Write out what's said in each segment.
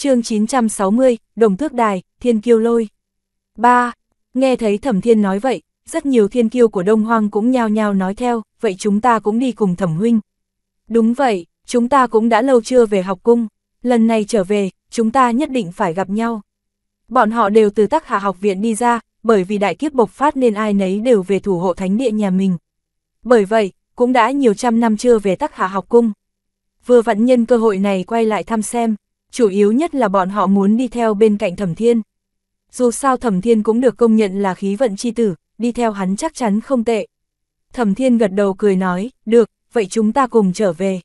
chương 960, Đồng Thước Đài, Thiên Kiêu Lôi. 3. Nghe thấy Thẩm Thiên nói vậy, rất nhiều thiên kiêu của Đông Hoang cũng nhao nhao nói theo, vậy chúng ta cũng đi cùng Thẩm Huynh. Đúng vậy, chúng ta cũng đã lâu chưa về học cung, lần này trở về, chúng ta nhất định phải gặp nhau. Bọn họ đều từ tắc hạ học viện đi ra, bởi vì đại kiếp bộc phát nên ai nấy đều về thủ hộ thánh địa nhà mình. Bởi vậy, cũng đã nhiều trăm năm chưa về tắc hạ học cung. Vừa vặn nhân cơ hội này quay lại thăm xem chủ yếu nhất là bọn họ muốn đi theo bên cạnh thẩm thiên. Dù sao thẩm thiên cũng được công nhận là khí vận chi tử, đi theo hắn chắc chắn không tệ. Thẩm thiên gật đầu cười nói, được, vậy chúng ta cùng trở về.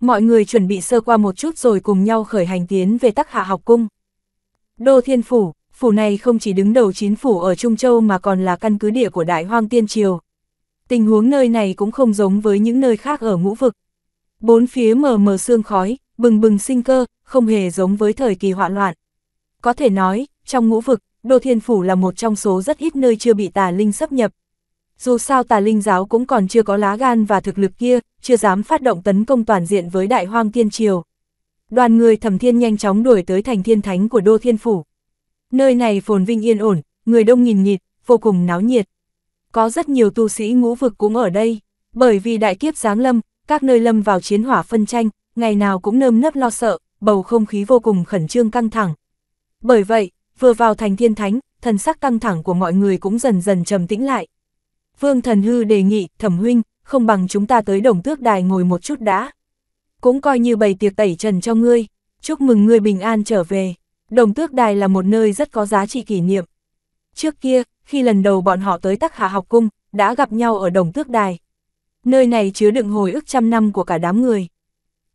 Mọi người chuẩn bị sơ qua một chút rồi cùng nhau khởi hành tiến về tắc hạ học cung. Đô Thiên Phủ, phủ này không chỉ đứng đầu chín phủ ở Trung Châu mà còn là căn cứ địa của Đại Hoang Tiên Triều. Tình huống nơi này cũng không giống với những nơi khác ở ngũ vực. Bốn phía mờ mờ sương khói, bừng bừng sinh cơ, không hề giống với thời kỳ hoạn loạn. Có thể nói, trong ngũ vực, Đô Thiên Phủ là một trong số rất ít nơi chưa bị tà linh xâm nhập. Dù sao tà linh giáo cũng còn chưa có lá gan và thực lực kia, chưa dám phát động tấn công toàn diện với đại hoang tiên triều. Đoàn người thẩm thiên nhanh chóng đuổi tới thành thiên thánh của Đô Thiên Phủ. Nơi này phồn vinh yên ổn, người đông nghìn nghịt, vô cùng náo nhiệt. Có rất nhiều tu sĩ ngũ vực cũng ở đây, bởi vì đại kiếp giáng lâm, các nơi lâm vào chiến hỏa phân tranh, ngày nào cũng nơm nớp lo sợ, bầu không khí vô cùng khẩn trương căng thẳng. Bởi vậy, vừa vào thành thiên thánh, thần sắc căng thẳng của mọi người cũng dần dần trầm tĩnh lại. Vương Thần Hư đề nghị, thẩm huynh, không bằng chúng ta tới đồng tước đài ngồi một chút đã. Cũng coi như bày tiệc tẩy trần cho ngươi, chúc mừng ngươi bình an trở về. Đồng tước đài là một nơi rất có giá trị kỷ niệm. Trước kia, khi lần đầu bọn họ tới tắc hạ học cung, đã gặp nhau ở đồng tước đài. Nơi này chứa đựng hồi ức trăm năm của cả đám người.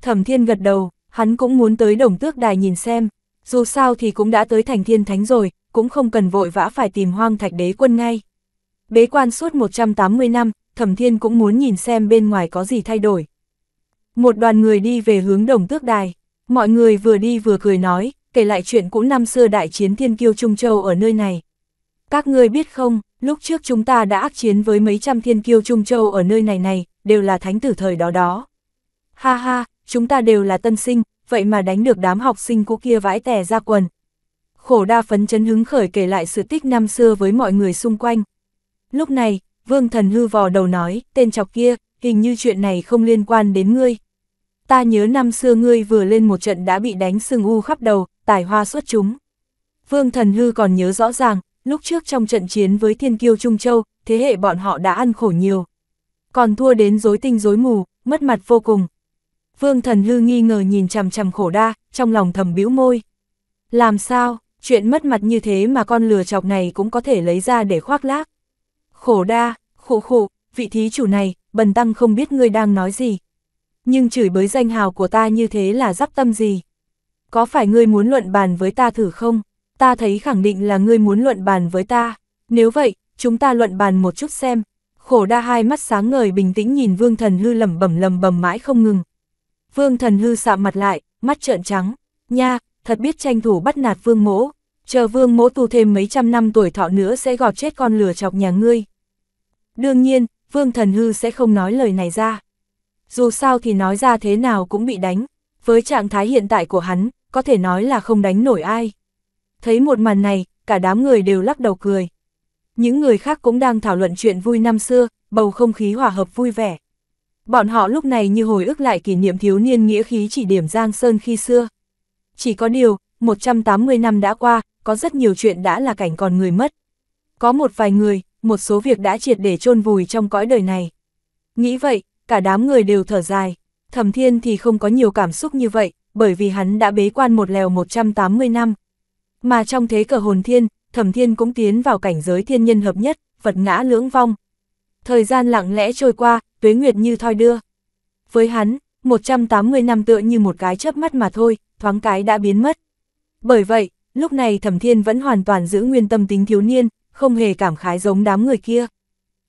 Thẩm Thiên gật đầu, hắn cũng muốn tới Đồng Tước Đài nhìn xem, dù sao thì cũng đã tới thành thiên thánh rồi, cũng không cần vội vã phải tìm hoang thạch đế quân ngay. Bế quan suốt 180 năm, Thẩm Thiên cũng muốn nhìn xem bên ngoài có gì thay đổi. Một đoàn người đi về hướng Đồng Tước Đài, mọi người vừa đi vừa cười nói, kể lại chuyện cũ năm xưa đại chiến thiên kiêu Trung Châu ở nơi này. Các ngươi biết không, lúc trước chúng ta đã ác chiến với mấy trăm thiên kiêu Trung Châu ở nơi này này, đều là thánh tử thời đó đó. Ha ha, chúng ta đều là tân sinh, vậy mà đánh được đám học sinh cũ kia vãi tè ra quần. Khổ đa phấn chấn hứng khởi kể lại sự tích năm xưa với mọi người xung quanh. Lúc này, vương thần hư vò đầu nói, tên chọc kia, hình như chuyện này không liên quan đến ngươi. Ta nhớ năm xưa ngươi vừa lên một trận đã bị đánh sưng u khắp đầu, tài hoa xuất chúng. Vương thần hư còn nhớ rõ ràng, lúc trước trong trận chiến với thiên kiêu Trung Châu, thế hệ bọn họ đã ăn khổ nhiều. Còn thua đến rối tinh rối mù, mất mặt vô cùng. Vương Thần lư nghi ngờ nhìn chằm chằm khổ đa, trong lòng thầm bĩu môi. Làm sao, chuyện mất mặt như thế mà con lừa chọc này cũng có thể lấy ra để khoác lác. Khổ đa, khổ khổ, vị thí chủ này, bần tăng không biết ngươi đang nói gì. Nhưng chửi bới danh hào của ta như thế là dắp tâm gì? Có phải ngươi muốn luận bàn với ta thử không? Ta thấy khẳng định là ngươi muốn luận bàn với ta. Nếu vậy, chúng ta luận bàn một chút xem. Khổ đa hai mắt sáng ngời bình tĩnh nhìn vương thần lư lầm bẩm lầm bầm mãi không ngừng. Vương thần hư sạm mặt lại, mắt trợn trắng, nha, thật biết tranh thủ bắt nạt vương mỗ, chờ vương mỗ tu thêm mấy trăm năm tuổi thọ nữa sẽ gọt chết con lửa chọc nhà ngươi. Đương nhiên, vương thần hư sẽ không nói lời này ra. Dù sao thì nói ra thế nào cũng bị đánh, với trạng thái hiện tại của hắn, có thể nói là không đánh nổi ai. Thấy một màn này, cả đám người đều lắc đầu cười. Những người khác cũng đang thảo luận chuyện vui năm xưa, bầu không khí hòa hợp vui vẻ. Bọn họ lúc này như hồi ức lại kỷ niệm thiếu niên nghĩa khí chỉ điểm Giang Sơn khi xưa. Chỉ có điều, 180 năm đã qua, có rất nhiều chuyện đã là cảnh còn người mất. Có một vài người, một số việc đã triệt để chôn vùi trong cõi đời này. Nghĩ vậy, cả đám người đều thở dài. Thẩm Thiên thì không có nhiều cảm xúc như vậy, bởi vì hắn đã bế quan một lèo 180 năm. Mà trong thế cờ hồn thiên, Thẩm Thiên cũng tiến vào cảnh giới thiên nhân hợp nhất, vật ngã lưỡng vong, Thời gian lặng lẽ trôi qua, tuế nguyệt như thoi đưa. Với hắn, 180 năm tựa như một cái chớp mắt mà thôi, thoáng cái đã biến mất. Bởi vậy, lúc này Thẩm Thiên vẫn hoàn toàn giữ nguyên tâm tính thiếu niên, không hề cảm khái giống đám người kia.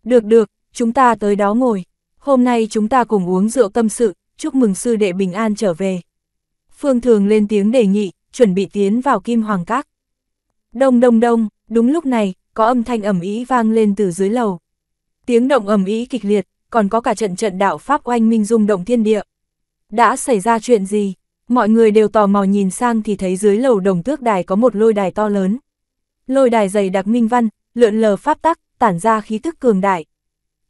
Được được, chúng ta tới đó ngồi. Hôm nay chúng ta cùng uống rượu tâm sự, chúc mừng sư đệ bình an trở về. Phương Thường lên tiếng đề nghị, chuẩn bị tiến vào Kim Hoàng Các. Đông đông đông, đúng lúc này, có âm thanh ẩm ý vang lên từ dưới lầu tiếng động ầm ĩ kịch liệt, còn có cả trận trận đạo Pháp oanh minh rung động thiên địa. Đã xảy ra chuyện gì? Mọi người đều tò mò nhìn sang thì thấy dưới lầu đồng tước đài có một lôi đài to lớn. Lôi đài dày đặc minh văn, lượn lờ pháp tắc, tản ra khí tức cường đại.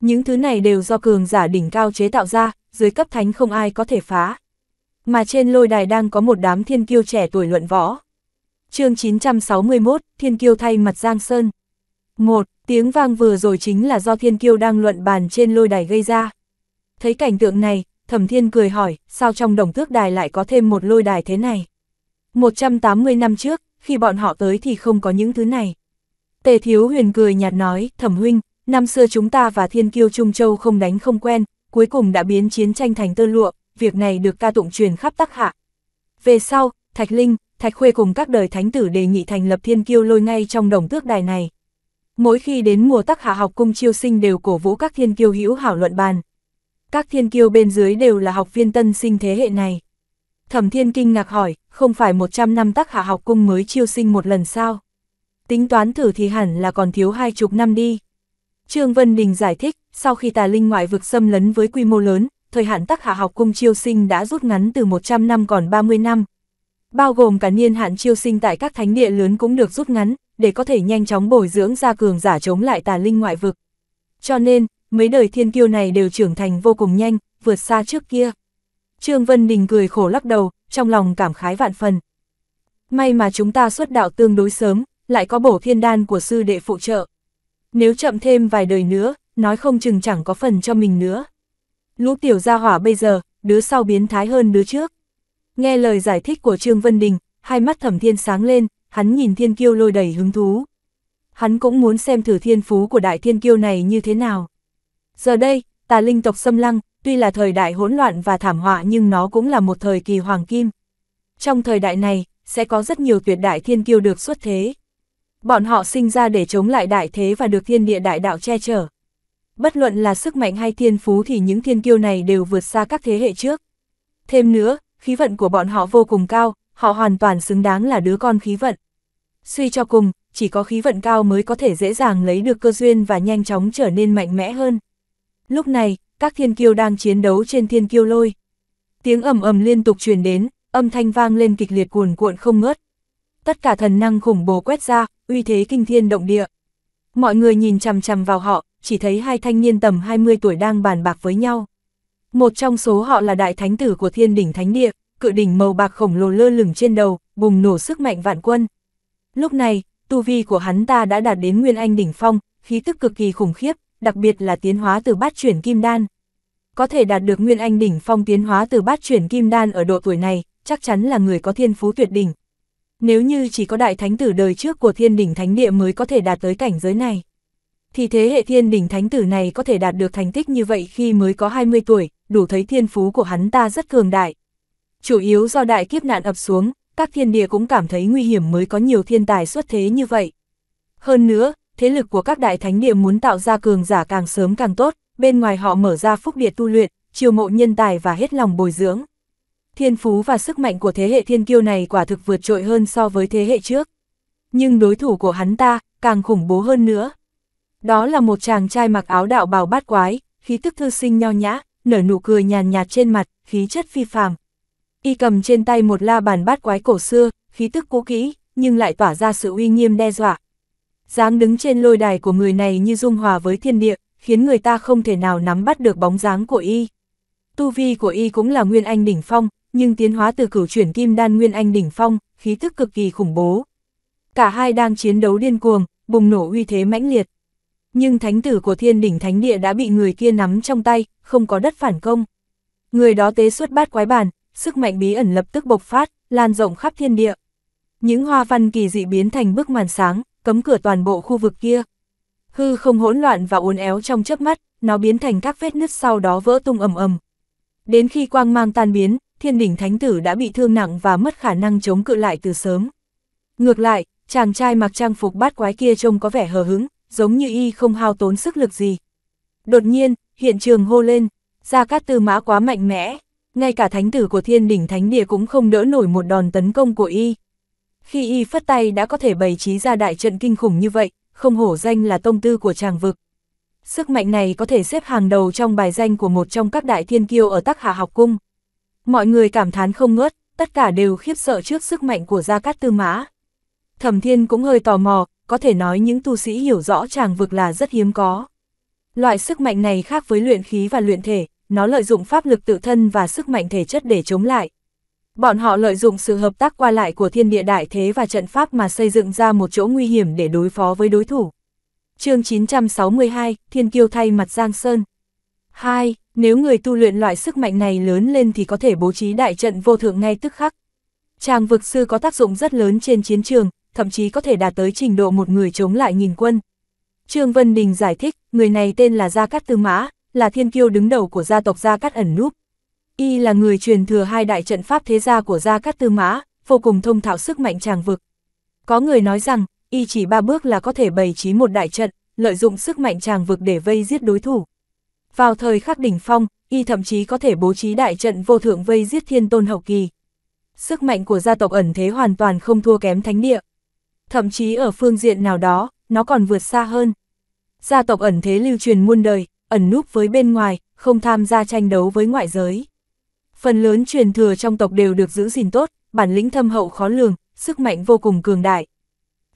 Những thứ này đều do cường giả đỉnh cao chế tạo ra, dưới cấp thánh không ai có thể phá. Mà trên lôi đài đang có một đám thiên kiêu trẻ tuổi luận võ. chương 961, thiên kiêu thay mặt Giang Sơn. Một, tiếng vang vừa rồi chính là do thiên kiêu đang luận bàn trên lôi đài gây ra. Thấy cảnh tượng này, thẩm thiên cười hỏi, sao trong đồng tước đài lại có thêm một lôi đài thế này? 180 năm trước, khi bọn họ tới thì không có những thứ này. Tề Thiếu Huyền cười nhạt nói, thẩm huynh, năm xưa chúng ta và thiên kiêu Trung Châu không đánh không quen, cuối cùng đã biến chiến tranh thành tơ lụa, việc này được ca tụng truyền khắp tắc hạ. Về sau, Thạch Linh, Thạch Khuê cùng các đời thánh tử đề nghị thành lập thiên kiêu lôi ngay trong đồng tước đài này mỗi khi đến mùa tắc hạ học cung chiêu sinh đều cổ vũ các thiên kiêu hữu hảo luận bàn. Các thiên kiêu bên dưới đều là học viên tân sinh thế hệ này. Thẩm thiên kinh ngạc hỏi, không phải 100 năm tắc hạ học cung mới chiêu sinh một lần sao? Tính toán thử thì hẳn là còn thiếu hai chục năm đi. Trương Vân Đình giải thích, sau khi tà linh ngoại vực xâm lấn với quy mô lớn, thời hạn tắc hạ học cung chiêu sinh đã rút ngắn từ 100 năm còn 30 năm, bao gồm cả niên hạn chiêu sinh tại các thánh địa lớn cũng được rút ngắn, để có thể nhanh chóng bồi dưỡng ra cường giả chống lại tà linh ngoại vực. Cho nên, mấy đời thiên kiêu này đều trưởng thành vô cùng nhanh, vượt xa trước kia. Trương Vân Đình cười khổ lắc đầu, trong lòng cảm khái vạn phần. May mà chúng ta xuất đạo tương đối sớm, lại có bổ thiên đan của sư đệ phụ trợ. Nếu chậm thêm vài đời nữa, nói không chừng chẳng có phần cho mình nữa. Lũ tiểu gia hỏa bây giờ, đứa sau biến thái hơn đứa trước. Nghe lời giải thích của Trương Vân Đình, hai mắt thẩm thiên sáng lên, hắn nhìn thiên kiêu lôi đầy hứng thú. Hắn cũng muốn xem thử thiên phú của đại thiên kiêu này như thế nào. Giờ đây, tà linh tộc xâm lăng, tuy là thời đại hỗn loạn và thảm họa nhưng nó cũng là một thời kỳ hoàng kim. Trong thời đại này, sẽ có rất nhiều tuyệt đại thiên kiêu được xuất thế. Bọn họ sinh ra để chống lại đại thế và được thiên địa đại đạo che chở. Bất luận là sức mạnh hay thiên phú thì những thiên kiêu này đều vượt xa các thế hệ trước. Thêm nữa, khí vận của bọn họ vô cùng cao, họ hoàn toàn xứng đáng là đứa con khí vận. Suy cho cùng, chỉ có khí vận cao mới có thể dễ dàng lấy được cơ duyên và nhanh chóng trở nên mạnh mẽ hơn. Lúc này, các thiên kiêu đang chiến đấu trên thiên kiêu lôi. Tiếng ầm ầm liên tục truyền đến, âm thanh vang lên kịch liệt cuồn cuộn không ngớt. Tất cả thần năng khủng bố quét ra, uy thế kinh thiên động địa. Mọi người nhìn chằm chằm vào họ, chỉ thấy hai thanh niên tầm 20 tuổi đang bàn bạc với nhau. Một trong số họ là đại thánh tử của thiên đỉnh thánh địa, cự đỉnh màu bạc khổng lồ lơ lửng trên đầu, bùng nổ sức mạnh vạn quân. Lúc này, tu vi của hắn ta đã đạt đến nguyên anh đỉnh phong, khí tức cực kỳ khủng khiếp, đặc biệt là tiến hóa từ bát chuyển kim đan. Có thể đạt được nguyên anh đỉnh phong tiến hóa từ bát chuyển kim đan ở độ tuổi này, chắc chắn là người có thiên phú tuyệt đỉnh. Nếu như chỉ có đại thánh tử đời trước của thiên đỉnh thánh địa mới có thể đạt tới cảnh giới này, thì thế hệ thiên đỉnh thánh tử này có thể đạt được thành tích như vậy khi mới có 20 tuổi, đủ thấy thiên phú của hắn ta rất cường đại. Chủ yếu do đại kiếp nạn ập xuống, các thiên địa cũng cảm thấy nguy hiểm mới có nhiều thiên tài xuất thế như vậy. Hơn nữa, thế lực của các đại thánh địa muốn tạo ra cường giả càng sớm càng tốt, bên ngoài họ mở ra phúc địa tu luyện, chiều mộ nhân tài và hết lòng bồi dưỡng. Thiên phú và sức mạnh của thế hệ thiên kiêu này quả thực vượt trội hơn so với thế hệ trước. Nhưng đối thủ của hắn ta càng khủng bố hơn nữa. Đó là một chàng trai mặc áo đạo bào bát quái, khí tức thư sinh nho nhã, nở nụ cười nhàn nhạt trên mặt, khí chất phi phàm. Y cầm trên tay một la bàn bát quái cổ xưa, khí tức cũ kỹ, nhưng lại tỏa ra sự uy nghiêm đe dọa. Dáng đứng trên lôi đài của người này như dung hòa với thiên địa, khiến người ta không thể nào nắm bắt được bóng dáng của y. Tu vi của y cũng là nguyên anh đỉnh phong, nhưng tiến hóa từ cửu chuyển kim đan nguyên anh đỉnh phong, khí tức cực kỳ khủng bố. Cả hai đang chiến đấu điên cuồng, bùng nổ uy thế mãnh liệt nhưng thánh tử của thiên đỉnh thánh địa đã bị người kia nắm trong tay, không có đất phản công. Người đó tế xuất bát quái bàn, sức mạnh bí ẩn lập tức bộc phát, lan rộng khắp thiên địa. Những hoa văn kỳ dị biến thành bức màn sáng, cấm cửa toàn bộ khu vực kia. Hư không hỗn loạn và uốn éo trong chớp mắt, nó biến thành các vết nứt sau đó vỡ tung ầm ầm. Đến khi quang mang tan biến, thiên đỉnh thánh tử đã bị thương nặng và mất khả năng chống cự lại từ sớm. Ngược lại, chàng trai mặc trang phục bát quái kia trông có vẻ hờ hứng, giống như y không hao tốn sức lực gì. Đột nhiên, hiện trường hô lên, Gia Cát Tư Mã quá mạnh mẽ, ngay cả thánh tử của thiên đỉnh thánh địa cũng không đỡ nổi một đòn tấn công của y. Khi y phất tay đã có thể bày trí ra đại trận kinh khủng như vậy, không hổ danh là tông tư của chàng vực. Sức mạnh này có thể xếp hàng đầu trong bài danh của một trong các đại thiên kiêu ở Tắc Hà học cung. Mọi người cảm thán không ngớt, tất cả đều khiếp sợ trước sức mạnh của Gia Cát Tư Mã. Thẩm Thiên cũng hơi tò mò, có thể nói những tu sĩ hiểu rõ tràng vực là rất hiếm có. Loại sức mạnh này khác với luyện khí và luyện thể, nó lợi dụng pháp lực tự thân và sức mạnh thể chất để chống lại. Bọn họ lợi dụng sự hợp tác qua lại của thiên địa đại thế và trận pháp mà xây dựng ra một chỗ nguy hiểm để đối phó với đối thủ. chương 962, Thiên Kiêu thay mặt Giang Sơn. 2. Nếu người tu luyện loại sức mạnh này lớn lên thì có thể bố trí đại trận vô thượng ngay tức khắc. Tràng vực sư có tác dụng rất lớn trên chiến trường, thậm chí có thể đạt tới trình độ một người chống lại nghìn quân. Trương Vân Đình giải thích, người này tên là Gia Cát Tư Mã, là thiên kiêu đứng đầu của gia tộc Gia Cát ẩn núp. Y là người truyền thừa hai đại trận pháp thế gia của Gia Cát Tư Mã, vô cùng thông thạo sức mạnh tràng vực. Có người nói rằng, y chỉ ba bước là có thể bày trí một đại trận, lợi dụng sức mạnh tràng vực để vây giết đối thủ. Vào thời khắc đỉnh phong, y thậm chí có thể bố trí đại trận vô thượng vây giết thiên tôn hậu kỳ. Sức mạnh của gia tộc ẩn thế hoàn toàn không thua kém thánh địa thậm chí ở phương diện nào đó, nó còn vượt xa hơn. Gia tộc ẩn thế lưu truyền muôn đời, ẩn núp với bên ngoài, không tham gia tranh đấu với ngoại giới. Phần lớn truyền thừa trong tộc đều được giữ gìn tốt, bản lĩnh thâm hậu khó lường, sức mạnh vô cùng cường đại.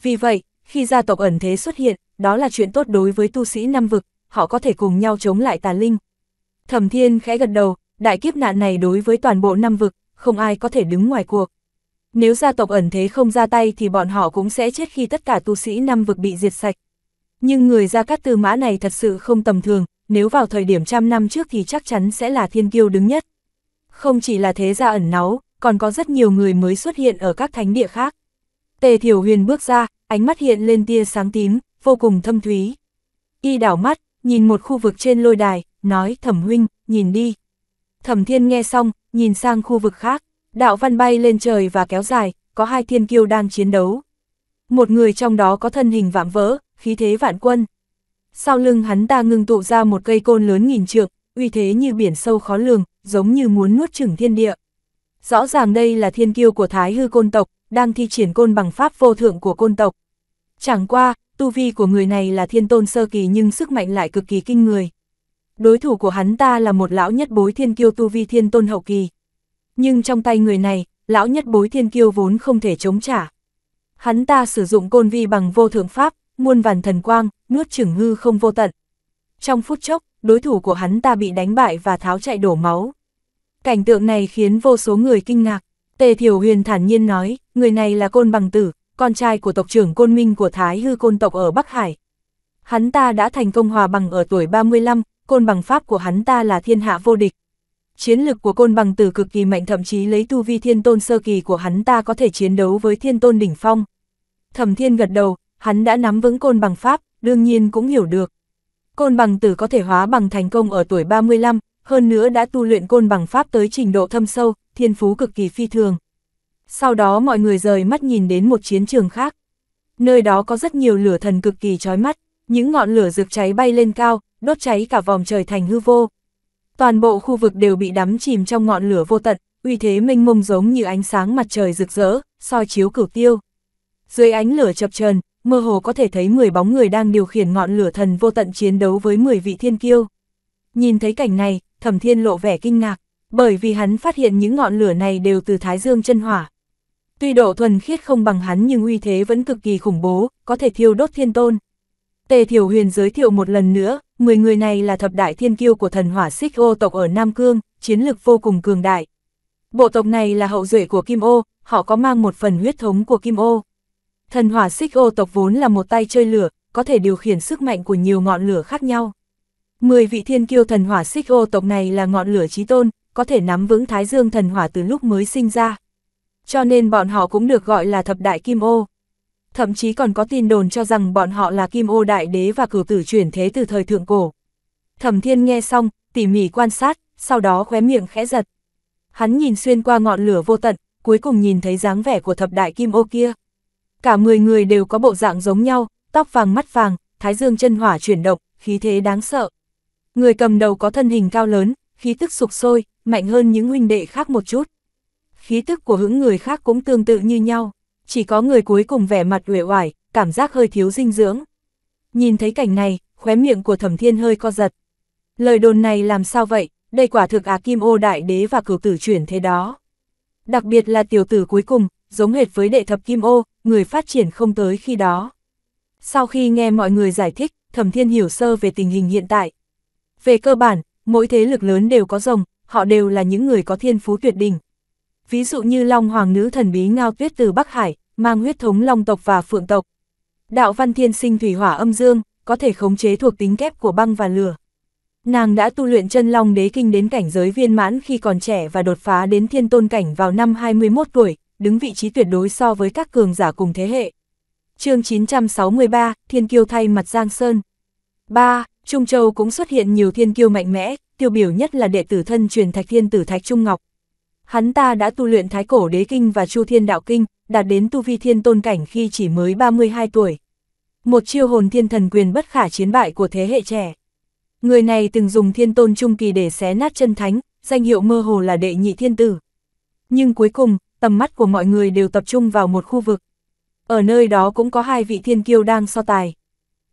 Vì vậy, khi gia tộc ẩn thế xuất hiện, đó là chuyện tốt đối với tu sĩ năm vực, họ có thể cùng nhau chống lại tà linh. Thẩm thiên khẽ gật đầu, đại kiếp nạn này đối với toàn bộ năm vực, không ai có thể đứng ngoài cuộc. Nếu gia tộc ẩn thế không ra tay thì bọn họ cũng sẽ chết khi tất cả tu sĩ năm vực bị diệt sạch. Nhưng người ra cát tư mã này thật sự không tầm thường, nếu vào thời điểm trăm năm trước thì chắc chắn sẽ là thiên kiêu đứng nhất. Không chỉ là thế gia ẩn náu, còn có rất nhiều người mới xuất hiện ở các thánh địa khác. Tề Thiểu Huyền bước ra, ánh mắt hiện lên tia sáng tím, vô cùng thâm thúy. Y đảo mắt, nhìn một khu vực trên lôi đài, nói thẩm huynh, nhìn đi. Thẩm thiên nghe xong, nhìn sang khu vực khác. Đạo văn bay lên trời và kéo dài, có hai thiên kiêu đang chiến đấu. Một người trong đó có thân hình vạm vỡ, khí thế vạn quân. Sau lưng hắn ta ngưng tụ ra một cây côn lớn nghìn trượng, uy thế như biển sâu khó lường, giống như muốn nuốt chửng thiên địa. Rõ ràng đây là thiên kiêu của Thái Hư Côn tộc, đang thi triển côn bằng pháp vô thượng của côn tộc. Chẳng qua, tu vi của người này là thiên tôn sơ kỳ nhưng sức mạnh lại cực kỳ kinh người. Đối thủ của hắn ta là một lão nhất bối thiên kiêu tu vi thiên tôn hậu kỳ, nhưng trong tay người này, lão nhất bối thiên kiêu vốn không thể chống trả. Hắn ta sử dụng côn vi bằng vô thượng pháp, muôn vàn thần quang, nuốt chửng hư không vô tận. Trong phút chốc, đối thủ của hắn ta bị đánh bại và tháo chạy đổ máu. Cảnh tượng này khiến vô số người kinh ngạc. Tề Thiểu Huyền thản nhiên nói, người này là Côn Bằng Tử, con trai của tộc trưởng Côn Minh của Thái Hư Côn tộc ở Bắc Hải. Hắn ta đã thành công hòa bằng ở tuổi 35, Côn Bằng Pháp của hắn ta là thiên hạ vô địch chiến lực của côn bằng tử cực kỳ mạnh thậm chí lấy tu vi thiên tôn sơ kỳ của hắn ta có thể chiến đấu với thiên tôn đỉnh phong. Thẩm thiên gật đầu, hắn đã nắm vững côn bằng pháp, đương nhiên cũng hiểu được. Côn bằng tử có thể hóa bằng thành công ở tuổi 35, hơn nữa đã tu luyện côn bằng pháp tới trình độ thâm sâu, thiên phú cực kỳ phi thường. Sau đó mọi người rời mắt nhìn đến một chiến trường khác. Nơi đó có rất nhiều lửa thần cực kỳ chói mắt, những ngọn lửa rực cháy bay lên cao, đốt cháy cả vòng trời thành hư vô, toàn bộ khu vực đều bị đắm chìm trong ngọn lửa vô tận, uy thế mênh mông giống như ánh sáng mặt trời rực rỡ, soi chiếu cửu tiêu. Dưới ánh lửa chập chờn, mơ hồ có thể thấy 10 bóng người đang điều khiển ngọn lửa thần vô tận chiến đấu với 10 vị thiên kiêu. Nhìn thấy cảnh này, Thẩm Thiên lộ vẻ kinh ngạc, bởi vì hắn phát hiện những ngọn lửa này đều từ Thái Dương chân hỏa. Tuy độ thuần khiết không bằng hắn nhưng uy thế vẫn cực kỳ khủng bố, có thể thiêu đốt thiên tôn. Tề Thiểu Huyền giới thiệu một lần nữa, 10 người này là thập đại thiên kiêu của thần hỏa xích ô tộc ở Nam Cương, chiến lực vô cùng cường đại. Bộ tộc này là hậu duệ của Kim Ô, họ có mang một phần huyết thống của Kim Ô. Thần hỏa xích ô tộc vốn là một tay chơi lửa, có thể điều khiển sức mạnh của nhiều ngọn lửa khác nhau. 10 vị thiên kiêu thần hỏa xích ô tộc này là ngọn lửa trí tôn, có thể nắm vững thái dương thần hỏa từ lúc mới sinh ra. Cho nên bọn họ cũng được gọi là thập đại Kim Ô thậm chí còn có tin đồn cho rằng bọn họ là kim ô đại đế và cửu tử chuyển thế từ thời thượng cổ. Thẩm thiên nghe xong, tỉ mỉ quan sát, sau đó khóe miệng khẽ giật. Hắn nhìn xuyên qua ngọn lửa vô tận, cuối cùng nhìn thấy dáng vẻ của thập đại kim ô kia. Cả 10 người đều có bộ dạng giống nhau, tóc vàng mắt vàng, thái dương chân hỏa chuyển động, khí thế đáng sợ. Người cầm đầu có thân hình cao lớn, khí tức sục sôi, mạnh hơn những huynh đệ khác một chút. Khí tức của hững người khác cũng tương tự như nhau chỉ có người cuối cùng vẻ mặt uể oải, cảm giác hơi thiếu dinh dưỡng. Nhìn thấy cảnh này, khóe miệng của thẩm thiên hơi co giật. Lời đồn này làm sao vậy, đây quả thực á kim ô đại đế và cửu tử chuyển thế đó. Đặc biệt là tiểu tử cuối cùng, giống hệt với đệ thập kim ô, người phát triển không tới khi đó. Sau khi nghe mọi người giải thích, thẩm thiên hiểu sơ về tình hình hiện tại. Về cơ bản, mỗi thế lực lớn đều có rồng, họ đều là những người có thiên phú tuyệt đỉnh ví dụ như Long Hoàng nữ thần bí ngao tuyết từ Bắc Hải, mang huyết thống Long tộc và Phượng tộc. Đạo văn thiên sinh thủy hỏa âm dương, có thể khống chế thuộc tính kép của băng và lửa. Nàng đã tu luyện chân long đế kinh đến cảnh giới viên mãn khi còn trẻ và đột phá đến thiên tôn cảnh vào năm 21 tuổi, đứng vị trí tuyệt đối so với các cường giả cùng thế hệ. chương 963, Thiên Kiêu thay mặt Giang Sơn. 3. Trung Châu cũng xuất hiện nhiều thiên kiêu mạnh mẽ, tiêu biểu nhất là đệ tử thân truyền Thạch Thiên Tử Thạch Trung Ngọc, Hắn ta đã tu luyện Thái Cổ Đế Kinh và Chu Thiên Đạo Kinh, đạt đến tu vi thiên tôn cảnh khi chỉ mới 32 tuổi. Một chiêu hồn thiên thần quyền bất khả chiến bại của thế hệ trẻ. Người này từng dùng thiên tôn trung kỳ để xé nát chân thánh, danh hiệu mơ hồ là đệ nhị thiên tử. Nhưng cuối cùng, tầm mắt của mọi người đều tập trung vào một khu vực. Ở nơi đó cũng có hai vị thiên kiêu đang so tài.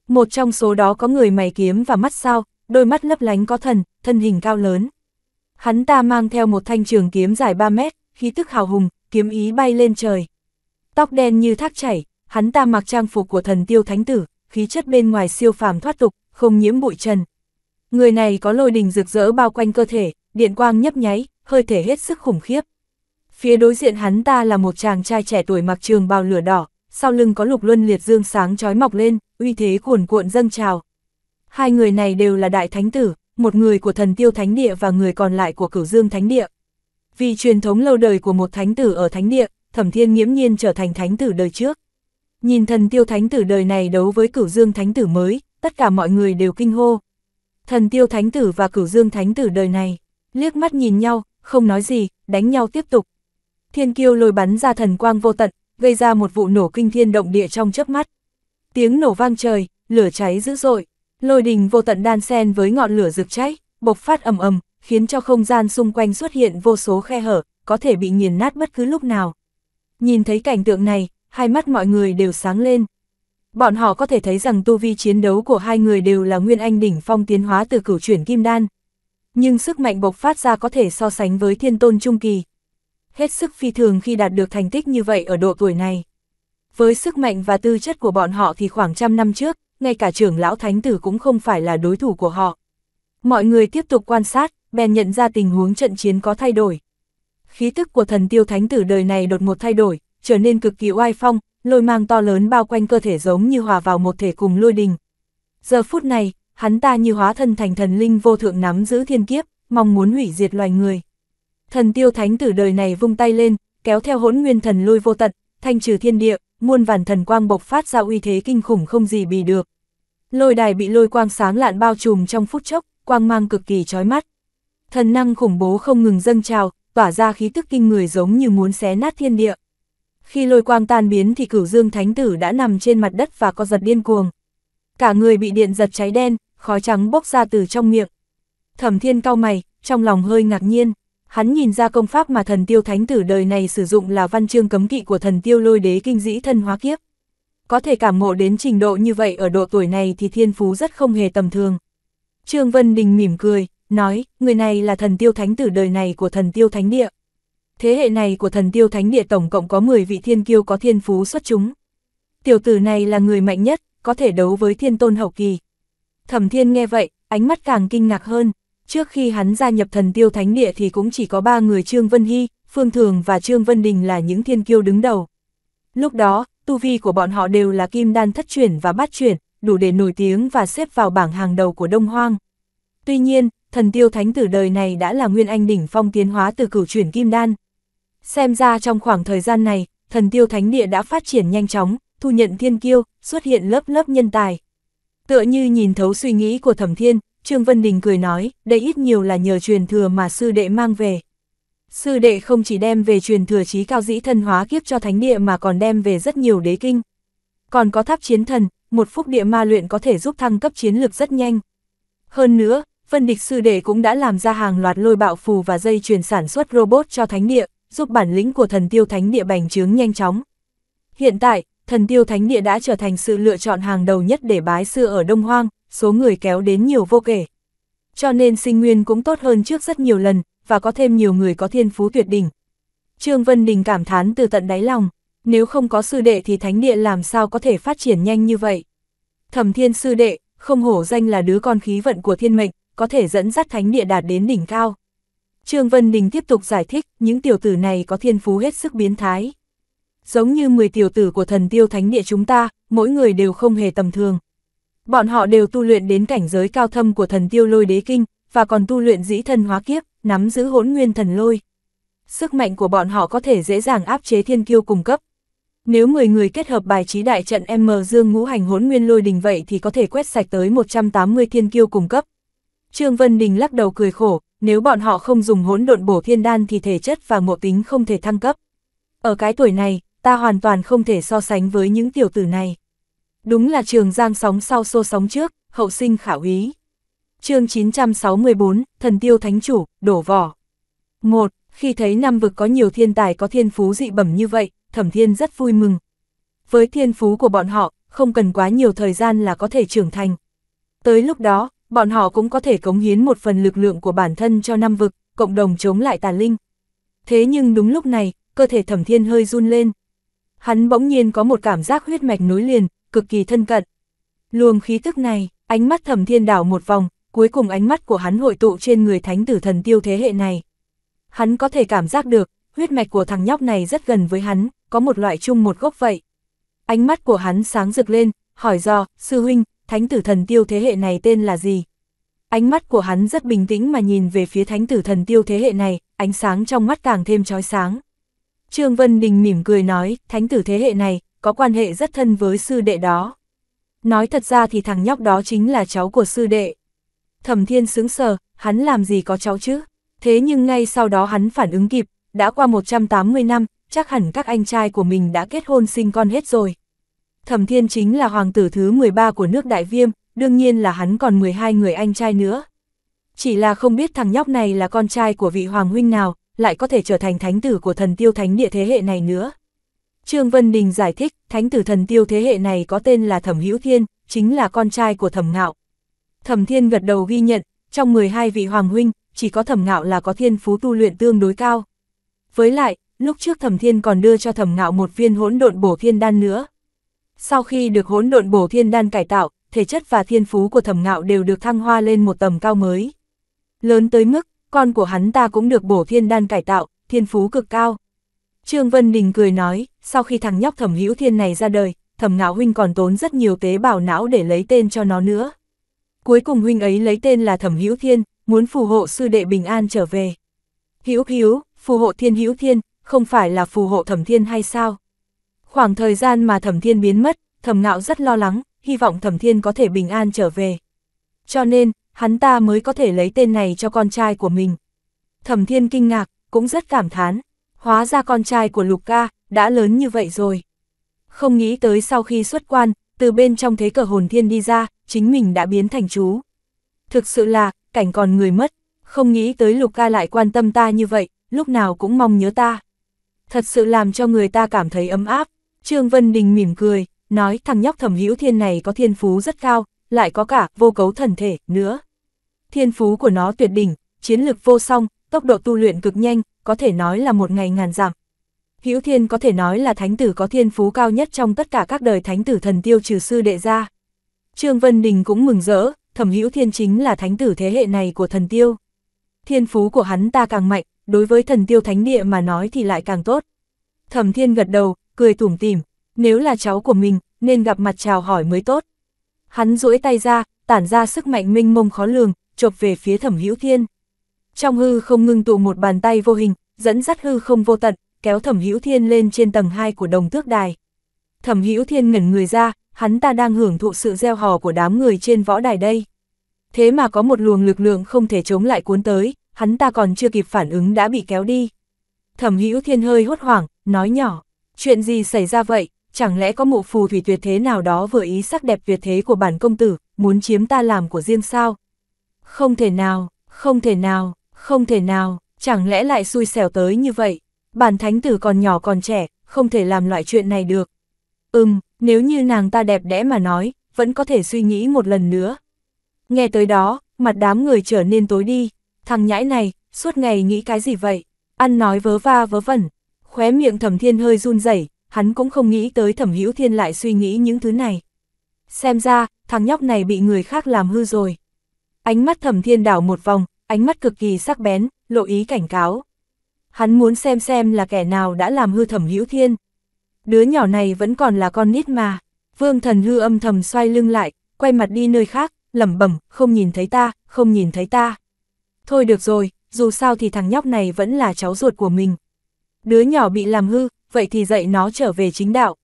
Một trong số đó có người mày kiếm và mắt sao, đôi mắt lấp lánh có thần, thân hình cao lớn. Hắn ta mang theo một thanh trường kiếm dài 3 mét, khí tức hào hùng, kiếm ý bay lên trời. Tóc đen như thác chảy, hắn ta mặc trang phục của thần tiêu thánh tử, khí chất bên ngoài siêu phàm thoát tục, không nhiễm bụi trần. Người này có lôi đình rực rỡ bao quanh cơ thể, điện quang nhấp nháy, hơi thể hết sức khủng khiếp. Phía đối diện hắn ta là một chàng trai trẻ tuổi mặc trường bào lửa đỏ, sau lưng có lục luân liệt dương sáng chói mọc lên, uy thế cuồn cuộn dâng trào. Hai người này đều là đại thánh tử, một người của thần tiêu thánh địa và người còn lại của cửu dương thánh địa. Vì truyền thống lâu đời của một thánh tử ở thánh địa, thẩm thiên nghiễm nhiên trở thành thánh tử đời trước. Nhìn thần tiêu thánh tử đời này đấu với cửu dương thánh tử mới, tất cả mọi người đều kinh hô. Thần tiêu thánh tử và cửu dương thánh tử đời này, liếc mắt nhìn nhau, không nói gì, đánh nhau tiếp tục. Thiên kiêu lôi bắn ra thần quang vô tận, gây ra một vụ nổ kinh thiên động địa trong chớp mắt. Tiếng nổ vang trời, lửa cháy dữ dội. Lôi đình vô tận đan sen với ngọn lửa rực cháy, bộc phát ầm ầm, khiến cho không gian xung quanh xuất hiện vô số khe hở, có thể bị nghiền nát bất cứ lúc nào. Nhìn thấy cảnh tượng này, hai mắt mọi người đều sáng lên. Bọn họ có thể thấy rằng tu vi chiến đấu của hai người đều là nguyên anh đỉnh phong tiến hóa từ cửu chuyển kim đan. Nhưng sức mạnh bộc phát ra có thể so sánh với thiên tôn trung kỳ. Hết sức phi thường khi đạt được thành tích như vậy ở độ tuổi này. Với sức mạnh và tư chất của bọn họ thì khoảng trăm năm trước, ngay cả trưởng lão thánh tử cũng không phải là đối thủ của họ. Mọi người tiếp tục quan sát, bèn nhận ra tình huống trận chiến có thay đổi. Khí tức của thần tiêu thánh tử đời này đột ngột thay đổi, trở nên cực kỳ oai phong, lôi mang to lớn bao quanh cơ thể giống như hòa vào một thể cùng lôi đình. Giờ phút này, hắn ta như hóa thân thành thần linh vô thượng nắm giữ thiên kiếp, mong muốn hủy diệt loài người. Thần tiêu thánh tử đời này vung tay lên, kéo theo hỗn nguyên thần lôi vô tận, thanh trừ thiên địa, muôn vàn thần quang bộc phát ra uy thế kinh khủng không gì bì được. Lôi đài bị lôi quang sáng lạn bao trùm trong phút chốc, quang mang cực kỳ chói mắt. Thần năng khủng bố không ngừng dâng trào, tỏa ra khí tức kinh người giống như muốn xé nát thiên địa. Khi lôi quang tan biến thì cửu dương thánh tử đã nằm trên mặt đất và co giật điên cuồng. Cả người bị điện giật cháy đen, khói trắng bốc ra từ trong miệng. Thẩm thiên cao mày, trong lòng hơi ngạc nhiên hắn nhìn ra công pháp mà thần tiêu thánh tử đời này sử dụng là văn chương cấm kỵ của thần tiêu lôi đế kinh dĩ thân hóa kiếp. Có thể cảm ngộ đến trình độ như vậy ở độ tuổi này thì thiên phú rất không hề tầm thường. Trương Vân Đình mỉm cười, nói, người này là thần tiêu thánh tử đời này của thần tiêu thánh địa. Thế hệ này của thần tiêu thánh địa tổng cộng có 10 vị thiên kiêu có thiên phú xuất chúng. Tiểu tử này là người mạnh nhất, có thể đấu với thiên tôn hậu kỳ. Thẩm thiên nghe vậy, ánh mắt càng kinh ngạc hơn, trước khi hắn gia nhập thần tiêu thánh địa thì cũng chỉ có ba người Trương Vân Hy, Phương Thường và Trương Vân Đình là những thiên kiêu đứng đầu. Lúc đó, tu vi của bọn họ đều là kim đan thất chuyển và bát chuyển, đủ để nổi tiếng và xếp vào bảng hàng đầu của Đông Hoang. Tuy nhiên, thần tiêu thánh tử đời này đã là nguyên anh đỉnh phong tiến hóa từ cửu chuyển kim đan. Xem ra trong khoảng thời gian này, thần tiêu thánh địa đã phát triển nhanh chóng, thu nhận thiên kiêu, xuất hiện lớp lớp nhân tài. Tựa như nhìn thấu suy nghĩ của thẩm thiên, Trương Vân Đình cười nói, đây ít nhiều là nhờ truyền thừa mà sư đệ mang về. Sư đệ không chỉ đem về truyền thừa trí cao dĩ thân hóa kiếp cho thánh địa mà còn đem về rất nhiều đế kinh. Còn có tháp chiến thần, một phúc địa ma luyện có thể giúp thăng cấp chiến lược rất nhanh. Hơn nữa, Vân Địch sư đệ cũng đã làm ra hàng loạt lôi bạo phù và dây chuyền sản xuất robot cho thánh địa, giúp bản lĩnh của thần tiêu thánh địa bành trướng nhanh chóng. Hiện tại, thần tiêu thánh địa đã trở thành sự lựa chọn hàng đầu nhất để bái sư ở Đông Hoang, số người kéo đến nhiều vô kể. Cho nên sinh nguyên cũng tốt hơn trước rất nhiều lần, và có thêm nhiều người có thiên phú tuyệt đỉnh. Trương Vân Đình cảm thán từ tận đáy lòng, nếu không có sư đệ thì thánh địa làm sao có thể phát triển nhanh như vậy. Thẩm thiên sư đệ, không hổ danh là đứa con khí vận của thiên mệnh, có thể dẫn dắt thánh địa đạt đến đỉnh cao. Trương Vân Đình tiếp tục giải thích, những tiểu tử này có thiên phú hết sức biến thái. Giống như 10 tiểu tử của thần tiêu thánh địa chúng ta, mỗi người đều không hề tầm thường. Bọn họ đều tu luyện đến cảnh giới cao thâm của thần tiêu lôi đế kinh, và còn tu luyện dĩ thần hóa kiếp, nắm giữ hỗn nguyên thần lôi. Sức mạnh của bọn họ có thể dễ dàng áp chế thiên kiêu cung cấp. Nếu 10 người kết hợp bài trí đại trận M Dương ngũ hành hỗn nguyên lôi đình vậy thì có thể quét sạch tới 180 thiên kiêu cung cấp. Trương Vân Đình lắc đầu cười khổ, nếu bọn họ không dùng hỗn độn bổ thiên đan thì thể chất và ngộ tính không thể thăng cấp. Ở cái tuổi này, ta hoàn toàn không thể so sánh với những tiểu tử này. Đúng là trường giang sóng sau xô sóng trước, hậu sinh khả úy. chương 964, Thần Tiêu Thánh Chủ, đổ vỏ. một Khi thấy năm vực có nhiều thiên tài có thiên phú dị bẩm như vậy, thẩm thiên rất vui mừng. Với thiên phú của bọn họ, không cần quá nhiều thời gian là có thể trưởng thành. Tới lúc đó, bọn họ cũng có thể cống hiến một phần lực lượng của bản thân cho năm vực, cộng đồng chống lại tà linh. Thế nhưng đúng lúc này, cơ thể thẩm thiên hơi run lên. Hắn bỗng nhiên có một cảm giác huyết mạch nối liền, cực kỳ thân cận. Luồng khí tức này, ánh mắt thẩm thiên đảo một vòng, cuối cùng ánh mắt của hắn hội tụ trên người thánh tử thần tiêu thế hệ này. Hắn có thể cảm giác được, huyết mạch của thằng nhóc này rất gần với hắn, có một loại chung một gốc vậy. Ánh mắt của hắn sáng rực lên, hỏi do, sư huynh, thánh tử thần tiêu thế hệ này tên là gì? Ánh mắt của hắn rất bình tĩnh mà nhìn về phía thánh tử thần tiêu thế hệ này, ánh sáng trong mắt càng thêm chói sáng. Trương Vân Đình mỉm cười nói, thánh tử thế hệ này, có quan hệ rất thân với sư đệ đó. Nói thật ra thì thằng nhóc đó chính là cháu của sư đệ. Thẩm thiên sướng sờ, hắn làm gì có cháu chứ? Thế nhưng ngay sau đó hắn phản ứng kịp, đã qua 180 năm, chắc hẳn các anh trai của mình đã kết hôn sinh con hết rồi. Thẩm thiên chính là hoàng tử thứ 13 của nước Đại Viêm, đương nhiên là hắn còn 12 người anh trai nữa. Chỉ là không biết thằng nhóc này là con trai của vị hoàng huynh nào, lại có thể trở thành thánh tử của thần tiêu thánh địa thế hệ này nữa. Trương Vân Đình giải thích, thánh tử thần tiêu thế hệ này có tên là Thẩm Hữu Thiên, chính là con trai của Thẩm Ngạo. Thẩm Thiên gật đầu ghi nhận, trong 12 vị hoàng huynh, chỉ có Thẩm Ngạo là có thiên phú tu luyện tương đối cao. Với lại, lúc trước Thẩm Thiên còn đưa cho Thẩm Ngạo một viên hỗn độn bổ thiên đan nữa. Sau khi được hỗn độn bổ thiên đan cải tạo, thể chất và thiên phú của Thẩm Ngạo đều được thăng hoa lên một tầm cao mới. Lớn tới mức, con của hắn ta cũng được bổ thiên đan cải tạo, thiên phú cực cao. Trương Vân Đình cười nói, sau khi thằng nhóc thẩm hữu thiên này ra đời, thẩm ngạo huynh còn tốn rất nhiều tế bào não để lấy tên cho nó nữa. Cuối cùng huynh ấy lấy tên là thẩm hữu thiên, muốn phù hộ sư đệ bình an trở về. Hữu hữu, phù hộ thiên hữu thiên, không phải là phù hộ thẩm thiên hay sao? Khoảng thời gian mà thẩm thiên biến mất, thẩm ngạo rất lo lắng, hy vọng thẩm thiên có thể bình an trở về. Cho nên, hắn ta mới có thể lấy tên này cho con trai của mình. Thẩm thiên kinh ngạc, cũng rất cảm thán hóa ra con trai của Lục ca, đã lớn như vậy rồi. Không nghĩ tới sau khi xuất quan, từ bên trong thế cờ hồn thiên đi ra, chính mình đã biến thành chú. Thực sự là, cảnh còn người mất, không nghĩ tới Lục ca lại quan tâm ta như vậy, lúc nào cũng mong nhớ ta. Thật sự làm cho người ta cảm thấy ấm áp. Trương Vân Đình mỉm cười, nói thằng nhóc thẩm hữu thiên này có thiên phú rất cao, lại có cả vô cấu thần thể nữa. Thiên phú của nó tuyệt đỉnh, chiến lực vô song, tốc độ tu luyện cực nhanh, có thể nói là một ngày ngàn dặm. Hữu Thiên có thể nói là thánh tử có thiên phú cao nhất trong tất cả các đời thánh tử thần tiêu trừ sư đệ gia. Trương Vân Đình cũng mừng rỡ, Thẩm Hữu Thiên chính là thánh tử thế hệ này của thần tiêu. Thiên phú của hắn ta càng mạnh, đối với thần tiêu thánh địa mà nói thì lại càng tốt. Thẩm Thiên gật đầu, cười tủm tỉm, nếu là cháu của mình, nên gặp mặt chào hỏi mới tốt. Hắn duỗi tay ra, tản ra sức mạnh minh mông khó lường, chộp về phía Thẩm Hữu Thiên. Trong hư không ngưng tụ một bàn tay vô hình, dẫn dắt hư không vô tận, kéo Thẩm Hữu Thiên lên trên tầng 2 của đồng tước đài. Thẩm Hữu Thiên ngẩn người ra, hắn ta đang hưởng thụ sự gieo hò của đám người trên võ đài đây. Thế mà có một luồng lực lượng không thể chống lại cuốn tới, hắn ta còn chưa kịp phản ứng đã bị kéo đi. Thẩm Hữu Thiên hơi hốt hoảng, nói nhỏ, chuyện gì xảy ra vậy, chẳng lẽ có mụ phù thủy tuyệt thế nào đó vừa ý sắc đẹp tuyệt thế của bản công tử, muốn chiếm ta làm của riêng sao? Không thể nào, không thể nào, không thể nào, chẳng lẽ lại xui xẻo tới như vậy? Bản thánh tử còn nhỏ còn trẻ, không thể làm loại chuyện này được. Ừm, nếu như nàng ta đẹp đẽ mà nói, vẫn có thể suy nghĩ một lần nữa. Nghe tới đó, mặt đám người trở nên tối đi, thằng nhãi này, suốt ngày nghĩ cái gì vậy? Ăn nói vớ va vớ vẩn, khóe miệng thẩm thiên hơi run rẩy hắn cũng không nghĩ tới thẩm hữu thiên lại suy nghĩ những thứ này. Xem ra, thằng nhóc này bị người khác làm hư rồi. Ánh mắt thẩm thiên đảo một vòng, ánh mắt cực kỳ sắc bén, lộ ý cảnh cáo. Hắn muốn xem xem là kẻ nào đã làm hư thẩm hữu thiên. Đứa nhỏ này vẫn còn là con nít mà. Vương thần hư âm thầm xoay lưng lại, quay mặt đi nơi khác, lẩm bẩm, không nhìn thấy ta, không nhìn thấy ta. Thôi được rồi, dù sao thì thằng nhóc này vẫn là cháu ruột của mình. Đứa nhỏ bị làm hư, vậy thì dạy nó trở về chính đạo.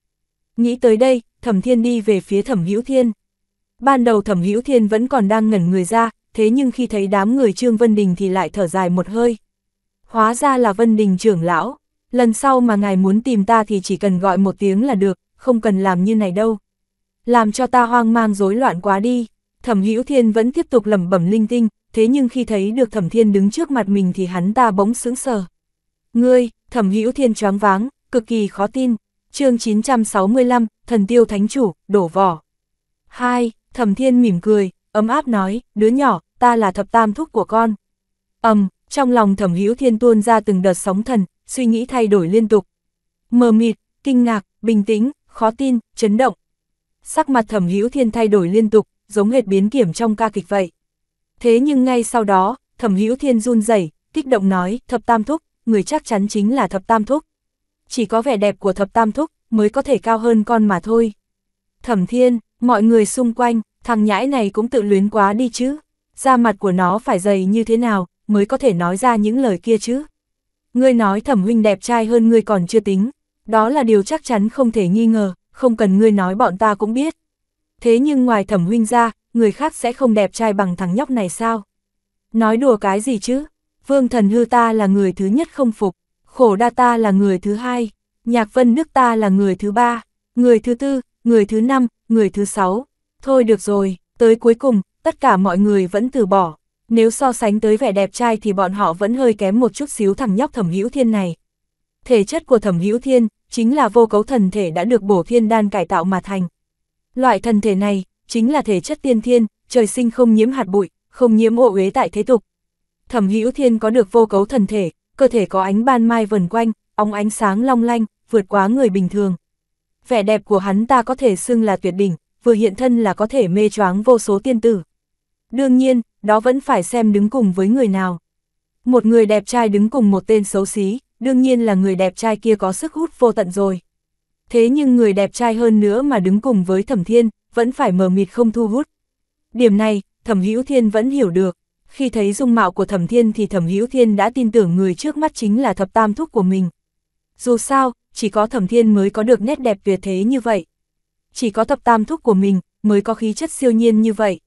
Nghĩ tới đây, thẩm thiên đi về phía thẩm hữu thiên. Ban đầu thẩm hữu thiên vẫn còn đang ngẩn người ra, thế nhưng khi thấy đám người Trương Vân Đình thì lại thở dài một hơi. Hóa ra là Vân Đình trưởng lão, lần sau mà ngài muốn tìm ta thì chỉ cần gọi một tiếng là được, không cần làm như này đâu. Làm cho ta hoang mang rối loạn quá đi, thẩm hữu thiên vẫn tiếp tục lẩm bẩm linh tinh, thế nhưng khi thấy được thẩm thiên đứng trước mặt mình thì hắn ta bỗng sững sờ. Ngươi, thẩm hữu thiên choáng váng, cực kỳ khó tin, chương 965, thần tiêu thánh chủ, đổ vỏ. hai Thẩm thiên mỉm cười, ấm áp nói, đứa nhỏ, ta là thập tam thúc của con. ầm, um, trong lòng thẩm hữu thiên tuôn ra từng đợt sóng thần, suy nghĩ thay đổi liên tục. Mờ mịt, kinh ngạc, bình tĩnh, khó tin, chấn động. Sắc mặt thẩm hữu thiên thay đổi liên tục, giống hệt biến kiểm trong ca kịch vậy. Thế nhưng ngay sau đó, thẩm hữu thiên run rẩy kích động nói, thập tam thúc, người chắc chắn chính là thập tam thúc. Chỉ có vẻ đẹp của thập tam thúc mới có thể cao hơn con mà thôi. Thẩm thiên, mọi người xung quanh, thằng nhãi này cũng tự luyến quá đi chứ da mặt của nó phải dày như thế nào, mới có thể nói ra những lời kia chứ. Ngươi nói thẩm huynh đẹp trai hơn ngươi còn chưa tính, đó là điều chắc chắn không thể nghi ngờ, không cần ngươi nói bọn ta cũng biết. Thế nhưng ngoài thẩm huynh ra, người khác sẽ không đẹp trai bằng thằng nhóc này sao? Nói đùa cái gì chứ? Vương thần hư ta là người thứ nhất không phục, khổ đa ta là người thứ hai, nhạc vân nước ta là người thứ ba, người thứ tư, người thứ năm, người thứ sáu. Thôi được rồi, tới cuối cùng, tất cả mọi người vẫn từ bỏ. Nếu so sánh tới vẻ đẹp trai thì bọn họ vẫn hơi kém một chút xíu thằng nhóc thẩm hữu thiên này. Thể chất của thẩm hữu thiên chính là vô cấu thần thể đã được bổ thiên đan cải tạo mà thành. Loại thần thể này chính là thể chất tiên thiên, trời sinh không nhiễm hạt bụi, không nhiễm ô uế tại thế tục. Thẩm hữu thiên có được vô cấu thần thể, cơ thể có ánh ban mai vần quanh, óng ánh sáng long lanh, vượt quá người bình thường. Vẻ đẹp của hắn ta có thể xưng là tuyệt đỉnh, vừa hiện thân là có thể mê choáng vô số tiên tử. Đương nhiên, đó vẫn phải xem đứng cùng với người nào. Một người đẹp trai đứng cùng một tên xấu xí, đương nhiên là người đẹp trai kia có sức hút vô tận rồi. Thế nhưng người đẹp trai hơn nữa mà đứng cùng với Thẩm Thiên, vẫn phải mờ mịt không thu hút. Điểm này, Thẩm Hữu Thiên vẫn hiểu được. Khi thấy dung mạo của Thẩm Thiên thì Thẩm Hữu Thiên đã tin tưởng người trước mắt chính là thập tam thúc của mình. Dù sao, chỉ có Thẩm Thiên mới có được nét đẹp tuyệt thế như vậy. Chỉ có thập tam thúc của mình mới có khí chất siêu nhiên như vậy.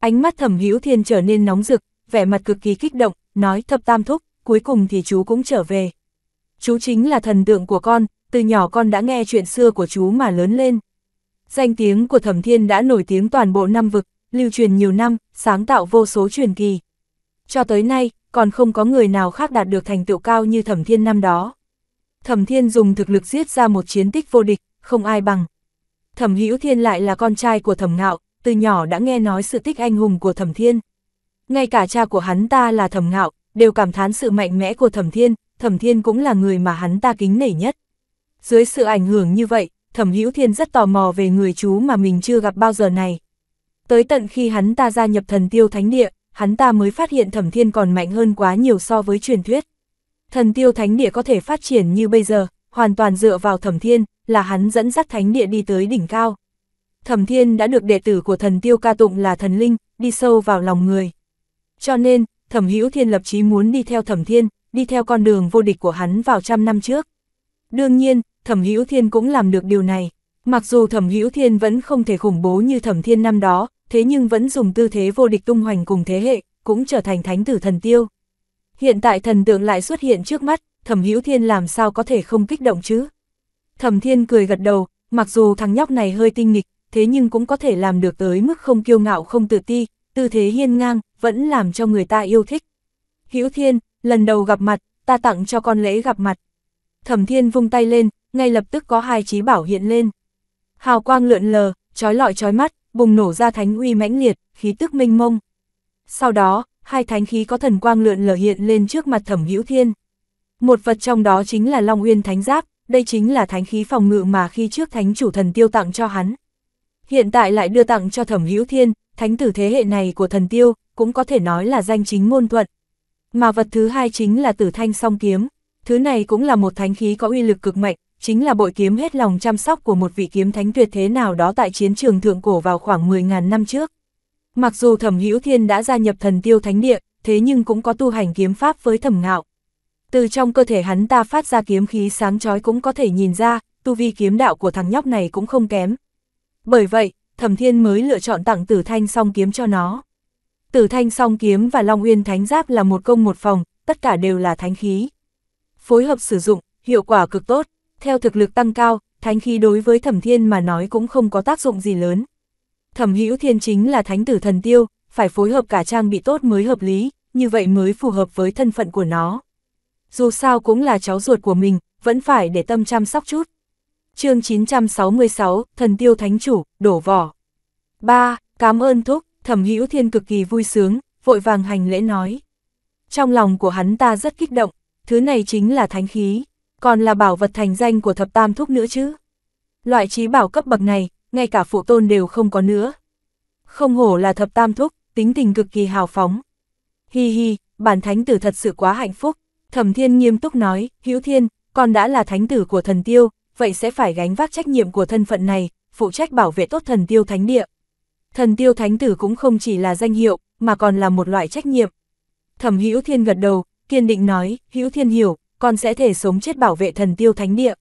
Ánh mắt thẩm hữu thiên trở nên nóng rực, vẻ mặt cực kỳ kích động, nói thập tam thúc, cuối cùng thì chú cũng trở về. Chú chính là thần tượng của con, từ nhỏ con đã nghe chuyện xưa của chú mà lớn lên. Danh tiếng của thẩm thiên đã nổi tiếng toàn bộ năm vực, lưu truyền nhiều năm, sáng tạo vô số truyền kỳ. Cho tới nay, còn không có người nào khác đạt được thành tựu cao như thẩm thiên năm đó. Thẩm thiên dùng thực lực giết ra một chiến tích vô địch, không ai bằng. Thẩm hữu thiên lại là con trai của thẩm ngạo, từ nhỏ đã nghe nói sự tích anh hùng của Thẩm Thiên. Ngay cả cha của hắn ta là Thẩm Ngạo, đều cảm thán sự mạnh mẽ của Thẩm Thiên, Thẩm Thiên cũng là người mà hắn ta kính nể nhất. Dưới sự ảnh hưởng như vậy, Thẩm Hữu Thiên rất tò mò về người chú mà mình chưa gặp bao giờ này. Tới tận khi hắn ta gia nhập thần tiêu thánh địa, hắn ta mới phát hiện Thẩm Thiên còn mạnh hơn quá nhiều so với truyền thuyết. Thần tiêu thánh địa có thể phát triển như bây giờ, hoàn toàn dựa vào Thẩm Thiên, là hắn dẫn dắt thánh địa đi tới đỉnh cao. Thẩm Thiên đã được đệ tử của thần tiêu ca tụng là thần linh, đi sâu vào lòng người. Cho nên, Thẩm Hữu Thiên lập chí muốn đi theo Thẩm Thiên, đi theo con đường vô địch của hắn vào trăm năm trước. Đương nhiên, Thẩm Hữu Thiên cũng làm được điều này. Mặc dù Thẩm Hữu Thiên vẫn không thể khủng bố như Thẩm Thiên năm đó, thế nhưng vẫn dùng tư thế vô địch tung hoành cùng thế hệ, cũng trở thành thánh tử thần tiêu. Hiện tại thần tượng lại xuất hiện trước mắt, Thẩm Hữu Thiên làm sao có thể không kích động chứ? Thẩm Thiên cười gật đầu, mặc dù thằng nhóc này hơi tinh nghịch, thế nhưng cũng có thể làm được tới mức không kiêu ngạo không tự ti, tư thế hiên ngang, vẫn làm cho người ta yêu thích. Hữu Thiên, lần đầu gặp mặt, ta tặng cho con lễ gặp mặt. Thẩm Thiên vung tay lên, ngay lập tức có hai chí bảo hiện lên. Hào quang lượn lờ, chói lọi chói mắt, bùng nổ ra thánh uy mãnh liệt, khí tức minh mông. Sau đó, hai thánh khí có thần quang lượn lờ hiện lên trước mặt Thẩm Hữu Thiên. Một vật trong đó chính là Long Uyên Thánh Giáp, đây chính là thánh khí phòng ngự mà khi trước thánh chủ thần tiêu tặng cho hắn hiện tại lại đưa tặng cho Thẩm Hữu Thiên, thánh tử thế hệ này của thần tiêu, cũng có thể nói là danh chính ngôn thuận. Mà vật thứ hai chính là tử thanh song kiếm, thứ này cũng là một thánh khí có uy lực cực mạnh, chính là bội kiếm hết lòng chăm sóc của một vị kiếm thánh tuyệt thế nào đó tại chiến trường thượng cổ vào khoảng 10.000 năm trước. Mặc dù Thẩm Hữu Thiên đã gia nhập thần tiêu thánh địa, thế nhưng cũng có tu hành kiếm pháp với Thẩm Ngạo. Từ trong cơ thể hắn ta phát ra kiếm khí sáng chói cũng có thể nhìn ra, tu vi kiếm đạo của thằng nhóc này cũng không kém, bởi vậy, Thẩm Thiên mới lựa chọn tặng Tử Thanh song kiếm cho nó. Tử Thanh song kiếm và Long Uyên Thánh Giáp là một công một phòng, tất cả đều là thánh khí. Phối hợp sử dụng, hiệu quả cực tốt, theo thực lực tăng cao, thánh khí đối với Thẩm Thiên mà nói cũng không có tác dụng gì lớn. Thẩm Hữu Thiên chính là thánh tử thần tiêu, phải phối hợp cả trang bị tốt mới hợp lý, như vậy mới phù hợp với thân phận của nó. Dù sao cũng là cháu ruột của mình, vẫn phải để tâm chăm sóc chút chương 966, Thần Tiêu Thánh Chủ, đổ vỏ. ba Cảm ơn thúc, thẩm hữu thiên cực kỳ vui sướng, vội vàng hành lễ nói. Trong lòng của hắn ta rất kích động, thứ này chính là thánh khí, còn là bảo vật thành danh của thập tam thúc nữa chứ. Loại trí bảo cấp bậc này, ngay cả phụ tôn đều không có nữa. Không hổ là thập tam thúc, tính tình cực kỳ hào phóng. Hi hi, bản thánh tử thật sự quá hạnh phúc. Thẩm thiên nghiêm túc nói, hữu thiên, con đã là thánh tử của thần tiêu, vậy sẽ phải gánh vác trách nhiệm của thân phận này, phụ trách bảo vệ tốt thần tiêu thánh địa. Thần tiêu thánh tử cũng không chỉ là danh hiệu, mà còn là một loại trách nhiệm. Thẩm Hữu Thiên gật đầu, kiên định nói, Hữu Thiên hiểu, con sẽ thể sống chết bảo vệ thần tiêu thánh địa.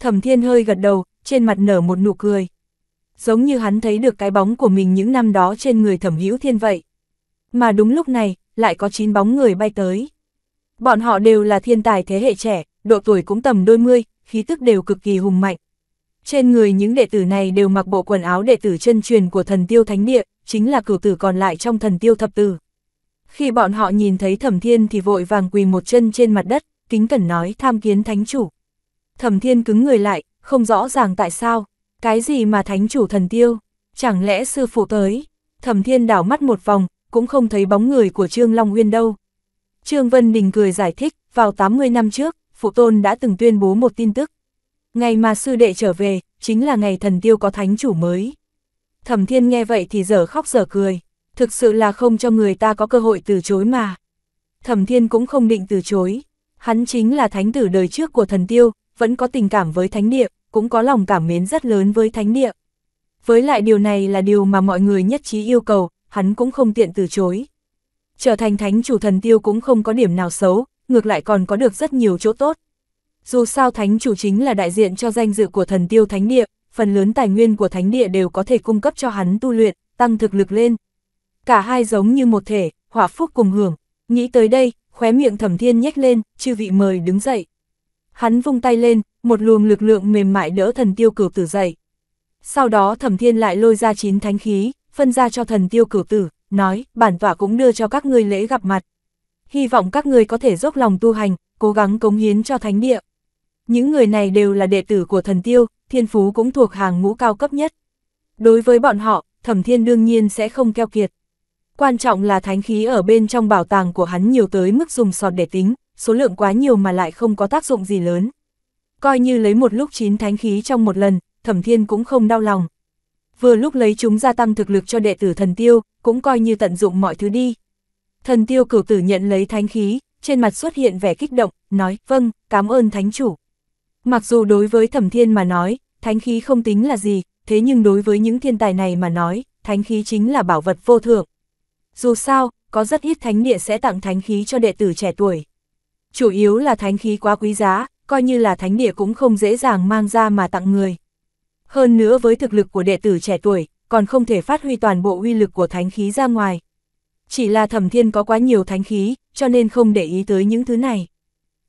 Thẩm Thiên hơi gật đầu, trên mặt nở một nụ cười. Giống như hắn thấy được cái bóng của mình những năm đó trên người Thẩm Hữu Thiên vậy. Mà đúng lúc này, lại có 9 bóng người bay tới. Bọn họ đều là thiên tài thế hệ trẻ, độ tuổi cũng tầm đôi mươi, khí tức đều cực kỳ hùng mạnh. Trên người những đệ tử này đều mặc bộ quần áo đệ tử chân truyền của thần tiêu thánh địa, chính là cửu tử còn lại trong thần tiêu thập tử. Khi bọn họ nhìn thấy thẩm thiên thì vội vàng quỳ một chân trên mặt đất, kính cẩn nói tham kiến thánh chủ. Thẩm thiên cứng người lại, không rõ ràng tại sao, cái gì mà thánh chủ thần tiêu, chẳng lẽ sư phụ tới. Thẩm thiên đảo mắt một vòng, cũng không thấy bóng người của Trương Long nguyên đâu. Trương Vân Đình cười giải thích, vào 80 năm trước, Phụ Tôn đã từng tuyên bố một tin tức. Ngày mà sư đệ trở về, chính là ngày thần tiêu có thánh chủ mới. Thẩm Thiên nghe vậy thì dở khóc dở cười, thực sự là không cho người ta có cơ hội từ chối mà. Thẩm Thiên cũng không định từ chối, hắn chính là thánh tử đời trước của thần tiêu, vẫn có tình cảm với thánh địa, cũng có lòng cảm mến rất lớn với thánh địa. Với lại điều này là điều mà mọi người nhất trí yêu cầu, hắn cũng không tiện từ chối. Trở thành thánh chủ thần tiêu cũng không có điểm nào xấu, ngược lại còn có được rất nhiều chỗ tốt. Dù sao thánh chủ chính là đại diện cho danh dự của thần tiêu thánh địa, phần lớn tài nguyên của thánh địa đều có thể cung cấp cho hắn tu luyện, tăng thực lực lên. Cả hai giống như một thể, hỏa phúc cùng hưởng. Nghĩ tới đây, khóe miệng thẩm thiên nhếch lên, chư vị mời đứng dậy. Hắn vung tay lên, một luồng lực lượng mềm mại đỡ thần tiêu cửu tử dậy. Sau đó thẩm thiên lại lôi ra chín thánh khí, phân ra cho thần tiêu cửu tử, nói, bản tỏa cũng đưa cho các ngươi lễ gặp mặt hy vọng các người có thể dốc lòng tu hành, cố gắng cống hiến cho thánh địa. Những người này đều là đệ tử của thần tiêu, thiên phú cũng thuộc hàng ngũ cao cấp nhất. Đối với bọn họ, thẩm thiên đương nhiên sẽ không keo kiệt. Quan trọng là thánh khí ở bên trong bảo tàng của hắn nhiều tới mức dùng sọt để tính, số lượng quá nhiều mà lại không có tác dụng gì lớn. Coi như lấy một lúc chín thánh khí trong một lần, thẩm thiên cũng không đau lòng. Vừa lúc lấy chúng gia tăng thực lực cho đệ tử thần tiêu, cũng coi như tận dụng mọi thứ đi. Thần tiêu cửu tử nhận lấy thánh khí, trên mặt xuất hiện vẻ kích động, nói, vâng, cảm ơn thánh chủ. Mặc dù đối với thẩm thiên mà nói, thánh khí không tính là gì, thế nhưng đối với những thiên tài này mà nói, thánh khí chính là bảo vật vô thượng. Dù sao, có rất ít thánh địa sẽ tặng thánh khí cho đệ tử trẻ tuổi. Chủ yếu là thánh khí quá quý giá, coi như là thánh địa cũng không dễ dàng mang ra mà tặng người. Hơn nữa với thực lực của đệ tử trẻ tuổi, còn không thể phát huy toàn bộ uy lực của thánh khí ra ngoài chỉ là thẩm thiên có quá nhiều thánh khí, cho nên không để ý tới những thứ này.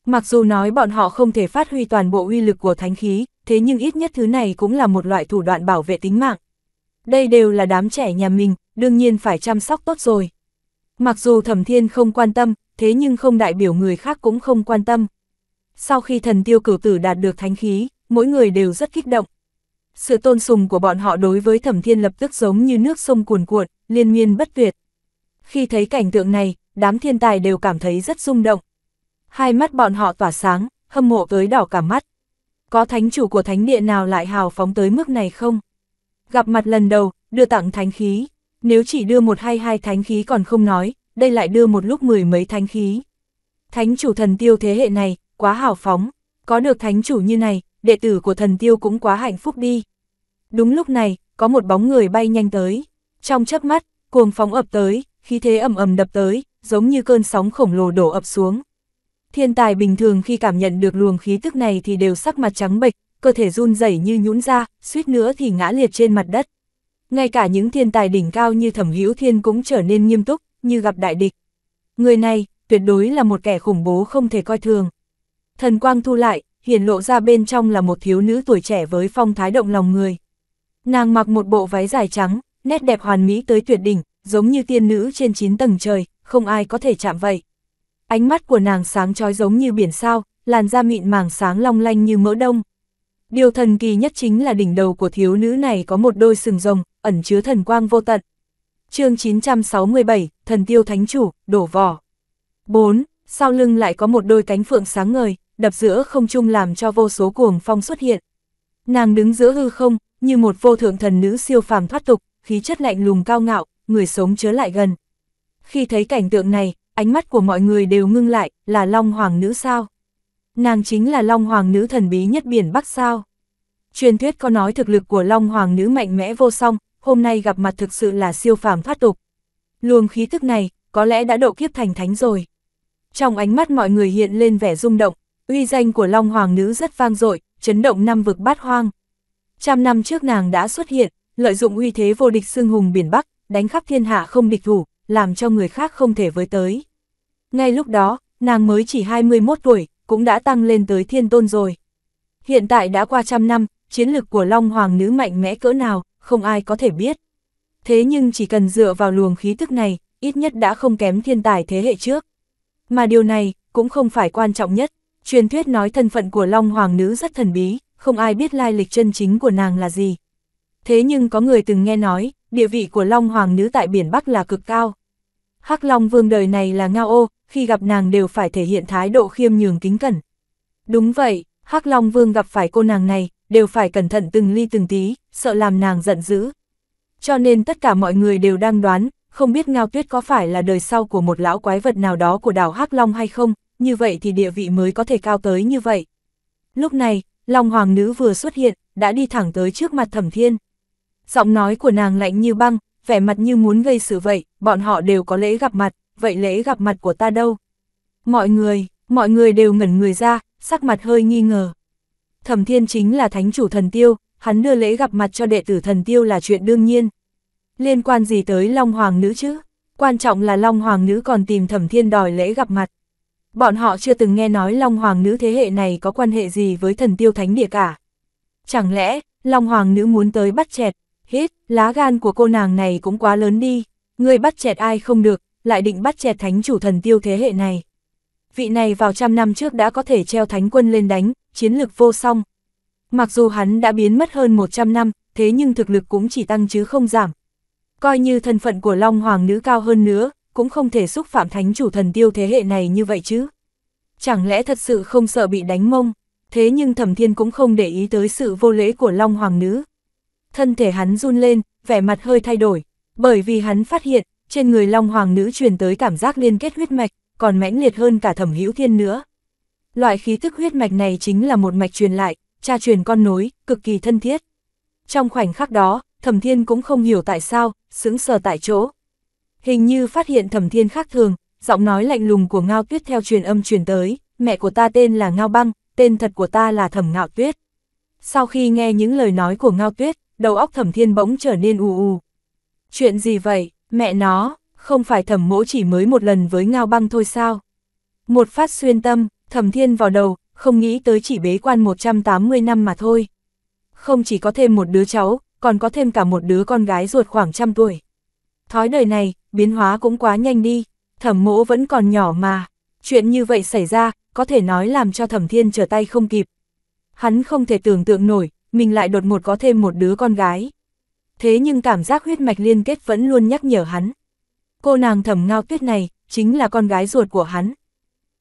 Mặc dù nói bọn họ không thể phát huy toàn bộ uy lực của thánh khí, thế nhưng ít nhất thứ này cũng là một loại thủ đoạn bảo vệ tính mạng. Đây đều là đám trẻ nhà mình, đương nhiên phải chăm sóc tốt rồi. Mặc dù thẩm thiên không quan tâm, thế nhưng không đại biểu người khác cũng không quan tâm. Sau khi thần tiêu cửu tử đạt được thánh khí, mỗi người đều rất kích động. Sự tôn sùng của bọn họ đối với thẩm thiên lập tức giống như nước sông cuồn cuộn, liên miên bất tuyệt. Khi thấy cảnh tượng này, đám thiên tài đều cảm thấy rất rung động. Hai mắt bọn họ tỏa sáng, hâm mộ tới đỏ cả mắt. Có thánh chủ của thánh địa nào lại hào phóng tới mức này không? Gặp mặt lần đầu, đưa tặng thánh khí. Nếu chỉ đưa một hay hai thánh khí còn không nói, đây lại đưa một lúc mười mấy thánh khí. Thánh chủ thần tiêu thế hệ này, quá hào phóng. Có được thánh chủ như này, đệ tử của thần tiêu cũng quá hạnh phúc đi. Đúng lúc này, có một bóng người bay nhanh tới. Trong chớp mắt, cuồng phóng ập tới, khí thế ầm ầm đập tới, giống như cơn sóng khổng lồ đổ ập xuống. Thiên tài bình thường khi cảm nhận được luồng khí tức này thì đều sắc mặt trắng bệch, cơ thể run rẩy như nhũn ra, suýt nữa thì ngã liệt trên mặt đất. Ngay cả những thiên tài đỉnh cao như Thẩm Hữu Thiên cũng trở nên nghiêm túc, như gặp đại địch. Người này, tuyệt đối là một kẻ khủng bố không thể coi thường. Thần quang thu lại, hiển lộ ra bên trong là một thiếu nữ tuổi trẻ với phong thái động lòng người. Nàng mặc một bộ váy dài trắng, nét đẹp hoàn mỹ tới tuyệt đỉnh, giống như tiên nữ trên 9 tầng trời, không ai có thể chạm vậy. Ánh mắt của nàng sáng trói giống như biển sao, làn da mịn màng sáng long lanh như mỡ đông. Điều thần kỳ nhất chính là đỉnh đầu của thiếu nữ này có một đôi sừng rồng, ẩn chứa thần quang vô tận. chương 967, Thần Tiêu Thánh Chủ, đổ vỏ. 4. Sau lưng lại có một đôi cánh phượng sáng ngời, đập giữa không trung làm cho vô số cuồng phong xuất hiện. Nàng đứng giữa hư không, như một vô thượng thần nữ siêu phàm thoát tục, khí chất lạnh lùng cao ngạo, người sống chớ lại gần. Khi thấy cảnh tượng này, ánh mắt của mọi người đều ngưng lại, là Long Hoàng Nữ sao? Nàng chính là Long Hoàng Nữ thần bí nhất biển Bắc sao? Truyền thuyết có nói thực lực của Long Hoàng Nữ mạnh mẽ vô song, hôm nay gặp mặt thực sự là siêu phàm thoát tục. Luồng khí thức này, có lẽ đã độ kiếp thành thánh rồi. Trong ánh mắt mọi người hiện lên vẻ rung động, uy danh của Long Hoàng Nữ rất vang dội, chấn động năm vực bát hoang. Trăm năm trước nàng đã xuất hiện, lợi dụng uy thế vô địch xương hùng biển Bắc, đánh khắp thiên hạ không địch thủ, làm cho người khác không thể với tới. Ngay lúc đó, nàng mới chỉ 21 tuổi, cũng đã tăng lên tới thiên tôn rồi. Hiện tại đã qua trăm năm, chiến lực của Long Hoàng nữ mạnh mẽ cỡ nào, không ai có thể biết. Thế nhưng chỉ cần dựa vào luồng khí thức này, ít nhất đã không kém thiên tài thế hệ trước. Mà điều này, cũng không phải quan trọng nhất. Truyền thuyết nói thân phận của Long Hoàng nữ rất thần bí, không ai biết lai lịch chân chính của nàng là gì thế nhưng có người từng nghe nói, địa vị của Long Hoàng nữ tại biển Bắc là cực cao. Hắc Long Vương đời này là ngao ô, khi gặp nàng đều phải thể hiện thái độ khiêm nhường kính cẩn. Đúng vậy, Hắc Long Vương gặp phải cô nàng này, đều phải cẩn thận từng ly từng tí, sợ làm nàng giận dữ. Cho nên tất cả mọi người đều đang đoán, không biết Ngao Tuyết có phải là đời sau của một lão quái vật nào đó của đảo Hắc Long hay không, như vậy thì địa vị mới có thể cao tới như vậy. Lúc này, Long Hoàng Nữ vừa xuất hiện, đã đi thẳng tới trước mặt Thẩm Thiên giọng nói của nàng lạnh như băng, vẻ mặt như muốn gây sự vậy, bọn họ đều có lễ gặp mặt, vậy lễ gặp mặt của ta đâu? Mọi người, mọi người đều ngẩn người ra, sắc mặt hơi nghi ngờ. Thẩm Thiên chính là thánh chủ thần tiêu, hắn đưa lễ gặp mặt cho đệ tử thần tiêu là chuyện đương nhiên. Liên quan gì tới Long Hoàng nữ chứ? Quan trọng là Long Hoàng nữ còn tìm Thẩm Thiên đòi lễ gặp mặt. Bọn họ chưa từng nghe nói Long Hoàng nữ thế hệ này có quan hệ gì với thần tiêu thánh địa cả. Chẳng lẽ, Long Hoàng nữ muốn tới bắt chẹt, hít, lá gan của cô nàng này cũng quá lớn đi, người bắt chẹt ai không được, lại định bắt chẹt thánh chủ thần tiêu thế hệ này. Vị này vào trăm năm trước đã có thể treo thánh quân lên đánh, chiến lực vô song. Mặc dù hắn đã biến mất hơn 100 năm, thế nhưng thực lực cũng chỉ tăng chứ không giảm. Coi như thân phận của Long Hoàng nữ cao hơn nữa, cũng không thể xúc phạm thánh chủ thần tiêu thế hệ này như vậy chứ. Chẳng lẽ thật sự không sợ bị đánh mông, thế nhưng thẩm thiên cũng không để ý tới sự vô lễ của Long Hoàng nữ thân thể hắn run lên, vẻ mặt hơi thay đổi, bởi vì hắn phát hiện, trên người Long Hoàng nữ truyền tới cảm giác liên kết huyết mạch, còn mãnh liệt hơn cả thẩm hữu thiên nữa. Loại khí tức huyết mạch này chính là một mạch truyền lại, cha truyền con nối, cực kỳ thân thiết. Trong khoảnh khắc đó, thẩm thiên cũng không hiểu tại sao, sững sờ tại chỗ. Hình như phát hiện thẩm thiên khác thường, giọng nói lạnh lùng của Ngao Tuyết theo truyền âm truyền tới, mẹ của ta tên là Ngao Băng, tên thật của ta là thẩm Ngạo Tuyết. Sau khi nghe những lời nói của Ngao Tuyết, đầu óc thẩm thiên bỗng trở nên u u. Chuyện gì vậy, mẹ nó, không phải thẩm mỗ chỉ mới một lần với ngao băng thôi sao? Một phát xuyên tâm, thẩm thiên vào đầu, không nghĩ tới chỉ bế quan 180 năm mà thôi. Không chỉ có thêm một đứa cháu, còn có thêm cả một đứa con gái ruột khoảng trăm tuổi. Thói đời này, biến hóa cũng quá nhanh đi, thẩm mỗ vẫn còn nhỏ mà. Chuyện như vậy xảy ra, có thể nói làm cho thẩm thiên trở tay không kịp. Hắn không thể tưởng tượng nổi, mình lại đột một có thêm một đứa con gái. Thế nhưng cảm giác huyết mạch liên kết vẫn luôn nhắc nhở hắn. Cô nàng thẩm ngao tuyết này, chính là con gái ruột của hắn.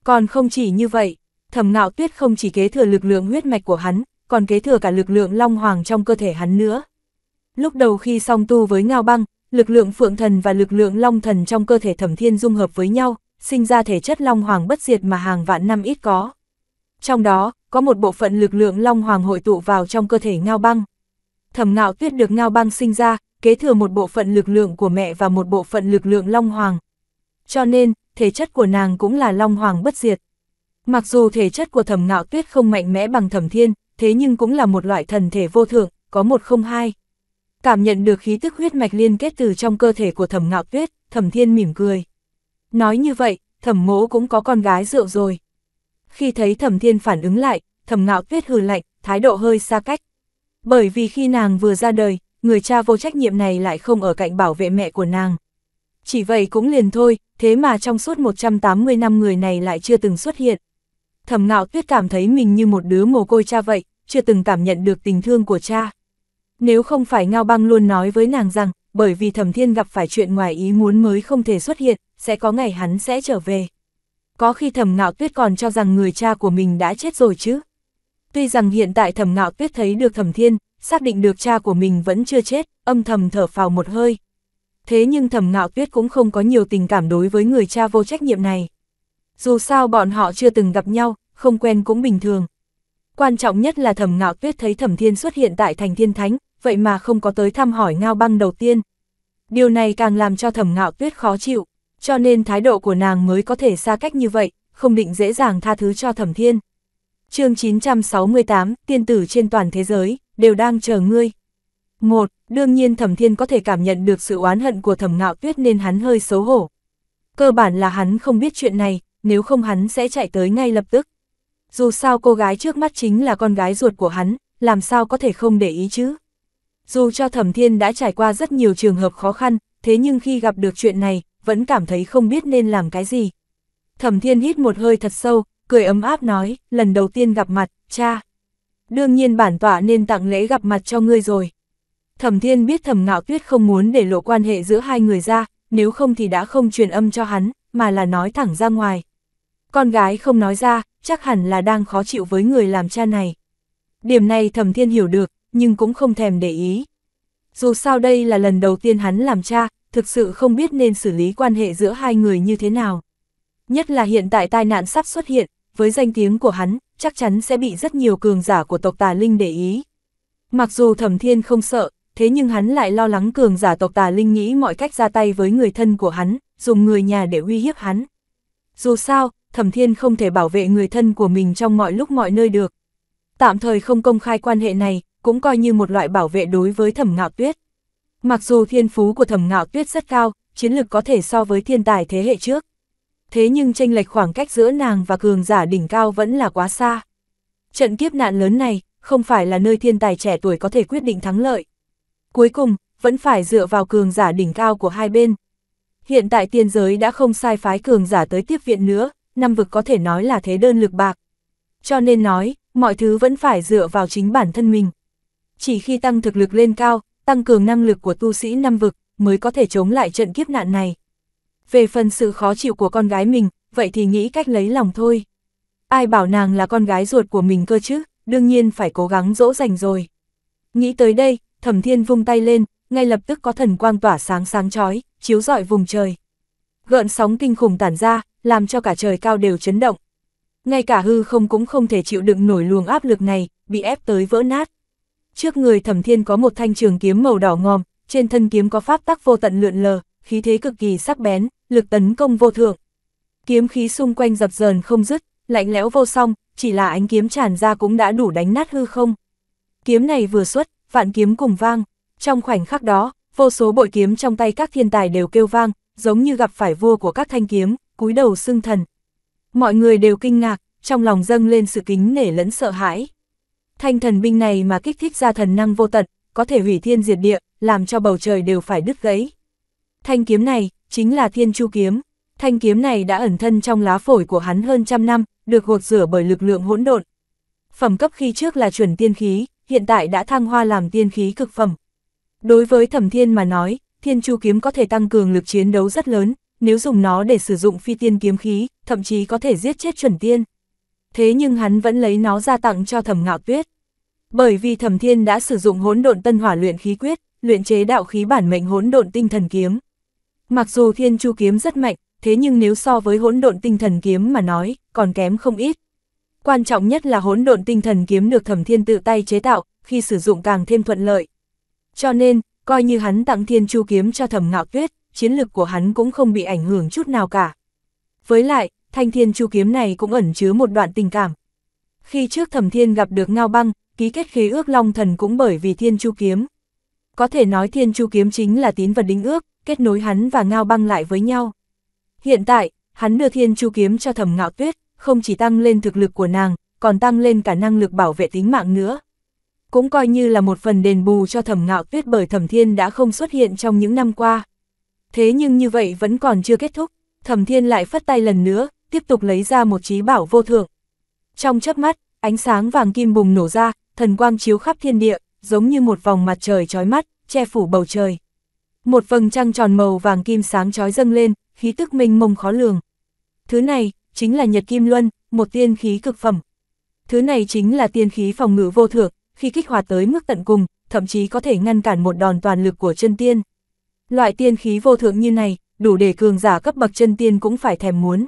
Còn không chỉ như vậy, thẩm ngạo tuyết không chỉ kế thừa lực lượng huyết mạch của hắn, còn kế thừa cả lực lượng long hoàng trong cơ thể hắn nữa. Lúc đầu khi song tu với ngao băng, lực lượng phượng thần và lực lượng long thần trong cơ thể thẩm thiên dung hợp với nhau, sinh ra thể chất long hoàng bất diệt mà hàng vạn năm ít có. Trong đó, có một bộ phận lực lượng Long Hoàng hội tụ vào trong cơ thể Ngao Băng. Thẩm Ngạo Tuyết được Ngao Băng sinh ra, kế thừa một bộ phận lực lượng của mẹ và một bộ phận lực lượng Long Hoàng. Cho nên, thể chất của nàng cũng là Long Hoàng bất diệt. Mặc dù thể chất của Thẩm Ngạo Tuyết không mạnh mẽ bằng Thẩm Thiên, thế nhưng cũng là một loại thần thể vô thượng, có một không hai. Cảm nhận được khí tức huyết mạch liên kết từ trong cơ thể của Thẩm Ngạo Tuyết, Thẩm Thiên mỉm cười. Nói như vậy, Thẩm Mỗ cũng có con gái rượu rồi. Khi thấy thẩm thiên phản ứng lại, thẩm ngạo tuyết hừ lạnh, thái độ hơi xa cách. Bởi vì khi nàng vừa ra đời, người cha vô trách nhiệm này lại không ở cạnh bảo vệ mẹ của nàng. Chỉ vậy cũng liền thôi, thế mà trong suốt 180 năm người này lại chưa từng xuất hiện. Thẩm ngạo tuyết cảm thấy mình như một đứa mồ côi cha vậy, chưa từng cảm nhận được tình thương của cha. Nếu không phải Ngao Băng luôn nói với nàng rằng, bởi vì Thẩm Thiên gặp phải chuyện ngoài ý muốn mới không thể xuất hiện, sẽ có ngày hắn sẽ trở về có khi thẩm ngạo tuyết còn cho rằng người cha của mình đã chết rồi chứ. Tuy rằng hiện tại thẩm ngạo tuyết thấy được thẩm thiên, xác định được cha của mình vẫn chưa chết, âm thầm thở phào một hơi. Thế nhưng thẩm ngạo tuyết cũng không có nhiều tình cảm đối với người cha vô trách nhiệm này. Dù sao bọn họ chưa từng gặp nhau, không quen cũng bình thường. Quan trọng nhất là thẩm ngạo tuyết thấy thẩm thiên xuất hiện tại thành thiên thánh, vậy mà không có tới thăm hỏi ngao băng đầu tiên. Điều này càng làm cho thẩm ngạo tuyết khó chịu cho nên thái độ của nàng mới có thể xa cách như vậy, không định dễ dàng tha thứ cho thẩm thiên. chương 968, tiên tử trên toàn thế giới, đều đang chờ ngươi. Một, đương nhiên thẩm thiên có thể cảm nhận được sự oán hận của thẩm ngạo tuyết nên hắn hơi xấu hổ. Cơ bản là hắn không biết chuyện này, nếu không hắn sẽ chạy tới ngay lập tức. Dù sao cô gái trước mắt chính là con gái ruột của hắn, làm sao có thể không để ý chứ. Dù cho thẩm thiên đã trải qua rất nhiều trường hợp khó khăn, thế nhưng khi gặp được chuyện này, vẫn cảm thấy không biết nên làm cái gì. Thẩm thiên hít một hơi thật sâu, cười ấm áp nói, lần đầu tiên gặp mặt, cha. Đương nhiên bản tọa nên tặng lễ gặp mặt cho ngươi rồi. Thẩm thiên biết thẩm ngạo tuyết không muốn để lộ quan hệ giữa hai người ra, nếu không thì đã không truyền âm cho hắn, mà là nói thẳng ra ngoài. Con gái không nói ra, chắc hẳn là đang khó chịu với người làm cha này. Điểm này thẩm thiên hiểu được, nhưng cũng không thèm để ý. Dù sao đây là lần đầu tiên hắn làm cha, thực sự không biết nên xử lý quan hệ giữa hai người như thế nào. Nhất là hiện tại tai nạn sắp xuất hiện, với danh tiếng của hắn, chắc chắn sẽ bị rất nhiều cường giả của tộc tà linh để ý. Mặc dù thẩm thiên không sợ, thế nhưng hắn lại lo lắng cường giả tộc tà linh nghĩ mọi cách ra tay với người thân của hắn, dùng người nhà để uy hiếp hắn. Dù sao, thẩm thiên không thể bảo vệ người thân của mình trong mọi lúc mọi nơi được. Tạm thời không công khai quan hệ này, cũng coi như một loại bảo vệ đối với thẩm ngạo tuyết. Mặc dù thiên phú của thẩm ngạo tuyết rất cao, chiến lực có thể so với thiên tài thế hệ trước. Thế nhưng tranh lệch khoảng cách giữa nàng và cường giả đỉnh cao vẫn là quá xa. Trận kiếp nạn lớn này, không phải là nơi thiên tài trẻ tuổi có thể quyết định thắng lợi. Cuối cùng, vẫn phải dựa vào cường giả đỉnh cao của hai bên. Hiện tại tiên giới đã không sai phái cường giả tới tiếp viện nữa, năm vực có thể nói là thế đơn lực bạc. Cho nên nói, mọi thứ vẫn phải dựa vào chính bản thân mình. Chỉ khi tăng thực lực lên cao, tăng cường năng lực của tu sĩ năm vực, mới có thể chống lại trận kiếp nạn này. Về phần sự khó chịu của con gái mình, vậy thì nghĩ cách lấy lòng thôi. Ai bảo nàng là con gái ruột của mình cơ chứ, đương nhiên phải cố gắng dỗ dành rồi. Nghĩ tới đây, thẩm thiên vung tay lên, ngay lập tức có thần quang tỏa sáng sáng chói chiếu rọi vùng trời. Gợn sóng kinh khủng tản ra, làm cho cả trời cao đều chấn động. Ngay cả hư không cũng không thể chịu đựng nổi luồng áp lực này, bị ép tới vỡ nát. Trước người thẩm thiên có một thanh trường kiếm màu đỏ ngòm, trên thân kiếm có pháp tắc vô tận lượn lờ, khí thế cực kỳ sắc bén, lực tấn công vô thượng. Kiếm khí xung quanh dập dờn không dứt, lạnh lẽo vô song, chỉ là ánh kiếm tràn ra cũng đã đủ đánh nát hư không. Kiếm này vừa xuất, vạn kiếm cùng vang, trong khoảnh khắc đó, vô số bội kiếm trong tay các thiên tài đều kêu vang, giống như gặp phải vua của các thanh kiếm, cúi đầu xưng thần. Mọi người đều kinh ngạc, trong lòng dâng lên sự kính nể lẫn sợ hãi. Thanh thần binh này mà kích thích ra thần năng vô tận, có thể hủy thiên diệt địa, làm cho bầu trời đều phải đứt gãy. Thanh kiếm này, chính là thiên chu kiếm. Thanh kiếm này đã ẩn thân trong lá phổi của hắn hơn trăm năm, được gột rửa bởi lực lượng hỗn độn. Phẩm cấp khi trước là chuẩn tiên khí, hiện tại đã thăng hoa làm tiên khí cực phẩm. Đối với thẩm thiên mà nói, thiên chu kiếm có thể tăng cường lực chiến đấu rất lớn, nếu dùng nó để sử dụng phi tiên kiếm khí, thậm chí có thể giết chết chuẩn tiên thế nhưng hắn vẫn lấy nó ra tặng cho thẩm ngạo tuyết. Bởi vì thẩm thiên đã sử dụng hỗn độn tân hỏa luyện khí quyết, luyện chế đạo khí bản mệnh hỗn độn tinh thần kiếm. Mặc dù thiên chu kiếm rất mạnh, thế nhưng nếu so với hỗn độn tinh thần kiếm mà nói, còn kém không ít. Quan trọng nhất là hỗn độn tinh thần kiếm được thẩm thiên tự tay chế tạo, khi sử dụng càng thêm thuận lợi. Cho nên, coi như hắn tặng thiên chu kiếm cho thẩm ngạo tuyết, chiến lực của hắn cũng không bị ảnh hưởng chút nào cả. Với lại, thanh thiên chu kiếm này cũng ẩn chứa một đoạn tình cảm. Khi trước thẩm thiên gặp được ngao băng, ký kết khế ước long thần cũng bởi vì thiên chu kiếm. Có thể nói thiên chu kiếm chính là tín vật đính ước, kết nối hắn và ngao băng lại với nhau. Hiện tại, hắn đưa thiên chu kiếm cho thẩm ngạo tuyết, không chỉ tăng lên thực lực của nàng, còn tăng lên cả năng lực bảo vệ tính mạng nữa. Cũng coi như là một phần đền bù cho thẩm ngạo tuyết bởi thẩm thiên đã không xuất hiện trong những năm qua. Thế nhưng như vậy vẫn còn chưa kết thúc, thẩm thiên lại phất tay lần nữa, tiếp tục lấy ra một trí bảo vô thượng. Trong chớp mắt, ánh sáng vàng kim bùng nổ ra, thần quang chiếu khắp thiên địa, giống như một vòng mặt trời chói mắt, che phủ bầu trời. Một vầng trăng tròn màu vàng kim sáng chói dâng lên, khí tức minh mông khó lường. Thứ này, chính là Nhật Kim Luân, một tiên khí cực phẩm. Thứ này chính là tiên khí phòng ngự vô thượng, khi kích hoạt tới mức tận cùng, thậm chí có thể ngăn cản một đòn toàn lực của chân tiên. Loại tiên khí vô thượng như này, đủ để cường giả cấp bậc chân tiên cũng phải thèm muốn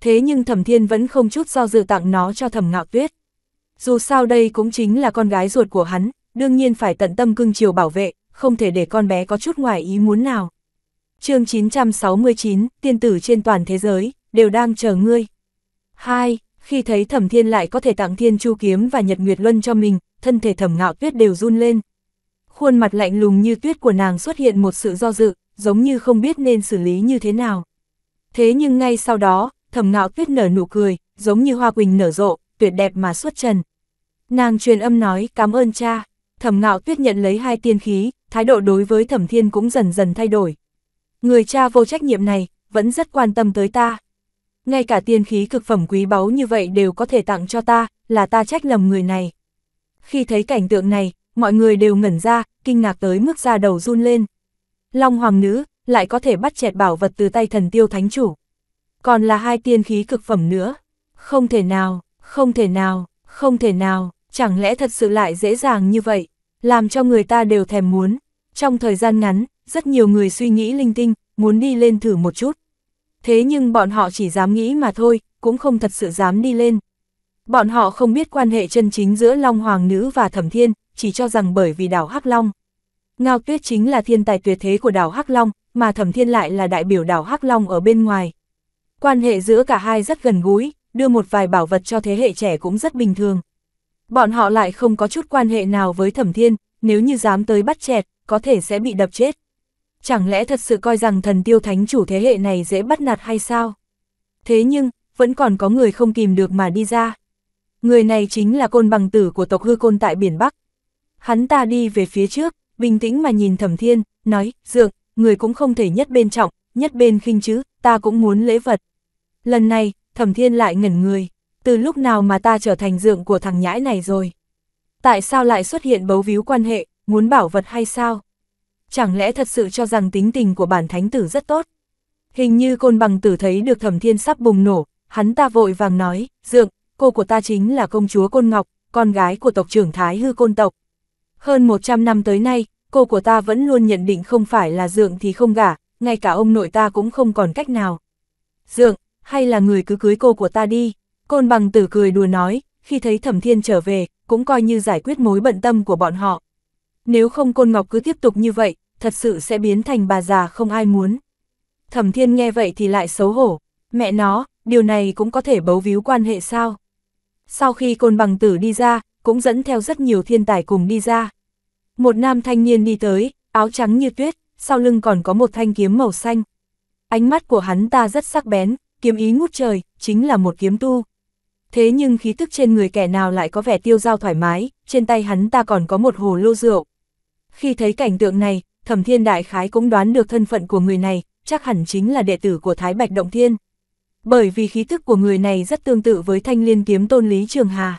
thế nhưng Thẩm Thiên vẫn không chút do dự tặng nó cho Thẩm Ngạo Tuyết. Dù sao đây cũng chính là con gái ruột của hắn, đương nhiên phải tận tâm cưng chiều bảo vệ, không thể để con bé có chút ngoài ý muốn nào. chương 969, tiên tử trên toàn thế giới, đều đang chờ ngươi. hai Khi thấy Thẩm Thiên lại có thể tặng Thiên Chu Kiếm và Nhật Nguyệt Luân cho mình, thân thể Thẩm Ngạo Tuyết đều run lên. Khuôn mặt lạnh lùng như tuyết của nàng xuất hiện một sự do dự, giống như không biết nên xử lý như thế nào. Thế nhưng ngay sau đó, thầm ngạo tuyết nở nụ cười, giống như hoa quỳnh nở rộ, tuyệt đẹp mà xuất trần. Nàng truyền âm nói cảm ơn cha, thầm ngạo tuyết nhận lấy hai tiên khí, thái độ đối với thẩm thiên cũng dần dần thay đổi. Người cha vô trách nhiệm này, vẫn rất quan tâm tới ta. Ngay cả tiên khí cực phẩm quý báu như vậy đều có thể tặng cho ta, là ta trách lầm người này. Khi thấy cảnh tượng này, mọi người đều ngẩn ra, kinh ngạc tới mức da đầu run lên. Long hoàng nữ, lại có thể bắt chẹt bảo vật từ tay thần tiêu thánh chủ còn là hai tiên khí cực phẩm nữa. Không thể nào, không thể nào, không thể nào, chẳng lẽ thật sự lại dễ dàng như vậy, làm cho người ta đều thèm muốn. Trong thời gian ngắn, rất nhiều người suy nghĩ linh tinh, muốn đi lên thử một chút. Thế nhưng bọn họ chỉ dám nghĩ mà thôi, cũng không thật sự dám đi lên. Bọn họ không biết quan hệ chân chính giữa Long Hoàng Nữ và Thẩm Thiên, chỉ cho rằng bởi vì đảo Hắc Long. Ngao Tuyết chính là thiên tài tuyệt thế của đảo Hắc Long, mà Thẩm Thiên lại là đại biểu đảo Hắc Long ở bên ngoài, Quan hệ giữa cả hai rất gần gũi, đưa một vài bảo vật cho thế hệ trẻ cũng rất bình thường. Bọn họ lại không có chút quan hệ nào với thẩm thiên, nếu như dám tới bắt chẹt, có thể sẽ bị đập chết. Chẳng lẽ thật sự coi rằng thần tiêu thánh chủ thế hệ này dễ bắt nạt hay sao? Thế nhưng, vẫn còn có người không kìm được mà đi ra. Người này chính là côn bằng tử của tộc hư côn tại biển Bắc. Hắn ta đi về phía trước, bình tĩnh mà nhìn thẩm thiên, nói, dược, người cũng không thể nhất bên trọng, nhất bên khinh chứ, ta cũng muốn lễ vật. Lần này, thẩm thiên lại ngẩn người, từ lúc nào mà ta trở thành dượng của thằng nhãi này rồi? Tại sao lại xuất hiện bấu víu quan hệ, muốn bảo vật hay sao? Chẳng lẽ thật sự cho rằng tính tình của bản thánh tử rất tốt? Hình như côn bằng tử thấy được thẩm thiên sắp bùng nổ, hắn ta vội vàng nói, dượng, cô của ta chính là công chúa Côn Ngọc, con gái của tộc trưởng Thái Hư Côn Tộc. Hơn 100 năm tới nay, cô của ta vẫn luôn nhận định không phải là dượng thì không gả, ngay cả ông nội ta cũng không còn cách nào. Dượng, hay là người cứ cưới cô của ta đi. Côn bằng tử cười đùa nói, khi thấy thẩm thiên trở về, cũng coi như giải quyết mối bận tâm của bọn họ. Nếu không côn ngọc cứ tiếp tục như vậy, thật sự sẽ biến thành bà già không ai muốn. Thẩm thiên nghe vậy thì lại xấu hổ, mẹ nó, điều này cũng có thể bấu víu quan hệ sao. Sau khi côn bằng tử đi ra, cũng dẫn theo rất nhiều thiên tài cùng đi ra. Một nam thanh niên đi tới, áo trắng như tuyết, sau lưng còn có một thanh kiếm màu xanh. Ánh mắt của hắn ta rất sắc bén, kiếm ý ngút trời, chính là một kiếm tu. Thế nhưng khí tức trên người kẻ nào lại có vẻ tiêu dao thoải mái, trên tay hắn ta còn có một hồ lô rượu. Khi thấy cảnh tượng này, thẩm thiên đại khái cũng đoán được thân phận của người này, chắc hẳn chính là đệ tử của Thái Bạch Động Thiên. Bởi vì khí tức của người này rất tương tự với thanh liên kiếm tôn Lý Trường Hà.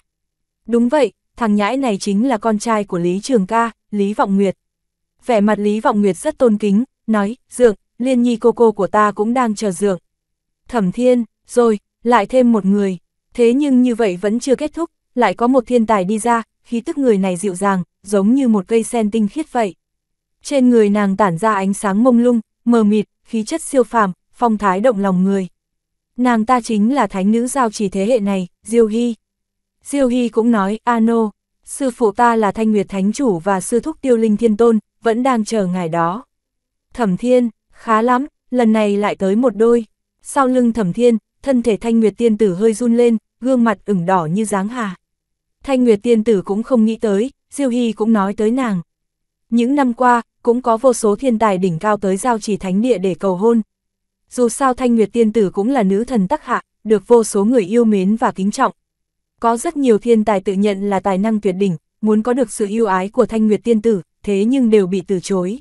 Đúng vậy, thằng nhãi này chính là con trai của Lý Trường Ca, Lý Vọng Nguyệt. Vẻ mặt Lý Vọng Nguyệt rất tôn kính, nói, Dượng, Liên Nhi cô cô của ta cũng đang chờ Dượng thẩm thiên, rồi, lại thêm một người. Thế nhưng như vậy vẫn chưa kết thúc, lại có một thiên tài đi ra, khí tức người này dịu dàng, giống như một cây sen tinh khiết vậy. Trên người nàng tản ra ánh sáng mông lung, mờ mịt, khí chất siêu phàm, phong thái động lòng người. Nàng ta chính là thánh nữ giao chỉ thế hệ này, Diêu Hy. Diêu Hy cũng nói, Ano, sư phụ ta là Thanh Nguyệt Thánh Chủ và sư thúc tiêu linh thiên tôn, vẫn đang chờ ngài đó. Thẩm thiên, khá lắm, lần này lại tới một đôi. Sau lưng thẩm thiên, thân thể thanh nguyệt tiên tử hơi run lên, gương mặt ửng đỏ như dáng hà. Thanh nguyệt tiên tử cũng không nghĩ tới, Diêu Hy cũng nói tới nàng. Những năm qua, cũng có vô số thiên tài đỉnh cao tới giao chỉ thánh địa để cầu hôn. Dù sao Thanh Nguyệt Tiên Tử cũng là nữ thần tắc hạ, được vô số người yêu mến và kính trọng. Có rất nhiều thiên tài tự nhận là tài năng tuyệt đỉnh, muốn có được sự yêu ái của Thanh Nguyệt Tiên Tử, thế nhưng đều bị từ chối.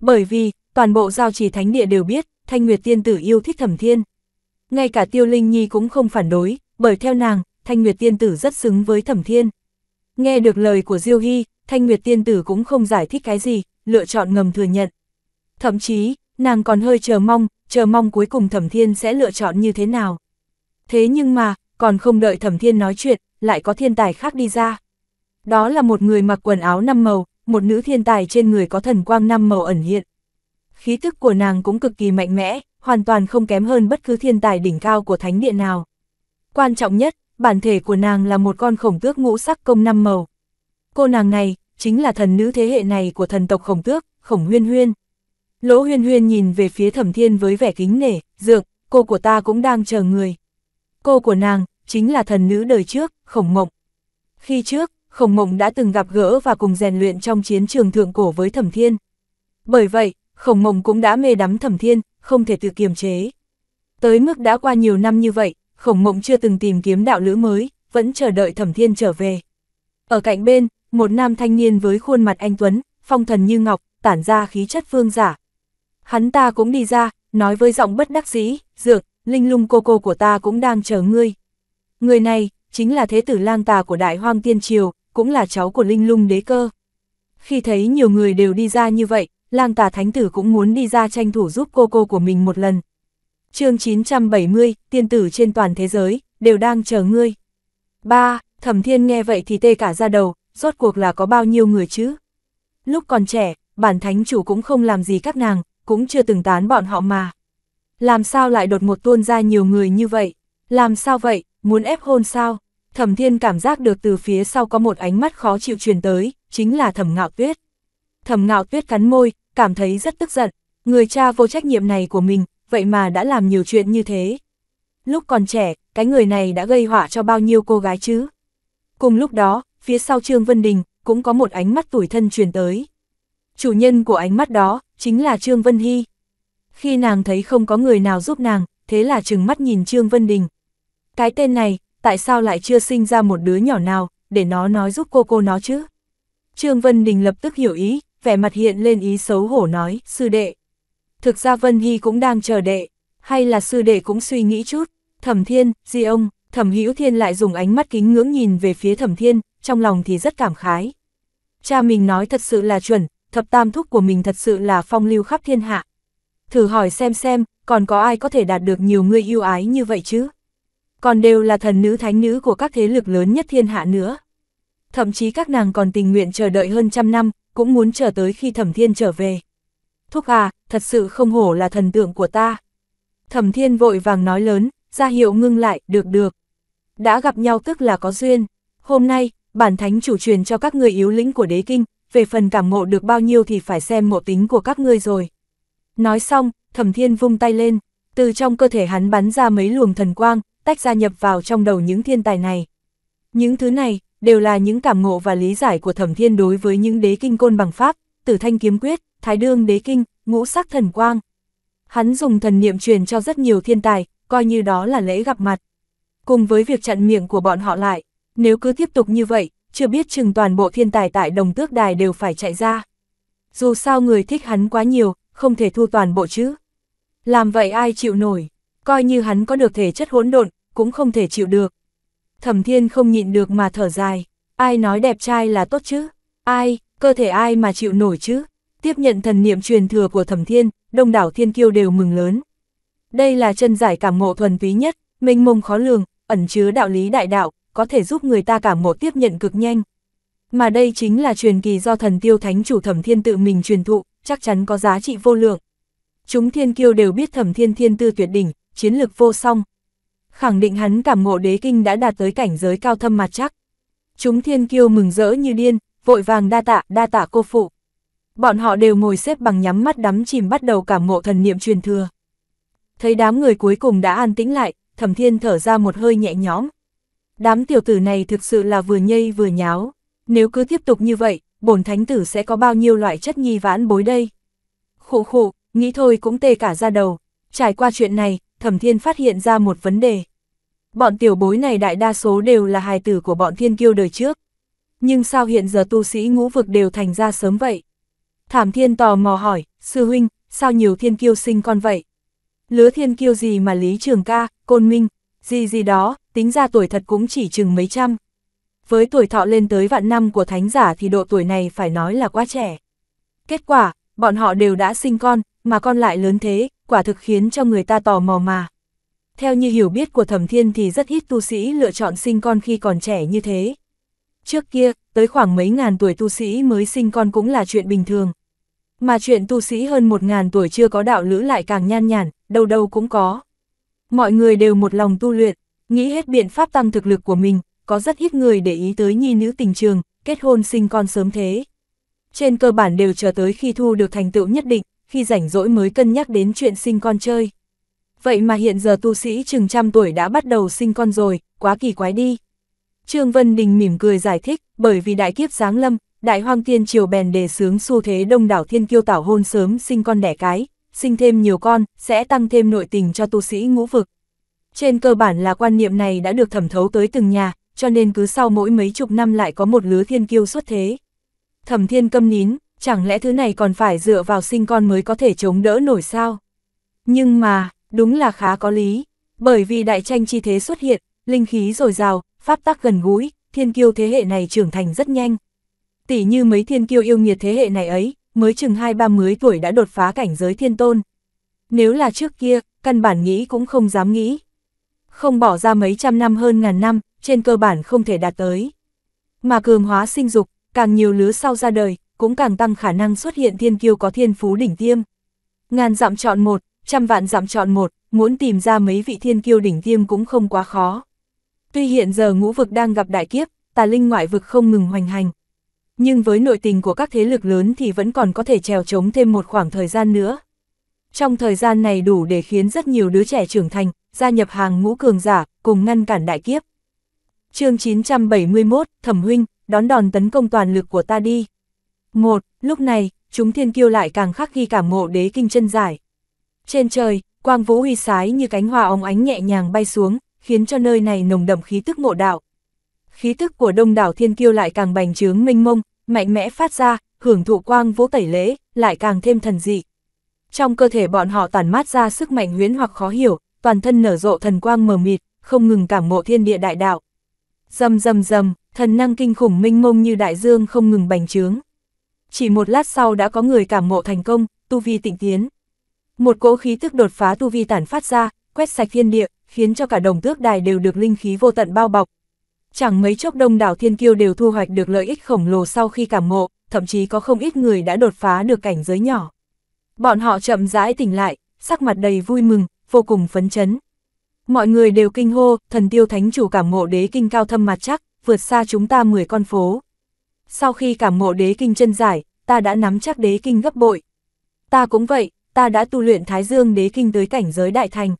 Bởi vì, toàn bộ giao trì thánh địa đều biết, Thanh Nguyệt Tiên Tử yêu thích Thẩm Thiên. Ngay cả Tiêu Linh Nhi cũng không phản đối, bởi theo nàng, Thanh Nguyệt Tiên Tử rất xứng với Thẩm Thiên. Nghe được lời của Diêu Hy, Thanh Nguyệt Tiên Tử cũng không giải thích cái gì, lựa chọn ngầm thừa nhận. Thậm chí, nàng còn hơi chờ mong, chờ mong cuối cùng Thẩm Thiên sẽ lựa chọn như thế nào. Thế nhưng mà, còn không đợi Thẩm Thiên nói chuyện, lại có thiên tài khác đi ra. Đó là một người mặc quần áo năm màu, một nữ thiên tài trên người có thần quang năm màu ẩn hiện khí tức của nàng cũng cực kỳ mạnh mẽ, hoàn toàn không kém hơn bất cứ thiên tài đỉnh cao của thánh địa nào. Quan trọng nhất, bản thể của nàng là một con khổng tước ngũ sắc công năm màu. Cô nàng này, chính là thần nữ thế hệ này của thần tộc khổng tước, khổng huyên huyên. Lỗ huyên huyên nhìn về phía thẩm thiên với vẻ kính nể, dược, cô của ta cũng đang chờ người. Cô của nàng, chính là thần nữ đời trước, khổng mộng. Khi trước, khổng mộng đã từng gặp gỡ và cùng rèn luyện trong chiến trường thượng cổ với thẩm thiên. Bởi vậy, khổng mộng cũng đã mê đắm thẩm thiên, không thể tự kiềm chế. Tới mức đã qua nhiều năm như vậy, khổng mộng chưa từng tìm kiếm đạo lữ mới, vẫn chờ đợi thẩm thiên trở về. Ở cạnh bên, một nam thanh niên với khuôn mặt anh Tuấn, phong thần như ngọc, tản ra khí chất phương giả. Hắn ta cũng đi ra, nói với giọng bất đắc dĩ, dược, linh lung cô cô của ta cũng đang chờ ngươi. Người này, chính là thế tử lang tà của đại hoang tiên triều, cũng là cháu của linh lung đế cơ. Khi thấy nhiều người đều đi ra như vậy, lang tà thánh tử cũng muốn đi ra tranh thủ giúp cô cô của mình một lần. chương 970, tiên tử trên toàn thế giới, đều đang chờ ngươi. ba Thẩm thiên nghe vậy thì tê cả ra đầu, rốt cuộc là có bao nhiêu người chứ? Lúc còn trẻ, bản thánh chủ cũng không làm gì các nàng, cũng chưa từng tán bọn họ mà. Làm sao lại đột một tuôn ra nhiều người như vậy? Làm sao vậy, muốn ép hôn sao? Thẩm thiên cảm giác được từ phía sau có một ánh mắt khó chịu truyền tới, chính là thẩm ngạo tuyết. Thẩm ngạo tuyết cắn môi, cảm thấy rất tức giận, người cha vô trách nhiệm này của mình, vậy mà đã làm nhiều chuyện như thế. Lúc còn trẻ, cái người này đã gây họa cho bao nhiêu cô gái chứ? Cùng lúc đó, phía sau Trương Vân Đình, cũng có một ánh mắt tủi thân truyền tới. Chủ nhân của ánh mắt đó, chính là Trương Vân Hy. Khi nàng thấy không có người nào giúp nàng, thế là trừng mắt nhìn Trương Vân Đình. Cái tên này, tại sao lại chưa sinh ra một đứa nhỏ nào, để nó nói giúp cô cô nó chứ? Trương Vân Đình lập tức hiểu ý, vẻ mặt hiện lên ý xấu hổ nói, sư đệ. Thực ra Vân Hy cũng đang chờ đệ, hay là sư đệ cũng suy nghĩ chút, thẩm thiên, di ông, thẩm hữu thiên lại dùng ánh mắt kính ngưỡng nhìn về phía thẩm thiên, trong lòng thì rất cảm khái. Cha mình nói thật sự là chuẩn, thập tam thúc của mình thật sự là phong lưu khắp thiên hạ. Thử hỏi xem xem, còn có ai có thể đạt được nhiều người yêu ái như vậy chứ? Còn đều là thần nữ thánh nữ của các thế lực lớn nhất thiên hạ nữa. Thậm chí các nàng còn tình nguyện chờ đợi hơn trăm năm, cũng muốn chờ tới khi thẩm thiên trở về. Thúc à, thật sự không hổ là thần tượng của ta. Thẩm thiên vội vàng nói lớn, ra hiệu ngưng lại, được được. Đã gặp nhau tức là có duyên. Hôm nay, bản thánh chủ truyền cho các người yếu lĩnh của đế kinh, về phần cảm ngộ được bao nhiêu thì phải xem mộ tính của các ngươi rồi. Nói xong, thẩm thiên vung tay lên, từ trong cơ thể hắn bắn ra mấy luồng thần quang, tách ra nhập vào trong đầu những thiên tài này. Những thứ này, đều là những cảm ngộ và lý giải của thẩm thiên đối với những đế kinh côn bằng pháp, tử thanh kiếm quyết, thái Dương đế kinh, ngũ sắc thần quang. Hắn dùng thần niệm truyền cho rất nhiều thiên tài, coi như đó là lễ gặp mặt. Cùng với việc chặn miệng của bọn họ lại, nếu cứ tiếp tục như vậy, chưa biết chừng toàn bộ thiên tài tại đồng tước đài đều phải chạy ra. Dù sao người thích hắn quá nhiều, không thể thu toàn bộ chứ. Làm vậy ai chịu nổi, coi như hắn có được thể chất hỗn độn, cũng không thể chịu được thẩm thiên không nhịn được mà thở dài, ai nói đẹp trai là tốt chứ, ai, cơ thể ai mà chịu nổi chứ, tiếp nhận thần niệm truyền thừa của thẩm thiên, đông đảo thiên kiêu đều mừng lớn. Đây là chân giải cảm ngộ thuần túy nhất, mênh mông khó lường, ẩn chứa đạo lý đại đạo, có thể giúp người ta cảm ngộ tiếp nhận cực nhanh. Mà đây chính là truyền kỳ do thần tiêu thánh chủ thẩm thiên tự mình truyền thụ, chắc chắn có giá trị vô lượng. Chúng thiên kiêu đều biết thẩm thiên thiên tư tuyệt đỉnh, chiến lược vô song, khẳng định hắn cảm ngộ đế kinh đã đạt tới cảnh giới cao thâm mặt chắc. Chúng thiên kiêu mừng rỡ như điên, vội vàng đa tạ, đa tạ cô phụ. Bọn họ đều ngồi xếp bằng nhắm mắt đắm chìm bắt đầu cảm ngộ thần niệm truyền thừa. Thấy đám người cuối cùng đã an tĩnh lại, thẩm thiên thở ra một hơi nhẹ nhõm. Đám tiểu tử này thực sự là vừa nhây vừa nháo. Nếu cứ tiếp tục như vậy, bổn thánh tử sẽ có bao nhiêu loại chất nhi vãn bối đây. khổ khổ nghĩ thôi cũng tê cả ra đầu. Trải qua chuyện này, Thẩm Thiên phát hiện ra một vấn đề. Bọn tiểu bối này đại đa số đều là hài tử của bọn thiên kiêu đời trước. Nhưng sao hiện giờ tu sĩ ngũ vực đều thành ra sớm vậy? Thảm Thiên tò mò hỏi, sư huynh, sao nhiều thiên kiêu sinh con vậy? Lứa thiên kiêu gì mà Lý Trường Ca, Côn Minh, gì gì đó, tính ra tuổi thật cũng chỉ chừng mấy trăm. Với tuổi thọ lên tới vạn năm của thánh giả thì độ tuổi này phải nói là quá trẻ. Kết quả, bọn họ đều đã sinh con, mà con lại lớn thế, quả thực khiến cho người ta tò mò mà. Theo như hiểu biết của Thẩm Thiên thì rất ít tu sĩ lựa chọn sinh con khi còn trẻ như thế. Trước kia, tới khoảng mấy ngàn tuổi tu sĩ mới sinh con cũng là chuyện bình thường. Mà chuyện tu sĩ hơn một ngàn tuổi chưa có đạo lữ lại càng nhan nhản, đâu đâu cũng có. Mọi người đều một lòng tu luyện, nghĩ hết biện pháp tăng thực lực của mình, có rất ít người để ý tới nhi nữ tình trường, kết hôn sinh con sớm thế. Trên cơ bản đều chờ tới khi thu được thành tựu nhất định, khi rảnh rỗi mới cân nhắc đến chuyện sinh con chơi. Vậy mà hiện giờ tu sĩ chừng trăm tuổi đã bắt đầu sinh con rồi, quá kỳ quái đi. Trương Vân Đình mỉm cười giải thích, bởi vì đại kiếp giáng lâm, đại hoang tiên triều bèn đề sướng xu thế đông đảo thiên kiêu tảo hôn sớm sinh con đẻ cái, sinh thêm nhiều con, sẽ tăng thêm nội tình cho tu sĩ ngũ vực. Trên cơ bản là quan niệm này đã được thẩm thấu tới từng nhà, cho nên cứ sau mỗi mấy chục năm lại có một lứa thiên kiêu xuất thế. Thẩm thiên câm nín, chẳng lẽ thứ này còn phải dựa vào sinh con mới có thể chống đỡ nổi sao? Nhưng mà, đúng là khá có lý, bởi vì đại tranh chi thế xuất hiện, linh khí dồi dào, pháp tắc gần gũi, thiên kiêu thế hệ này trưởng thành rất nhanh. Tỷ như mấy thiên kiêu yêu nghiệt thế hệ này ấy, mới chừng hai ba mươi tuổi đã đột phá cảnh giới thiên tôn. Nếu là trước kia, căn bản nghĩ cũng không dám nghĩ. Không bỏ ra mấy trăm năm hơn ngàn năm, trên cơ bản không thể đạt tới. Mà cường hóa sinh dục, càng nhiều lứa sau ra đời, cũng càng tăng khả năng xuất hiện thiên kiêu có thiên phú đỉnh tiêm. Ngàn dặm chọn một, trăm vạn dặm chọn một, muốn tìm ra mấy vị thiên kiêu đỉnh tiêm cũng không quá khó. Tuy hiện giờ ngũ vực đang gặp đại kiếp, tà linh ngoại vực không ngừng hoành hành. Nhưng với nội tình của các thế lực lớn thì vẫn còn có thể trèo trống thêm một khoảng thời gian nữa. Trong thời gian này đủ để khiến rất nhiều đứa trẻ trưởng thành, gia nhập hàng ngũ cường giả, cùng ngăn cản đại kiếp. chương 971, Thẩm Huynh, đón đòn tấn công toàn lực của ta đi. Một, lúc này, chúng thiên kiêu lại càng khắc ghi cảm ngộ đế kinh chân giải. Trên trời, quang vũ huy sái như cánh hoa óng ánh nhẹ nhàng bay xuống, khiến cho nơi này nồng đậm khí tức ngộ đạo. Khí tức của đông đảo thiên kiêu lại càng bành trướng mênh mông, mạnh mẽ phát ra, hưởng thụ quang vũ tẩy lễ, lại càng thêm thần dị. Trong cơ thể bọn họ tản mát ra sức mạnh huyễn hoặc khó hiểu, toàn thân nở rộ thần quang mờ mịt, không ngừng cảm ngộ thiên địa đại đạo. rầm rầm rầm thần năng kinh khủng minh mông như đại dương không ngừng bành trướng chỉ một lát sau đã có người cảm ngộ thành công, tu vi tịnh tiến. Một cỗ khí tức đột phá tu vi tản phát ra, quét sạch thiên địa, khiến cho cả đồng tước đài đều được linh khí vô tận bao bọc. Chẳng mấy chốc đông đảo thiên kiêu đều thu hoạch được lợi ích khổng lồ sau khi cảm ngộ, thậm chí có không ít người đã đột phá được cảnh giới nhỏ. Bọn họ chậm rãi tỉnh lại, sắc mặt đầy vui mừng, vô cùng phấn chấn. Mọi người đều kinh hô, thần tiêu thánh chủ cảm ngộ đế kinh cao thâm mặt chắc, vượt xa chúng ta 10 con phố sau khi cảm ngộ đế kinh chân giải, ta đã nắm chắc đế kinh gấp bội. Ta cũng vậy, ta đã tu luyện Thái Dương đế kinh tới cảnh giới đại thành.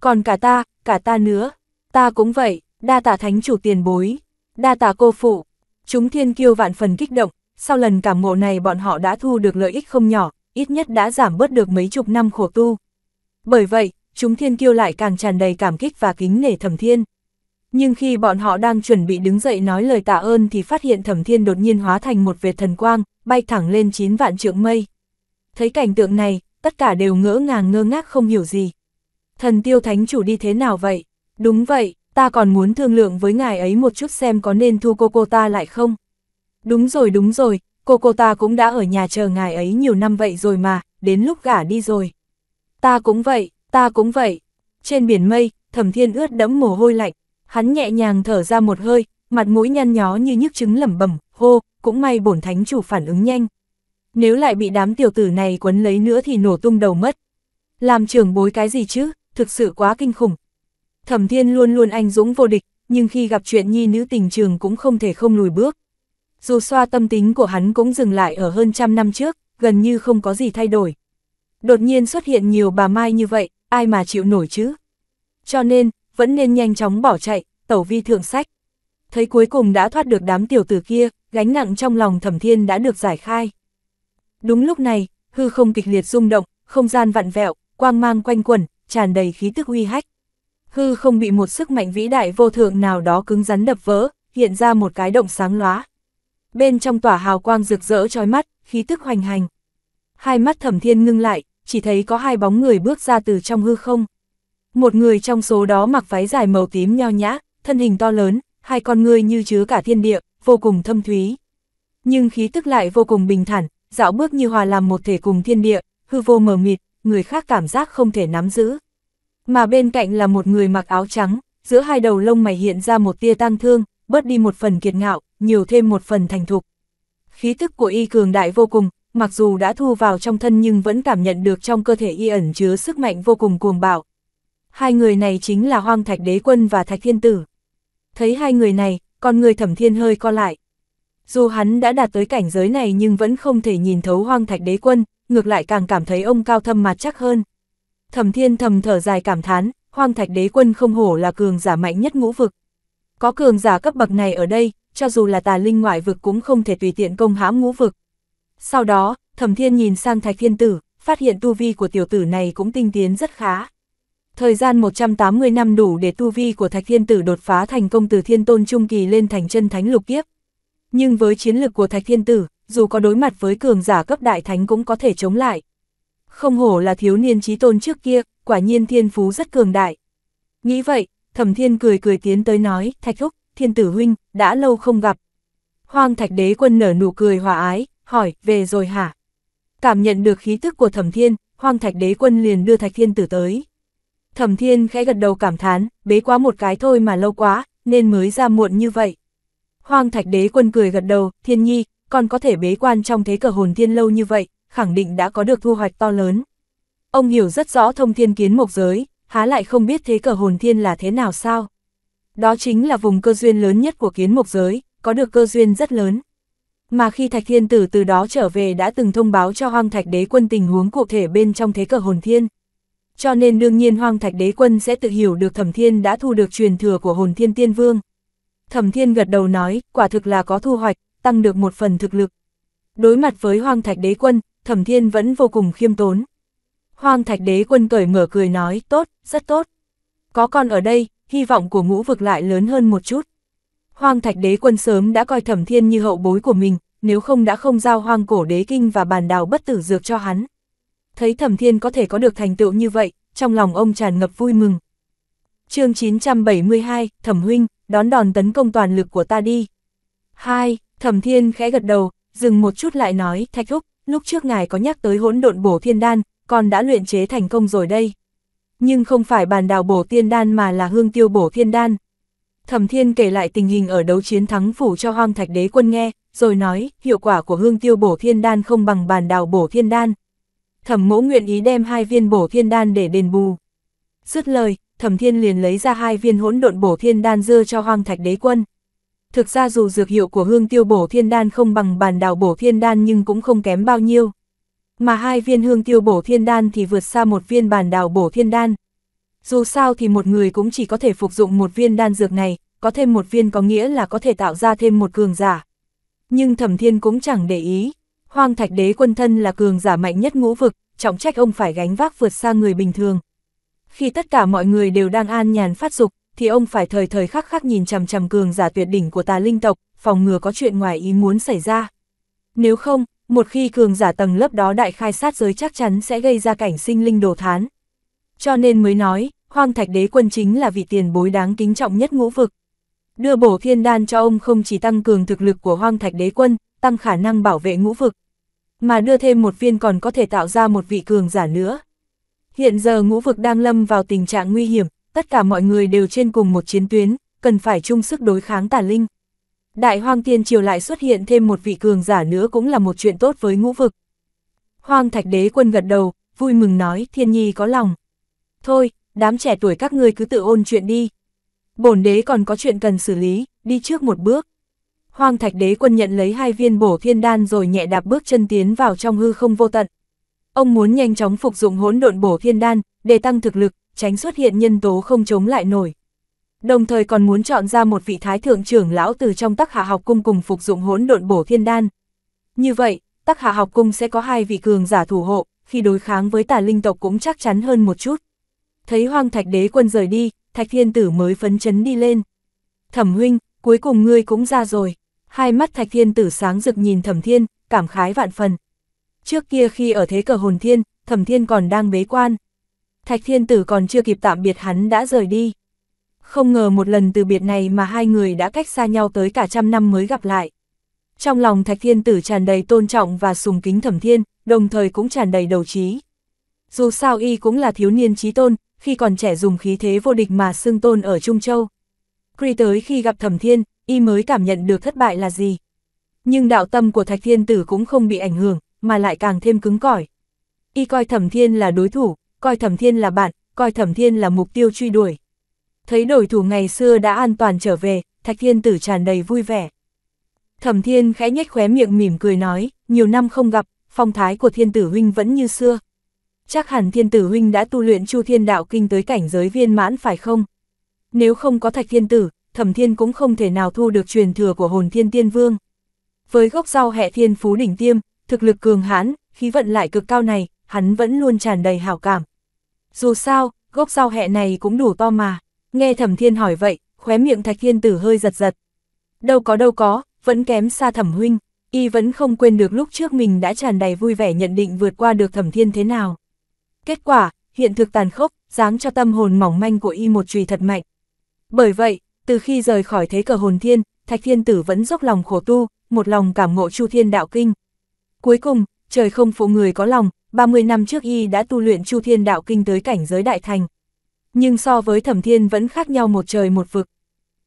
Còn cả ta, cả ta nữa, ta cũng vậy, đa tả thánh chủ tiền bối, đa tả cô phụ. Chúng thiên kiêu vạn phần kích động, sau lần cảm ngộ này bọn họ đã thu được lợi ích không nhỏ, ít nhất đã giảm bớt được mấy chục năm khổ tu. Bởi vậy, chúng thiên kiêu lại càng tràn đầy cảm kích và kính nể thẩm thiên. Nhưng khi bọn họ đang chuẩn bị đứng dậy nói lời tạ ơn thì phát hiện thẩm thiên đột nhiên hóa thành một vệt thần quang, bay thẳng lên 9 vạn trượng mây. Thấy cảnh tượng này, tất cả đều ngỡ ngàng ngơ ngác không hiểu gì. Thần tiêu thánh chủ đi thế nào vậy? Đúng vậy, ta còn muốn thương lượng với ngài ấy một chút xem có nên thu cô cô ta lại không? Đúng rồi đúng rồi, cô cô ta cũng đã ở nhà chờ ngài ấy nhiều năm vậy rồi mà, đến lúc gả đi rồi. Ta cũng vậy, ta cũng vậy. Trên biển mây, thẩm thiên ướt đẫm mồ hôi lạnh, hắn nhẹ nhàng thở ra một hơi, mặt mũi nhăn nhó như nhức trứng lẩm bẩm, hô, cũng may bổn thánh chủ phản ứng nhanh. Nếu lại bị đám tiểu tử này quấn lấy nữa thì nổ tung đầu mất. Làm trưởng bối cái gì chứ, thực sự quá kinh khủng. Thẩm Thiên luôn luôn anh dũng vô địch, nhưng khi gặp chuyện nhi nữ tình trường cũng không thể không lùi bước. Dù xoa tâm tính của hắn cũng dừng lại ở hơn trăm năm trước, gần như không có gì thay đổi. Đột nhiên xuất hiện nhiều bà Mai như vậy, ai mà chịu nổi chứ? Cho nên, vẫn nên nhanh chóng bỏ chạy, tẩu vi thượng sách. Thấy cuối cùng đã thoát được đám tiểu tử kia, gánh nặng trong lòng thẩm thiên đã được giải khai. Đúng lúc này, hư không kịch liệt rung động, không gian vặn vẹo, quang mang quanh quẩn, tràn đầy khí tức uy hách. Hư không bị một sức mạnh vĩ đại vô thượng nào đó cứng rắn đập vỡ, hiện ra một cái động sáng lóa. Bên trong tỏa hào quang rực rỡ trói mắt, khí tức hoành hành. Hai mắt thẩm thiên ngưng lại, chỉ thấy có hai bóng người bước ra từ trong hư không. Một người trong số đó mặc váy dài màu tím nho nhã, thân hình to lớn, hai con người như chứa cả thiên địa, vô cùng thâm thúy. Nhưng khí tức lại vô cùng bình thản, dạo bước như hòa làm một thể cùng thiên địa, hư vô mờ mịt, người khác cảm giác không thể nắm giữ. Mà bên cạnh là một người mặc áo trắng, giữa hai đầu lông mày hiện ra một tia tang thương, bớt đi một phần kiệt ngạo, nhiều thêm một phần thành thục. Khí tức của y cường đại vô cùng, mặc dù đã thu vào trong thân nhưng vẫn cảm nhận được trong cơ thể y ẩn chứa sức mạnh vô cùng cuồng bạo, hai người này chính là Hoang Thạch Đế Quân và Thạch Thiên Tử. Thấy hai người này, con người thẩm thiên hơi co lại. Dù hắn đã đạt tới cảnh giới này nhưng vẫn không thể nhìn thấu Hoang Thạch Đế Quân, ngược lại càng cảm thấy ông cao thâm mặt chắc hơn. Thẩm thiên thầm thở dài cảm thán, Hoang Thạch Đế Quân không hổ là cường giả mạnh nhất ngũ vực. Có cường giả cấp bậc này ở đây, cho dù là tà linh ngoại vực cũng không thể tùy tiện công hãm ngũ vực. Sau đó, Thẩm Thiên nhìn sang Thạch Thiên Tử, phát hiện tu vi của tiểu tử này cũng tinh tiến rất khá thời gian 180 năm đủ để tu vi của Thạch Thiên Tử đột phá thành công từ Thiên Tôn Trung Kỳ lên thành chân Thánh Lục Kiếp. Nhưng với chiến lực của Thạch Thiên Tử, dù có đối mặt với cường giả cấp đại thánh cũng có thể chống lại. Không hổ là thiếu niên trí tôn trước kia, quả nhiên thiên phú rất cường đại. Nghĩ vậy, Thẩm Thiên cười cười tiến tới nói, Thạch Thúc, Thiên Tử Huynh, đã lâu không gặp. Hoang Thạch Đế Quân nở nụ cười hòa ái, hỏi, về rồi hả? Cảm nhận được khí tức của Thẩm Thiên, Hoang Thạch Đế Quân liền đưa Thạch Thiên Tử tới. Thẩm Thiên khẽ gật đầu cảm thán, bế quá một cái thôi mà lâu quá, nên mới ra muộn như vậy. Hoàng Thạch Đế quân cười gật đầu, Thiên Nhi, còn có thể bế quan trong thế cờ hồn thiên lâu như vậy, khẳng định đã có được thu hoạch to lớn. Ông hiểu rất rõ thông thiên kiến mộc giới, há lại không biết thế cờ hồn thiên là thế nào sao. Đó chính là vùng cơ duyên lớn nhất của kiến mộc giới, có được cơ duyên rất lớn. Mà khi Thạch Thiên Tử từ đó trở về đã từng thông báo cho Hoàng Thạch Đế quân tình huống cụ thể bên trong thế cờ hồn thiên cho nên đương nhiên Hoang Thạch Đế Quân sẽ tự hiểu được Thẩm Thiên đã thu được truyền thừa của hồn thiên tiên vương. Thẩm Thiên gật đầu nói, quả thực là có thu hoạch, tăng được một phần thực lực. Đối mặt với Hoang Thạch Đế Quân, Thẩm Thiên vẫn vô cùng khiêm tốn. Hoang Thạch Đế Quân cởi mở cười nói, tốt, rất tốt. Có con ở đây, hy vọng của ngũ vực lại lớn hơn một chút. Hoang Thạch Đế Quân sớm đã coi Thẩm Thiên như hậu bối của mình, nếu không đã không giao Hoang Cổ Đế Kinh và bàn đào bất tử dược cho hắn thấy Thẩm Thiên có thể có được thành tựu như vậy, trong lòng ông tràn ngập vui mừng. chương 972, Thẩm Huynh, đón đòn tấn công toàn lực của ta đi. hai Thẩm Thiên khẽ gật đầu, dừng một chút lại nói, Thạch Húc, lúc trước ngài có nhắc tới hỗn độn bổ thiên đan, còn đã luyện chế thành công rồi đây. Nhưng không phải bàn đào bổ thiên đan mà là hương tiêu bổ thiên đan. Thẩm Thiên kể lại tình hình ở đấu chiến thắng phủ cho Hoang Thạch Đế quân nghe, rồi nói, hiệu quả của hương tiêu bổ thiên đan không bằng bàn đào bổ thiên đan thẩm mỗ nguyện ý đem hai viên bổ thiên đan để đền bù. Dứt lời, thẩm thiên liền lấy ra hai viên hỗn độn bổ thiên đan dưa cho hoang thạch đế quân. Thực ra dù dược hiệu của hương tiêu bổ thiên đan không bằng bàn đào bổ thiên đan nhưng cũng không kém bao nhiêu. Mà hai viên hương tiêu bổ thiên đan thì vượt xa một viên bàn đào bổ thiên đan. Dù sao thì một người cũng chỉ có thể phục dụng một viên đan dược này, có thêm một viên có nghĩa là có thể tạo ra thêm một cường giả. Nhưng thẩm thiên cũng chẳng để ý, Hoang thạch đế quân thân là cường giả mạnh nhất ngũ vực, trọng trách ông phải gánh vác vượt xa người bình thường. Khi tất cả mọi người đều đang an nhàn phát dục, thì ông phải thời thời khắc khắc nhìn chằm chằm cường giả tuyệt đỉnh của tà linh tộc, phòng ngừa có chuyện ngoài ý muốn xảy ra. Nếu không, một khi cường giả tầng lớp đó đại khai sát giới chắc chắn sẽ gây ra cảnh sinh linh đồ thán. Cho nên mới nói, Hoang Thạch Đế Quân chính là vị tiền bối đáng kính trọng nhất ngũ vực. Đưa bổ thiên đan cho ông không chỉ tăng cường thực lực của Hoang Thạch Đế Quân, tăng khả năng bảo vệ ngũ vực. Mà đưa thêm một viên còn có thể tạo ra một vị cường giả nữa. Hiện giờ ngũ vực đang lâm vào tình trạng nguy hiểm, tất cả mọi người đều trên cùng một chiến tuyến, cần phải chung sức đối kháng tà linh. Đại hoang tiên triều lại xuất hiện thêm một vị cường giả nữa cũng là một chuyện tốt với ngũ vực. Hoang thạch đế quân gật đầu, vui mừng nói thiên nhi có lòng. Thôi, đám trẻ tuổi các ngươi cứ tự ôn chuyện đi. Bổn đế còn có chuyện cần xử lý, đi trước một bước. Hoang Thạch Đế Quân nhận lấy hai viên bổ thiên đan rồi nhẹ đạp bước chân tiến vào trong hư không vô tận. Ông muốn nhanh chóng phục dụng hỗn độn bổ thiên đan, để tăng thực lực, tránh xuất hiện nhân tố không chống lại nổi. Đồng thời còn muốn chọn ra một vị thái thượng trưởng lão từ trong Tắc Hạ Học Cung cùng phục dụng hỗn độn bổ thiên đan. Như vậy, Tắc Hạ Học Cung sẽ có hai vị cường giả thủ hộ, khi đối kháng với tà linh tộc cũng chắc chắn hơn một chút. Thấy Hoang Thạch Đế Quân rời đi, Thạch Thiên Tử mới phấn chấn đi lên. Thẩm huynh, cuối cùng ngươi cũng ra rồi. Hai mắt thạch thiên tử sáng rực nhìn thẩm thiên, cảm khái vạn phần. Trước kia khi ở thế cờ hồn thiên, thẩm thiên còn đang bế quan. Thạch thiên tử còn chưa kịp tạm biệt hắn đã rời đi. Không ngờ một lần từ biệt này mà hai người đã cách xa nhau tới cả trăm năm mới gặp lại. Trong lòng thạch thiên tử tràn đầy tôn trọng và sùng kính thẩm thiên, đồng thời cũng tràn đầy đầu trí. Dù sao y cũng là thiếu niên trí tôn, khi còn trẻ dùng khí thế vô địch mà xưng tôn ở Trung Châu. Khi tới khi gặp Thẩm Thiên, y mới cảm nhận được thất bại là gì. Nhưng đạo tâm của Thạch Thiên Tử cũng không bị ảnh hưởng, mà lại càng thêm cứng cỏi. Y coi Thẩm Thiên là đối thủ, coi Thẩm Thiên là bạn, coi Thẩm Thiên là mục tiêu truy đuổi. Thấy đổi thủ ngày xưa đã an toàn trở về, Thạch Thiên Tử tràn đầy vui vẻ. Thẩm Thiên khẽ nhếch khóe miệng mỉm cười nói, nhiều năm không gặp, phong thái của Thiên Tử Huynh vẫn như xưa. Chắc hẳn Thiên Tử Huynh đã tu luyện Chu Thiên Đạo Kinh tới cảnh giới viên mãn phải không? Nếu không có thạch thiên tử, thẩm thiên cũng không thể nào thu được truyền thừa của hồn thiên tiên vương. Với gốc rau hẹ thiên phú đỉnh tiêm, thực lực cường hãn, khí vận lại cực cao này, hắn vẫn luôn tràn đầy hảo cảm. Dù sao, gốc rau hẹ này cũng đủ to mà. Nghe thẩm thiên hỏi vậy, khóe miệng thạch thiên tử hơi giật giật. Đâu có đâu có, vẫn kém xa thẩm huynh, y vẫn không quên được lúc trước mình đã tràn đầy vui vẻ nhận định vượt qua được thẩm thiên thế nào. Kết quả, hiện thực tàn khốc, giáng cho tâm hồn mỏng manh của y một chùy thật mạnh. Bởi vậy, từ khi rời khỏi thế cờ hồn thiên, Thạch Thiên Tử vẫn dốc lòng khổ tu, một lòng cảm ngộ Chu Thiên Đạo Kinh. Cuối cùng, trời không phụ người có lòng, 30 năm trước y đã tu luyện Chu Thiên Đạo Kinh tới cảnh giới đại thành. Nhưng so với Thẩm Thiên vẫn khác nhau một trời một vực.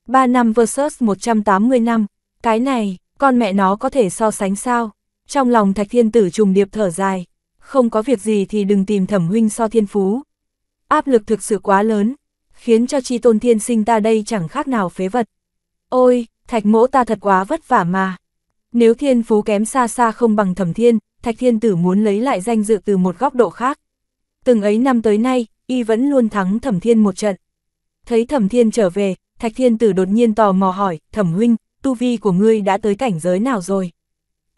3 năm versus 180 năm, cái này, con mẹ nó có thể so sánh sao? Trong lòng Thạch Thiên Tử trùng điệp thở dài, không có việc gì thì đừng tìm Thẩm huynh so thiên phú. Áp lực thực sự quá lớn, khiến cho chi tôn thiên sinh ta đây chẳng khác nào phế vật. Ôi, thạch mỗ ta thật quá vất vả mà. Nếu thiên phú kém xa xa không bằng thẩm thiên, thạch thiên tử muốn lấy lại danh dự từ một góc độ khác. Từng ấy năm tới nay, y vẫn luôn thắng thẩm thiên một trận. Thấy thẩm thiên trở về, thạch thiên tử đột nhiên tò mò hỏi, thẩm huynh, tu vi của ngươi đã tới cảnh giới nào rồi?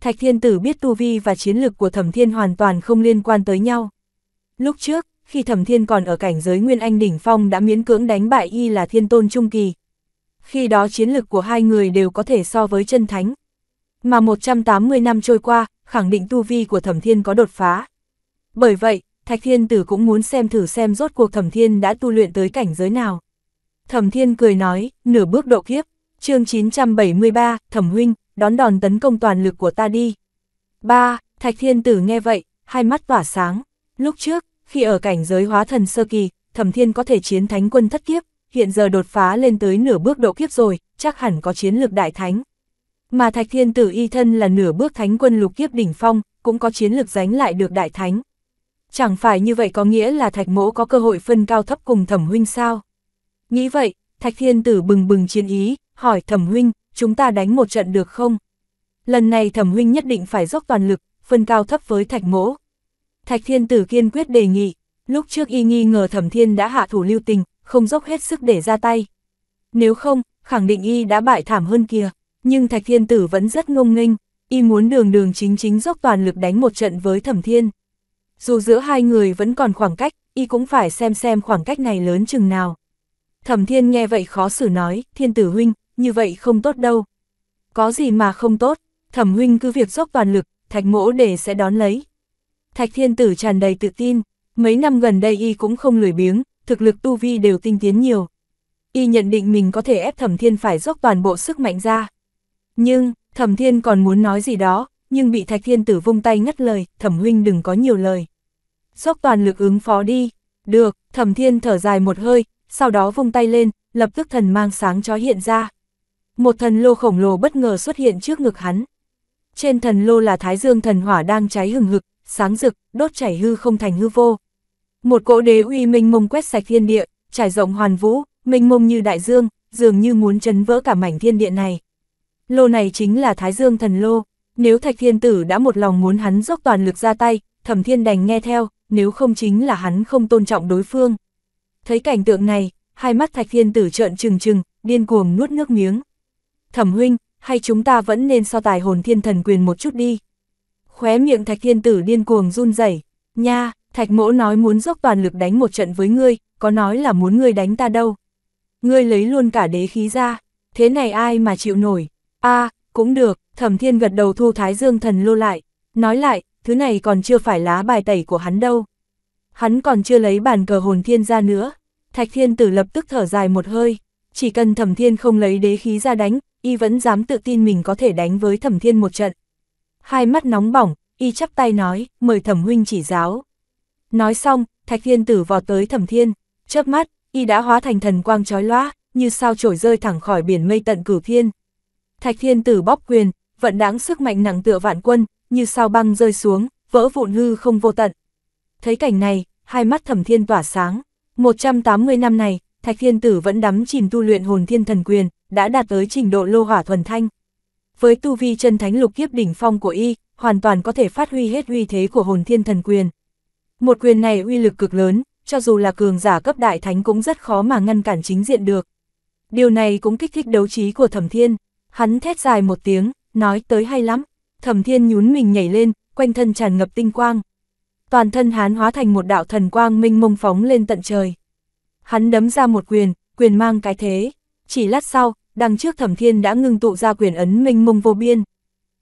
Thạch thiên tử biết tu vi và chiến lực của thẩm thiên hoàn toàn không liên quan tới nhau. Lúc trước, khi Thẩm Thiên còn ở cảnh giới Nguyên Anh Đỉnh Phong đã miễn cưỡng đánh bại y là Thiên Tôn Trung Kỳ. Khi đó chiến lực của hai người đều có thể so với chân thánh. Mà 180 năm trôi qua, khẳng định tu vi của Thẩm Thiên có đột phá. Bởi vậy, Thạch Thiên Tử cũng muốn xem thử xem rốt cuộc Thẩm Thiên đã tu luyện tới cảnh giới nào. Thẩm Thiên cười nói, nửa bước độ kiếp, chương 973, Thẩm Huynh, đón đòn tấn công toàn lực của ta đi. Ba, Thạch Thiên Tử nghe vậy, hai mắt tỏa sáng. Lúc trước, khi ở cảnh giới hóa thần sơ kỳ, Thẩm Thiên có thể chiến thánh quân thất kiếp, hiện giờ đột phá lên tới nửa bước độ kiếp rồi, chắc hẳn có chiến lược đại thánh. Mà Thạch Thiên Tử y thân là nửa bước thánh quân lục kiếp đỉnh phong, cũng có chiến lược giánh lại được đại thánh. Chẳng phải như vậy có nghĩa là Thạch Mỗ có cơ hội phân cao thấp cùng Thẩm huynh sao? Nghĩ vậy, Thạch Thiên Tử bừng bừng chiến ý, hỏi Thẩm huynh, chúng ta đánh một trận được không? Lần này Thẩm huynh nhất định phải dốc toàn lực, phân cao thấp với Thạch Mỗ. Thạch Thiên Tử kiên quyết đề nghị, lúc trước y nghi ngờ Thẩm Thiên đã hạ thủ lưu tình, không dốc hết sức để ra tay. Nếu không, khẳng định y đã bại thảm hơn kia, nhưng Thạch Thiên Tử vẫn rất ngông nghênh, y muốn đường đường chính chính dốc toàn lực đánh một trận với Thẩm Thiên. Dù giữa hai người vẫn còn khoảng cách, y cũng phải xem xem khoảng cách này lớn chừng nào. Thẩm Thiên nghe vậy khó xử nói, Thiên Tử huynh, như vậy không tốt đâu. Có gì mà không tốt, Thẩm huynh cứ việc dốc toàn lực, Thạch mỗ để sẽ đón lấy. Thạch Thiên Tử tràn đầy tự tin, mấy năm gần đây y cũng không lười biếng, thực lực tu vi đều tinh tiến nhiều. Y nhận định mình có thể ép Thẩm Thiên phải dốc toàn bộ sức mạnh ra. Nhưng, Thẩm Thiên còn muốn nói gì đó, nhưng bị Thạch Thiên Tử vung tay ngắt lời, Thẩm Huynh đừng có nhiều lời. Dốc toàn lực ứng phó đi. Được, Thẩm Thiên thở dài một hơi, sau đó vung tay lên, lập tức thần mang sáng chói hiện ra. Một thần lô khổng lồ bất ngờ xuất hiện trước ngực hắn. Trên thần lô là Thái Dương thần hỏa đang cháy hừng hực, sáng rực, đốt chảy hư không thành hư vô. Một cỗ đế uy minh mông quét sạch thiên địa, trải rộng hoàn vũ, minh mông như đại dương, dường như muốn chấn vỡ cả mảnh thiên địa này. Lô này chính là Thái Dương thần lô, nếu Thạch Thiên Tử đã một lòng muốn hắn dốc toàn lực ra tay, Thẩm Thiên đành nghe theo, nếu không chính là hắn không tôn trọng đối phương. Thấy cảnh tượng này, hai mắt Thạch Thiên Tử trợn trừng trừng, điên cuồng nuốt nước miếng. Thẩm huynh, hay chúng ta vẫn nên so tài hồn thiên thần quyền một chút đi. Khóe miệng thạch thiên tử điên cuồng run rẩy Nha, thạch mỗ nói muốn dốc toàn lực đánh một trận với ngươi, có nói là muốn ngươi đánh ta đâu. Ngươi lấy luôn cả đế khí ra, thế này ai mà chịu nổi. a à, cũng được, thẩm thiên gật đầu thu thái dương thần lô lại. Nói lại, thứ này còn chưa phải lá bài tẩy của hắn đâu. Hắn còn chưa lấy bàn cờ hồn thiên ra nữa. Thạch thiên tử lập tức thở dài một hơi. Chỉ cần thẩm thiên không lấy đế khí ra đánh, y vẫn dám tự tin mình có thể đánh với thẩm thiên một trận hai mắt nóng bỏng, y chắp tay nói, mời thẩm huynh chỉ giáo. Nói xong, thạch thiên tử vọt tới thẩm thiên, chớp mắt, y đã hóa thành thần quang chói lóa, như sao trổi rơi thẳng khỏi biển mây tận cửu thiên. Thạch thiên tử bóp quyền, vận đáng sức mạnh nặng tựa vạn quân, như sao băng rơi xuống, vỡ vụn hư không vô tận. Thấy cảnh này, hai mắt thẩm thiên tỏa sáng. 180 năm này, Thạch Thiên Tử vẫn đắm chìm tu luyện hồn thiên thần quyền, đã đạt tới trình độ lô hỏa thuần thanh với tu vi chân thánh lục kiếp đỉnh phong của y, hoàn toàn có thể phát huy hết uy thế của hồn thiên thần quyền. Một quyền này uy lực cực lớn, cho dù là cường giả cấp đại thánh cũng rất khó mà ngăn cản chính diện được. Điều này cũng kích thích đấu trí của thẩm thiên. Hắn thét dài một tiếng, nói tới hay lắm. Thẩm thiên nhún mình nhảy lên, quanh thân tràn ngập tinh quang. Toàn thân hắn hóa thành một đạo thần quang minh mông phóng lên tận trời. Hắn đấm ra một quyền, quyền mang cái thế. Chỉ lát sau, đằng trước thẩm thiên đã ngưng tụ ra quyền ấn minh mông vô biên.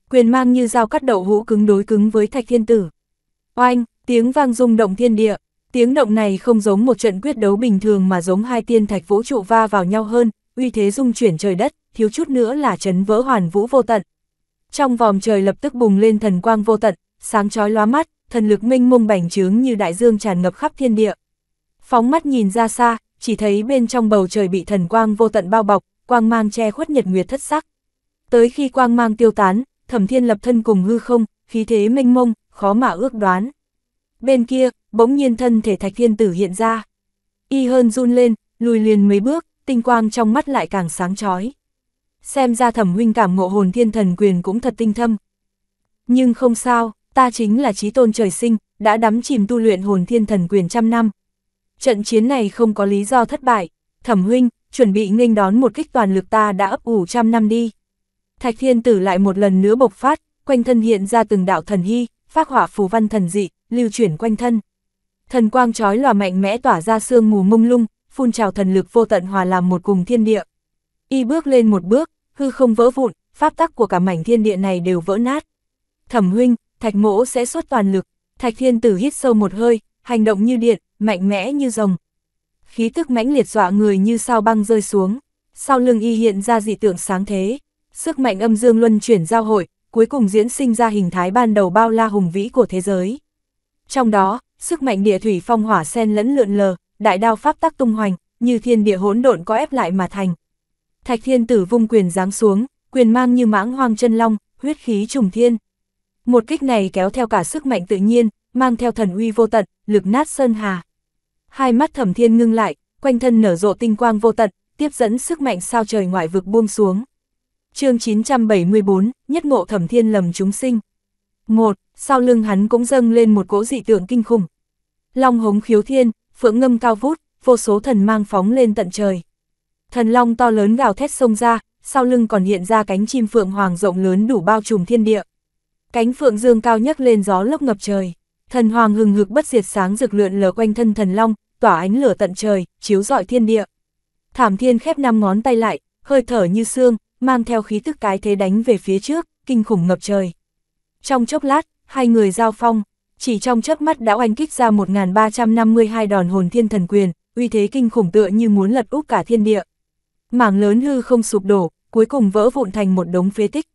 Quyền mang như dao cắt đậu hũ cứng đối cứng với thạch thiên tử. Oanh, tiếng vang rung động thiên địa, tiếng động này không giống một trận quyết đấu bình thường mà giống hai tiên thạch vũ trụ va vào nhau hơn, uy thế rung chuyển trời đất, thiếu chút nữa là chấn vỡ hoàn vũ vô tận. Trong vòng trời lập tức bùng lên thần quang vô tận, sáng chói lóa mắt, thần lực minh mông bành trướng như đại dương tràn ngập khắp thiên địa. Phóng mắt nhìn ra xa, chỉ thấy bên trong bầu trời bị thần quang vô tận bao bọc, quang mang che khuất nhật nguyệt thất sắc. Tới khi quang mang tiêu tán, thẩm thiên lập thân cùng hư không, khí thế mênh mông, khó mà ước đoán. Bên kia, bỗng nhiên thân thể thạch thiên tử hiện ra. Y hơn run lên, lùi liền mấy bước, tinh quang trong mắt lại càng sáng chói Xem ra thẩm huynh cảm ngộ hồn thiên thần quyền cũng thật tinh thâm. Nhưng không sao, ta chính là trí tôn trời sinh, đã đắm chìm tu luyện hồn thiên thần quyền trăm năm. Trận chiến này không có lý do thất bại, thẩm huynh, chuẩn bị nghênh đón một kích toàn lực ta đã ấp ủ trăm năm đi. Thạch thiên tử lại một lần nữa bộc phát, quanh thân hiện ra từng đạo thần hy, phát hỏa phù văn thần dị, lưu chuyển quanh thân. Thần quang trói lòa mạnh mẽ tỏa ra sương mù mông lung, phun trào thần lực vô tận hòa làm một cùng thiên địa. Y bước lên một bước, hư không vỡ vụn, pháp tắc của cả mảnh thiên địa này đều vỡ nát. Thẩm huynh, thạch mỗ sẽ xuất toàn lực, thạch thiên tử hít sâu một hơi, hành động như điện, mạnh mẽ như rồng, khí tức mãnh liệt dọa người như sao băng rơi xuống, sau lưng y hiện ra dị tượng sáng thế, sức mạnh âm dương luân chuyển giao hội, cuối cùng diễn sinh ra hình thái ban đầu bao la hùng vĩ của thế giới. Trong đó, sức mạnh địa thủy phong hỏa sen lẫn lượn lờ, đại đao pháp tắc tung hoành, như thiên địa hỗn độn có ép lại mà thành. Thạch thiên tử vung quyền giáng xuống, quyền mang như mãng hoang chân long, huyết khí trùng thiên. Một kích này kéo theo cả sức mạnh tự nhiên, mang theo thần uy vô tận, lực nát sơn hà hai mắt thẩm thiên ngưng lại, quanh thân nở rộ tinh quang vô tận, tiếp dẫn sức mạnh sao trời ngoại vực buông xuống. chương 974, nhất ngộ thẩm thiên lầm chúng sinh. Một, sau lưng hắn cũng dâng lên một cỗ dị tượng kinh khủng. Long hống khiếu thiên, phượng ngâm cao vút, vô số thần mang phóng lên tận trời. Thần long to lớn gào thét sông ra, sau lưng còn hiện ra cánh chim phượng hoàng rộng lớn đủ bao trùm thiên địa. Cánh phượng dương cao nhất lên gió lốc ngập trời. Thần hoàng hừng hực bất diệt sáng rực lượn lờ quanh thân thần long, tỏa ánh lửa tận trời, chiếu rọi thiên địa. Thảm thiên khép năm ngón tay lại, hơi thở như xương, mang theo khí tức cái thế đánh về phía trước, kinh khủng ngập trời. Trong chốc lát, hai người giao phong, chỉ trong chớp mắt đã oanh kích ra 1352 đòn hồn thiên thần quyền, uy thế kinh khủng tựa như muốn lật úp cả thiên địa. Mảng lớn hư không sụp đổ, cuối cùng vỡ vụn thành một đống phế tích.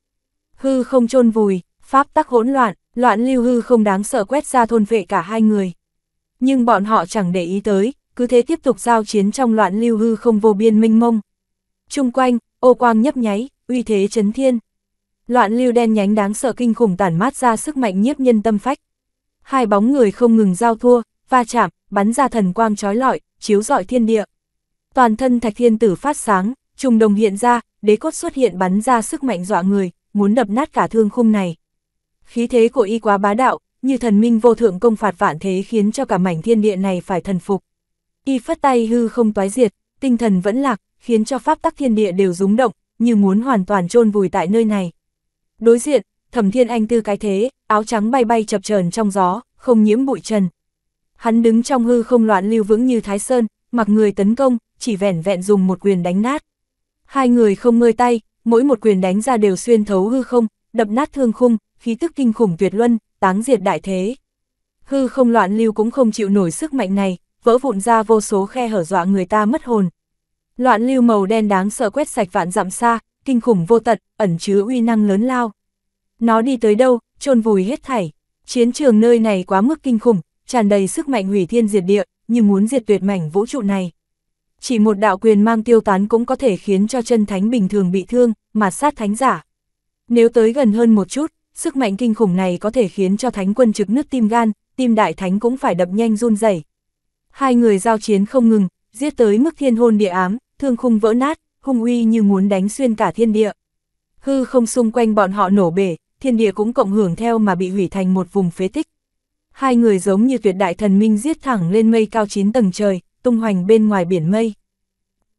Hư không chôn vùi, pháp tắc hỗn loạn, Loạn lưu hư không đáng sợ quét ra thôn vệ cả hai người. Nhưng bọn họ chẳng để ý tới, cứ thế tiếp tục giao chiến trong loạn lưu hư không vô biên minh mông. Trung quanh, ô quang nhấp nháy, uy thế chấn thiên. Loạn lưu đen nhánh đáng sợ kinh khủng tản mát ra sức mạnh nhiếp nhân tâm phách. Hai bóng người không ngừng giao thua, va chạm, bắn ra thần quang trói lọi, chiếu rọi thiên địa. Toàn thân thạch thiên tử phát sáng, trùng đồng hiện ra, đế cốt xuất hiện bắn ra sức mạnh dọa người, muốn đập nát cả thương khung này khí thế của y quá bá đạo, như thần minh vô thượng công phạt vạn thế khiến cho cả mảnh thiên địa này phải thần phục. Y phất tay hư không toái diệt, tinh thần vẫn lạc, khiến cho pháp tắc thiên địa đều rúng động, như muốn hoàn toàn chôn vùi tại nơi này. Đối diện, Thẩm Thiên Anh tư cái thế, áo trắng bay bay chập chờn trong gió, không nhiễm bụi trần. Hắn đứng trong hư không loạn lưu vững như Thái Sơn, mặc người tấn công, chỉ vẻn vẹn dùng một quyền đánh nát. Hai người không ngơi tay, mỗi một quyền đánh ra đều xuyên thấu hư không, đập nát thương khung, khí tức kinh khủng tuyệt luân, táng diệt đại thế. Hư không loạn lưu cũng không chịu nổi sức mạnh này, vỡ vụn ra vô số khe hở dọa người ta mất hồn. Loạn lưu màu đen đáng sợ quét sạch vạn dặm xa, kinh khủng vô tật, ẩn chứa uy năng lớn lao. Nó đi tới đâu, chôn vùi hết thảy. Chiến trường nơi này quá mức kinh khủng, tràn đầy sức mạnh hủy thiên diệt địa, như muốn diệt tuyệt mảnh vũ trụ này. Chỉ một đạo quyền mang tiêu tán cũng có thể khiến cho chân thánh bình thường bị thương, mà sát thánh giả. Nếu tới gần hơn một chút, Sức mạnh kinh khủng này có thể khiến cho thánh quân trực nứt tim gan, tim đại thánh cũng phải đập nhanh run rẩy. Hai người giao chiến không ngừng, giết tới mức thiên hôn địa ám, thương khung vỡ nát, hung uy như muốn đánh xuyên cả thiên địa. Hư không xung quanh bọn họ nổ bể, thiên địa cũng cộng hưởng theo mà bị hủy thành một vùng phế tích. Hai người giống như tuyệt đại thần minh giết thẳng lên mây cao chín tầng trời, tung hoành bên ngoài biển mây.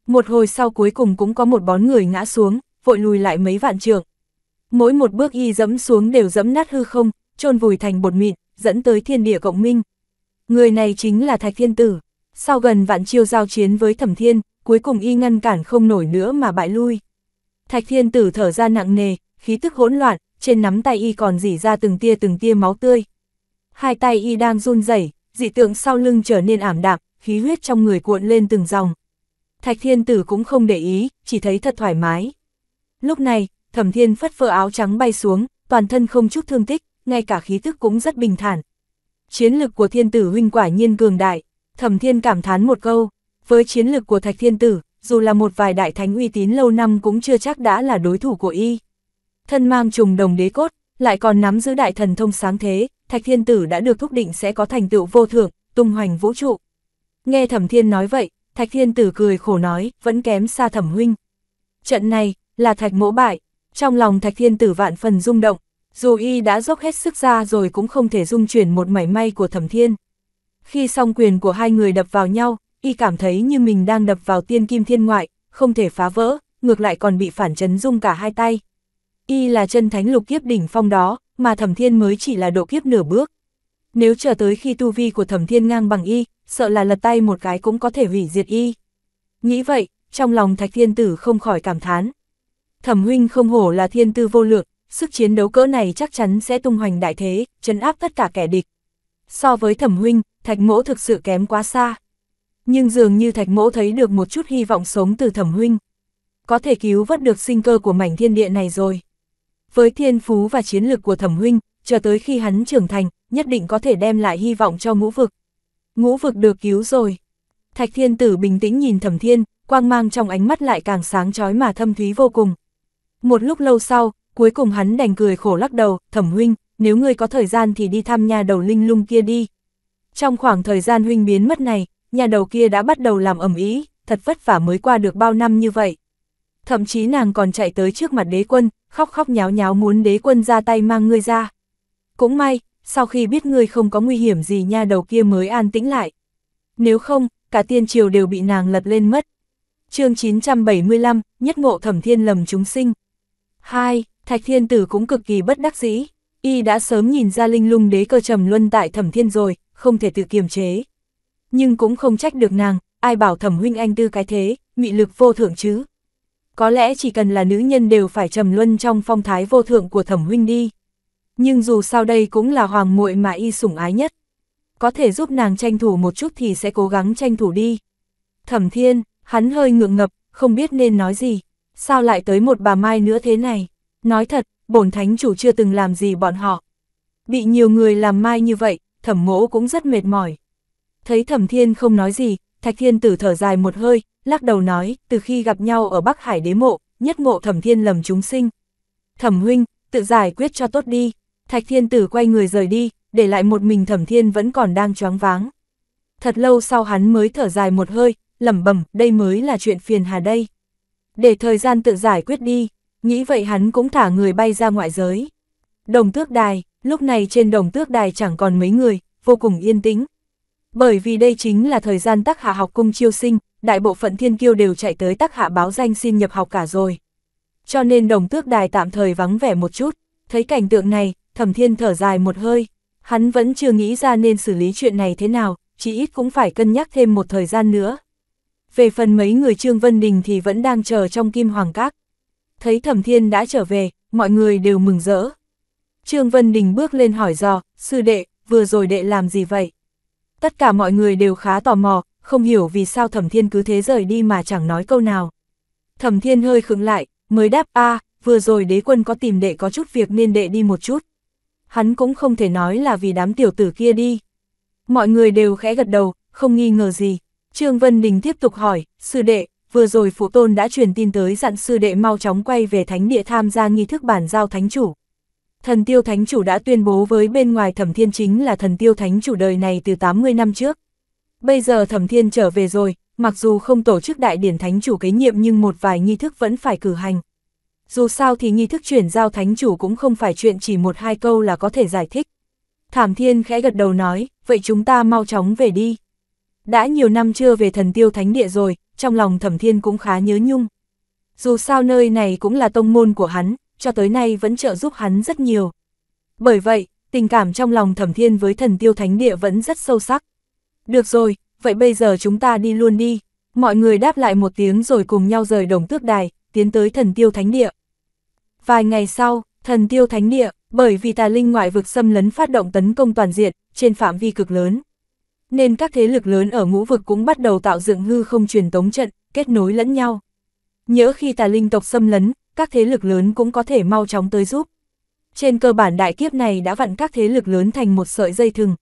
Một hồi sau cuối cùng cũng có một bón người ngã xuống, vội lùi lại mấy vạn trượng mỗi một bước y dẫm xuống đều dẫm nát hư không, trôn vùi thành bột mịn, dẫn tới thiên địa cộng minh. Người này chính là Thạch Thiên Tử. Sau gần vạn chiêu giao chiến với Thẩm Thiên, cuối cùng y ngăn cản không nổi nữa mà bại lui. Thạch Thiên Tử thở ra nặng nề, khí tức hỗn loạn, trên nắm tay y còn dỉ ra từng tia từng tia máu tươi. Hai tay y đang run rẩy, dị tượng sau lưng trở nên ảm đạm, khí huyết trong người cuộn lên từng dòng. Thạch Thiên Tử cũng không để ý, chỉ thấy thật thoải mái. Lúc này, Thẩm Thiên phất phơ áo trắng bay xuống, toàn thân không chút thương tích, ngay cả khí tức cũng rất bình thản. Chiến lực của thiên tử huynh quả nhiên cường đại, Thẩm Thiên cảm thán một câu, với chiến lực của Thạch Thiên tử, dù là một vài đại thánh uy tín lâu năm cũng chưa chắc đã là đối thủ của y. Thân mang trùng đồng đế cốt, lại còn nắm giữ đại thần thông sáng thế, Thạch Thiên tử đã được thúc định sẽ có thành tựu vô thượng, tung hoành vũ trụ. Nghe Thẩm Thiên nói vậy, Thạch Thiên tử cười khổ nói, vẫn kém xa Thẩm huynh. Trận này là Thạch Mỗ bại, trong lòng thạch thiên tử vạn phần rung động, dù y đã dốc hết sức ra rồi cũng không thể dung chuyển một mảy may của thẩm thiên. Khi song quyền của hai người đập vào nhau, y cảm thấy như mình đang đập vào tiên kim thiên ngoại, không thể phá vỡ, ngược lại còn bị phản chấn rung cả hai tay. Y là chân thánh lục kiếp đỉnh phong đó, mà thẩm thiên mới chỉ là độ kiếp nửa bước. Nếu chờ tới khi tu vi của thẩm thiên ngang bằng y, sợ là lật tay một cái cũng có thể hủy diệt y. Nghĩ vậy, trong lòng thạch thiên tử không khỏi cảm thán thẩm huynh không hổ là thiên tư vô lượng, sức chiến đấu cỡ này chắc chắn sẽ tung hoành đại thế, chấn áp tất cả kẻ địch. So với thẩm huynh, thạch mỗ thực sự kém quá xa. Nhưng dường như thạch mỗ thấy được một chút hy vọng sống từ thẩm huynh. Có thể cứu vớt được sinh cơ của mảnh thiên địa này rồi. Với thiên phú và chiến lược của thẩm huynh, chờ tới khi hắn trưởng thành, nhất định có thể đem lại hy vọng cho ngũ vực. Ngũ vực được cứu rồi. Thạch thiên tử bình tĩnh nhìn thẩm thiên, quang mang trong ánh mắt lại càng sáng chói mà thâm thúy vô cùng. Một lúc lâu sau, cuối cùng hắn đành cười khổ lắc đầu, thẩm huynh, nếu ngươi có thời gian thì đi thăm nhà đầu linh lung kia đi. Trong khoảng thời gian huynh biến mất này, nhà đầu kia đã bắt đầu làm ẩm ý, thật vất vả mới qua được bao năm như vậy. Thậm chí nàng còn chạy tới trước mặt đế quân, khóc khóc nháo nháo muốn đế quân ra tay mang ngươi ra. Cũng may, sau khi biết ngươi không có nguy hiểm gì nha đầu kia mới an tĩnh lại. Nếu không, cả tiên triều đều bị nàng lật lên mất. chương 975, nhất ngộ thẩm thiên lầm chúng sinh. Hai, Thạch Thiên Tử cũng cực kỳ bất đắc dĩ, y đã sớm nhìn ra linh lung đế cơ trầm luân tại thẩm thiên rồi, không thể tự kiềm chế. Nhưng cũng không trách được nàng, ai bảo thẩm huynh anh tư cái thế, nghị lực vô thượng chứ. Có lẽ chỉ cần là nữ nhân đều phải trầm luân trong phong thái vô thượng của thẩm huynh đi. Nhưng dù sao đây cũng là hoàng muội mà y sủng ái nhất. Có thể giúp nàng tranh thủ một chút thì sẽ cố gắng tranh thủ đi. Thẩm thiên, hắn hơi ngượng ngập, không biết nên nói gì sao lại tới một bà mai nữa thế này? Nói thật, bổn thánh chủ chưa từng làm gì bọn họ. Bị nhiều người làm mai như vậy, thẩm mỗ cũng rất mệt mỏi. Thấy thẩm thiên không nói gì, thạch thiên tử thở dài một hơi, lắc đầu nói, từ khi gặp nhau ở Bắc Hải đế mộ, nhất ngộ thẩm thiên lầm chúng sinh. Thẩm huynh, tự giải quyết cho tốt đi. Thạch thiên tử quay người rời đi, để lại một mình thẩm thiên vẫn còn đang choáng váng. Thật lâu sau hắn mới thở dài một hơi, lẩm bẩm đây mới là chuyện phiền hà đây để thời gian tự giải quyết đi, nghĩ vậy hắn cũng thả người bay ra ngoại giới. Đồng tước đài, lúc này trên đồng tước đài chẳng còn mấy người, vô cùng yên tĩnh. Bởi vì đây chính là thời gian tác hạ học cung chiêu sinh, đại bộ phận thiên kiêu đều chạy tới tác hạ báo danh xin nhập học cả rồi. Cho nên đồng tước đài tạm thời vắng vẻ một chút, thấy cảnh tượng này, thẩm thiên thở dài một hơi, hắn vẫn chưa nghĩ ra nên xử lý chuyện này thế nào, chỉ ít cũng phải cân nhắc thêm một thời gian nữa về phần mấy người Trương Vân Đình thì vẫn đang chờ trong Kim Hoàng Các. Thấy Thẩm Thiên đã trở về, mọi người đều mừng rỡ. Trương Vân Đình bước lên hỏi dò, sư đệ, vừa rồi đệ làm gì vậy? Tất cả mọi người đều khá tò mò, không hiểu vì sao Thẩm Thiên cứ thế rời đi mà chẳng nói câu nào. Thẩm Thiên hơi khựng lại, mới đáp a vừa rồi đế quân có tìm đệ có chút việc nên đệ đi một chút. Hắn cũng không thể nói là vì đám tiểu tử kia đi. Mọi người đều khẽ gật đầu, không nghi ngờ gì. Trương Vân Đình tiếp tục hỏi, sư đệ, vừa rồi phụ tôn đã truyền tin tới dặn sư đệ mau chóng quay về thánh địa tham gia nghi thức bản giao thánh chủ. Thần tiêu thánh chủ đã tuyên bố với bên ngoài thẩm thiên chính là thần tiêu thánh chủ đời này từ 80 năm trước. Bây giờ thẩm thiên trở về rồi, mặc dù không tổ chức đại điển thánh chủ kế nhiệm nhưng một vài nghi thức vẫn phải cử hành. Dù sao thì nghi thức chuyển giao thánh chủ cũng không phải chuyện chỉ một hai câu là có thể giải thích. Thảm thiên khẽ gật đầu nói, vậy chúng ta mau chóng về đi. Đã nhiều năm chưa về thần tiêu thánh địa rồi, trong lòng thẩm thiên cũng khá nhớ nhung. Dù sao nơi này cũng là tông môn của hắn, cho tới nay vẫn trợ giúp hắn rất nhiều. Bởi vậy, tình cảm trong lòng thẩm thiên với thần tiêu thánh địa vẫn rất sâu sắc. Được rồi, vậy bây giờ chúng ta đi luôn đi. Mọi người đáp lại một tiếng rồi cùng nhau rời đồng tước đài, tiến tới thần tiêu thánh địa. Vài ngày sau, thần tiêu thánh địa, bởi vì tà linh ngoại vực xâm lấn phát động tấn công toàn diện, trên phạm vi cực lớn nên các thế lực lớn ở ngũ vực cũng bắt đầu tạo dựng hư không truyền tống trận, kết nối lẫn nhau. Nhớ khi tà linh tộc xâm lấn, các thế lực lớn cũng có thể mau chóng tới giúp. Trên cơ bản đại kiếp này đã vặn các thế lực lớn thành một sợi dây thừng.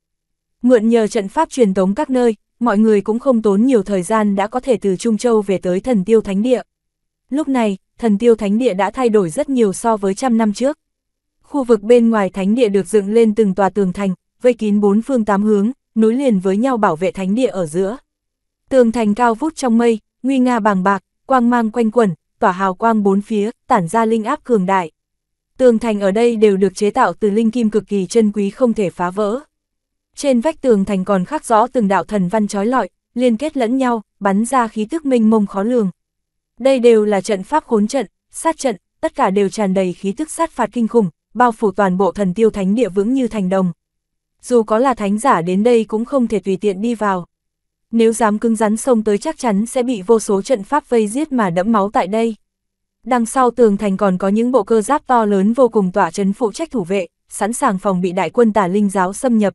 Mượn nhờ trận pháp truyền tống các nơi, mọi người cũng không tốn nhiều thời gian đã có thể từ Trung Châu về tới thần tiêu thánh địa. Lúc này, thần tiêu thánh địa đã thay đổi rất nhiều so với trăm năm trước. Khu vực bên ngoài thánh địa được dựng lên từng tòa tường thành, vây kín bốn phương tám hướng, núi liền với nhau bảo vệ thánh địa ở giữa. Tường thành cao vút trong mây, nguy nga bàng bạc, quang mang quanh quẩn, tỏa hào quang bốn phía, tản ra linh áp cường đại. Tường thành ở đây đều được chế tạo từ linh kim cực kỳ chân quý không thể phá vỡ. Trên vách tường thành còn khắc rõ từng đạo thần văn trói lọi, liên kết lẫn nhau, bắn ra khí tức minh mông khó lường. Đây đều là trận pháp khốn trận, sát trận, tất cả đều tràn đầy khí tức sát phạt kinh khủng, bao phủ toàn bộ thần tiêu thánh địa vững như thành đồng dù có là thánh giả đến đây cũng không thể tùy tiện đi vào. Nếu dám cứng rắn xông tới chắc chắn sẽ bị vô số trận pháp vây giết mà đẫm máu tại đây. Đằng sau tường thành còn có những bộ cơ giáp to lớn vô cùng tỏa chấn phụ trách thủ vệ, sẵn sàng phòng bị đại quân tà linh giáo xâm nhập.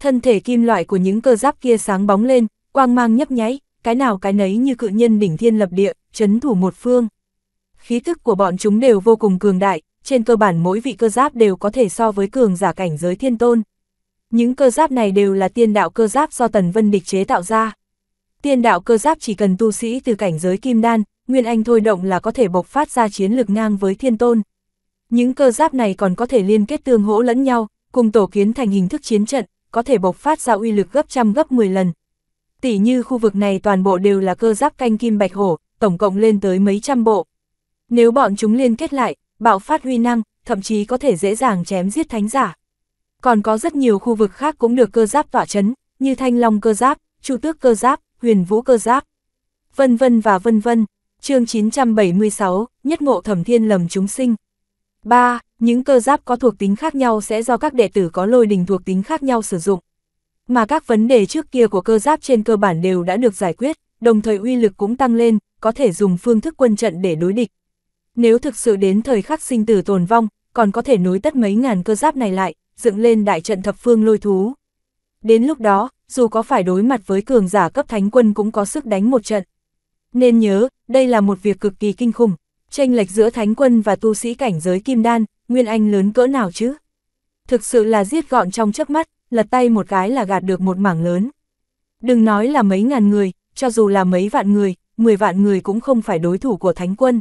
Thân thể kim loại của những cơ giáp kia sáng bóng lên, quang mang nhấp nháy, cái nào cái nấy như cự nhân đỉnh thiên lập địa, chấn thủ một phương. Khí thức của bọn chúng đều vô cùng cường đại, trên cơ bản mỗi vị cơ giáp đều có thể so với cường giả cảnh giới thiên tôn. Những cơ giáp này đều là tiên đạo cơ giáp do Tần Vân Địch chế tạo ra. Tiên đạo cơ giáp chỉ cần tu sĩ từ cảnh giới kim đan, Nguyên Anh thôi động là có thể bộc phát ra chiến lực ngang với thiên tôn. Những cơ giáp này còn có thể liên kết tương hỗ lẫn nhau, cùng tổ kiến thành hình thức chiến trận, có thể bộc phát ra uy lực gấp trăm gấp 10 lần. Tỷ như khu vực này toàn bộ đều là cơ giáp canh kim bạch hổ, tổng cộng lên tới mấy trăm bộ. Nếu bọn chúng liên kết lại, bạo phát huy năng, thậm chí có thể dễ dàng chém giết thánh giả còn có rất nhiều khu vực khác cũng được cơ giáp tỏa chấn, như Thanh Long cơ giáp, Chu Tước cơ giáp, Huyền Vũ cơ giáp, vân vân và vân vân. Chương 976, nhất ngộ thẩm thiên lầm chúng sinh. 3. Những cơ giáp có thuộc tính khác nhau sẽ do các đệ tử có lôi đình thuộc tính khác nhau sử dụng. Mà các vấn đề trước kia của cơ giáp trên cơ bản đều đã được giải quyết, đồng thời uy lực cũng tăng lên, có thể dùng phương thức quân trận để đối địch. Nếu thực sự đến thời khắc sinh tử tồn vong, còn có thể nối tất mấy ngàn cơ giáp này lại, dựng lên đại trận thập phương lôi thú. Đến lúc đó, dù có phải đối mặt với cường giả cấp thánh quân cũng có sức đánh một trận. Nên nhớ, đây là một việc cực kỳ kinh khủng, tranh lệch giữa thánh quân và tu sĩ cảnh giới kim đan, nguyên anh lớn cỡ nào chứ? Thực sự là giết gọn trong chớp mắt, lật tay một cái là gạt được một mảng lớn. Đừng nói là mấy ngàn người, cho dù là mấy vạn người, 10 vạn người cũng không phải đối thủ của thánh quân.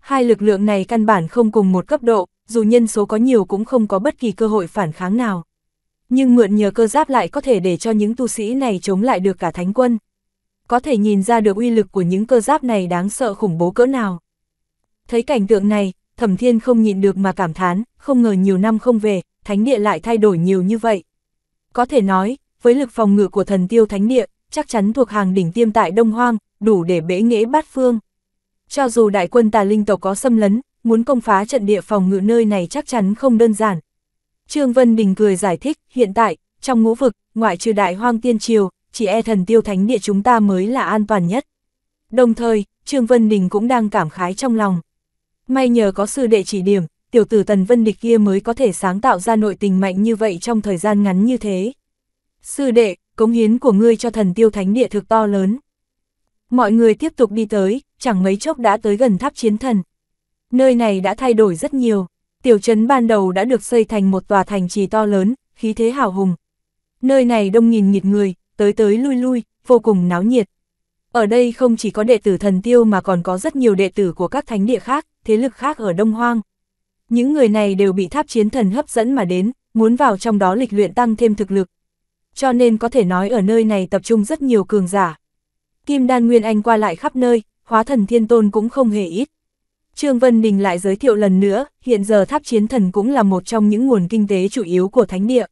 Hai lực lượng này căn bản không cùng một cấp độ, dù nhân số có nhiều cũng không có bất kỳ cơ hội phản kháng nào. Nhưng mượn nhờ cơ giáp lại có thể để cho những tu sĩ này chống lại được cả thánh quân. Có thể nhìn ra được uy lực của những cơ giáp này đáng sợ khủng bố cỡ nào. Thấy cảnh tượng này, Thẩm Thiên không nhịn được mà cảm thán, không ngờ nhiều năm không về, thánh địa lại thay đổi nhiều như vậy. Có thể nói, với lực phòng ngự của thần tiêu thánh địa, chắc chắn thuộc hàng đỉnh tiêm tại Đông Hoang, đủ để bể nghĩa bát phương. Cho dù đại quân tà linh tộc có xâm lấn, muốn công phá trận địa phòng ngự nơi này chắc chắn không đơn giản. Trương Vân Đình cười giải thích, hiện tại, trong ngũ vực, ngoại trừ đại hoang tiên triều, chỉ e thần tiêu thánh địa chúng ta mới là an toàn nhất. Đồng thời, Trương Vân Đình cũng đang cảm khái trong lòng. May nhờ có sư đệ chỉ điểm, tiểu tử Tần Vân Địch kia mới có thể sáng tạo ra nội tình mạnh như vậy trong thời gian ngắn như thế. Sư đệ, cống hiến của ngươi cho thần tiêu thánh địa thực to lớn. Mọi người tiếp tục đi tới, chẳng mấy chốc đã tới gần tháp chiến thần. Nơi này đã thay đổi rất nhiều, tiểu trấn ban đầu đã được xây thành một tòa thành trì to lớn, khí thế hào hùng. Nơi này đông nghìn nghịt người, tới tới lui lui, vô cùng náo nhiệt. Ở đây không chỉ có đệ tử thần tiêu mà còn có rất nhiều đệ tử của các thánh địa khác, thế lực khác ở Đông Hoang. Những người này đều bị tháp chiến thần hấp dẫn mà đến, muốn vào trong đó lịch luyện tăng thêm thực lực. Cho nên có thể nói ở nơi này tập trung rất nhiều cường giả. Kim đan Nguyên Anh qua lại khắp nơi, hóa thần thiên tôn cũng không hề ít. Trương Vân Đình lại giới thiệu lần nữa, hiện giờ tháp chiến thần cũng là một trong những nguồn kinh tế chủ yếu của thánh địa.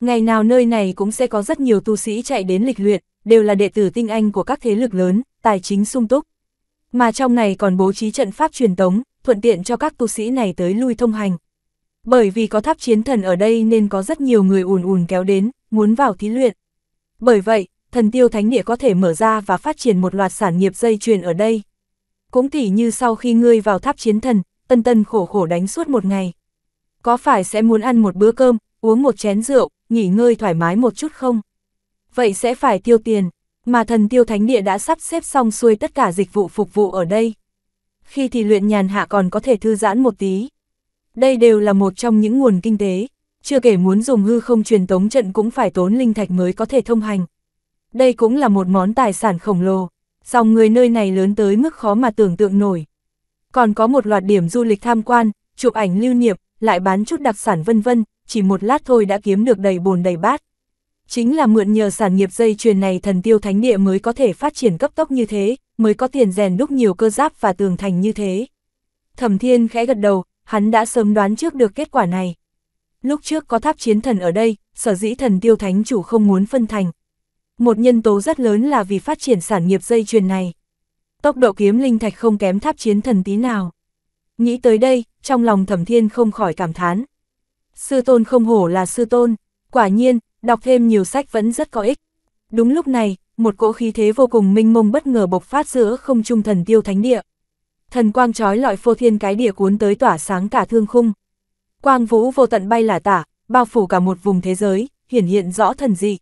Ngày nào nơi này cũng sẽ có rất nhiều tu sĩ chạy đến lịch luyện, đều là đệ tử tinh anh của các thế lực lớn, tài chính sung túc. Mà trong này còn bố trí trận pháp truyền tống, thuận tiện cho các tu sĩ này tới lui thông hành. Bởi vì có tháp chiến thần ở đây nên có rất nhiều người ùn ùn kéo đến, muốn vào thí luyện. Bởi vậy, thần tiêu thánh địa có thể mở ra và phát triển một loạt sản nghiệp dây chuyền ở đây, cũng tỉ như sau khi ngươi vào tháp chiến thần, tân tân khổ khổ đánh suốt một ngày. Có phải sẽ muốn ăn một bữa cơm, uống một chén rượu, nghỉ ngơi thoải mái một chút không? Vậy sẽ phải tiêu tiền, mà thần tiêu thánh địa đã sắp xếp xong xuôi tất cả dịch vụ phục vụ ở đây. Khi thì luyện nhàn hạ còn có thể thư giãn một tí. Đây đều là một trong những nguồn kinh tế, chưa kể muốn dùng hư không truyền tống trận cũng phải tốn linh thạch mới có thể thông hành. Đây cũng là một món tài sản khổng lồ, dòng người nơi này lớn tới mức khó mà tưởng tượng nổi. Còn có một loạt điểm du lịch tham quan, chụp ảnh lưu niệm, lại bán chút đặc sản vân vân, chỉ một lát thôi đã kiếm được đầy bồn đầy bát. Chính là mượn nhờ sản nghiệp dây chuyền này thần tiêu thánh địa mới có thể phát triển cấp tốc như thế, mới có tiền rèn đúc nhiều cơ giáp và tường thành như thế. Thẩm thiên khẽ gật đầu, hắn đã sớm đoán trước được kết quả này. Lúc trước có tháp chiến thần ở đây, sở dĩ thần tiêu thánh chủ không muốn phân thành, một nhân tố rất lớn là vì phát triển sản nghiệp dây chuyền này. Tốc độ kiếm linh thạch không kém tháp chiến thần tí nào. Nghĩ tới đây, trong lòng thẩm thiên không khỏi cảm thán. Sư tôn không hổ là sư tôn, quả nhiên, đọc thêm nhiều sách vẫn rất có ích. Đúng lúc này, một cỗ khí thế vô cùng minh mông bất ngờ bộc phát giữa không trung thần tiêu thánh địa. Thần quang trói lọi phô thiên cái địa cuốn tới tỏa sáng cả thương khung. Quang vũ vô tận bay là tả, bao phủ cả một vùng thế giới, hiển hiện rõ thần dị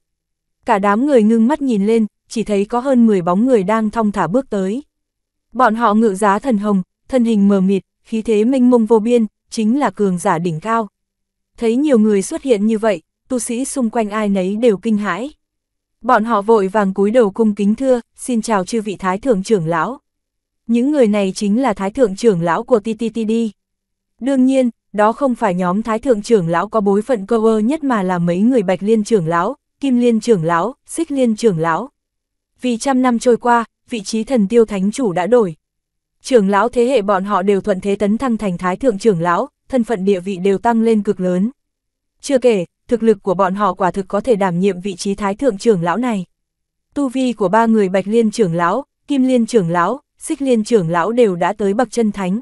cả đám người ngưng mắt nhìn lên, chỉ thấy có hơn 10 bóng người đang thong thả bước tới. Bọn họ ngự giá thần hồng, thân hình mờ mịt, khí thế mênh mông vô biên, chính là cường giả đỉnh cao. Thấy nhiều người xuất hiện như vậy, tu sĩ xung quanh ai nấy đều kinh hãi. Bọn họ vội vàng cúi đầu cung kính thưa, xin chào chư vị Thái Thượng trưởng lão. Những người này chính là Thái Thượng trưởng lão của TTTD. Đương nhiên, đó không phải nhóm Thái Thượng trưởng lão có bối phận cơ ơ nhất mà là mấy người Bạch Liên trưởng lão, Kim Liên trưởng lão, Xích Liên trưởng lão. Vì trăm năm trôi qua, vị trí thần tiêu thánh chủ đã đổi. Trưởng lão thế hệ bọn họ đều thuận thế tấn thăng thành thái thượng trưởng lão, thân phận địa vị đều tăng lên cực lớn. Chưa kể, thực lực của bọn họ quả thực có thể đảm nhiệm vị trí thái thượng trưởng lão này. Tu vi của ba người Bạch Liên trưởng lão, Kim Liên trưởng lão, Xích Liên trưởng lão đều đã tới bậc chân thánh.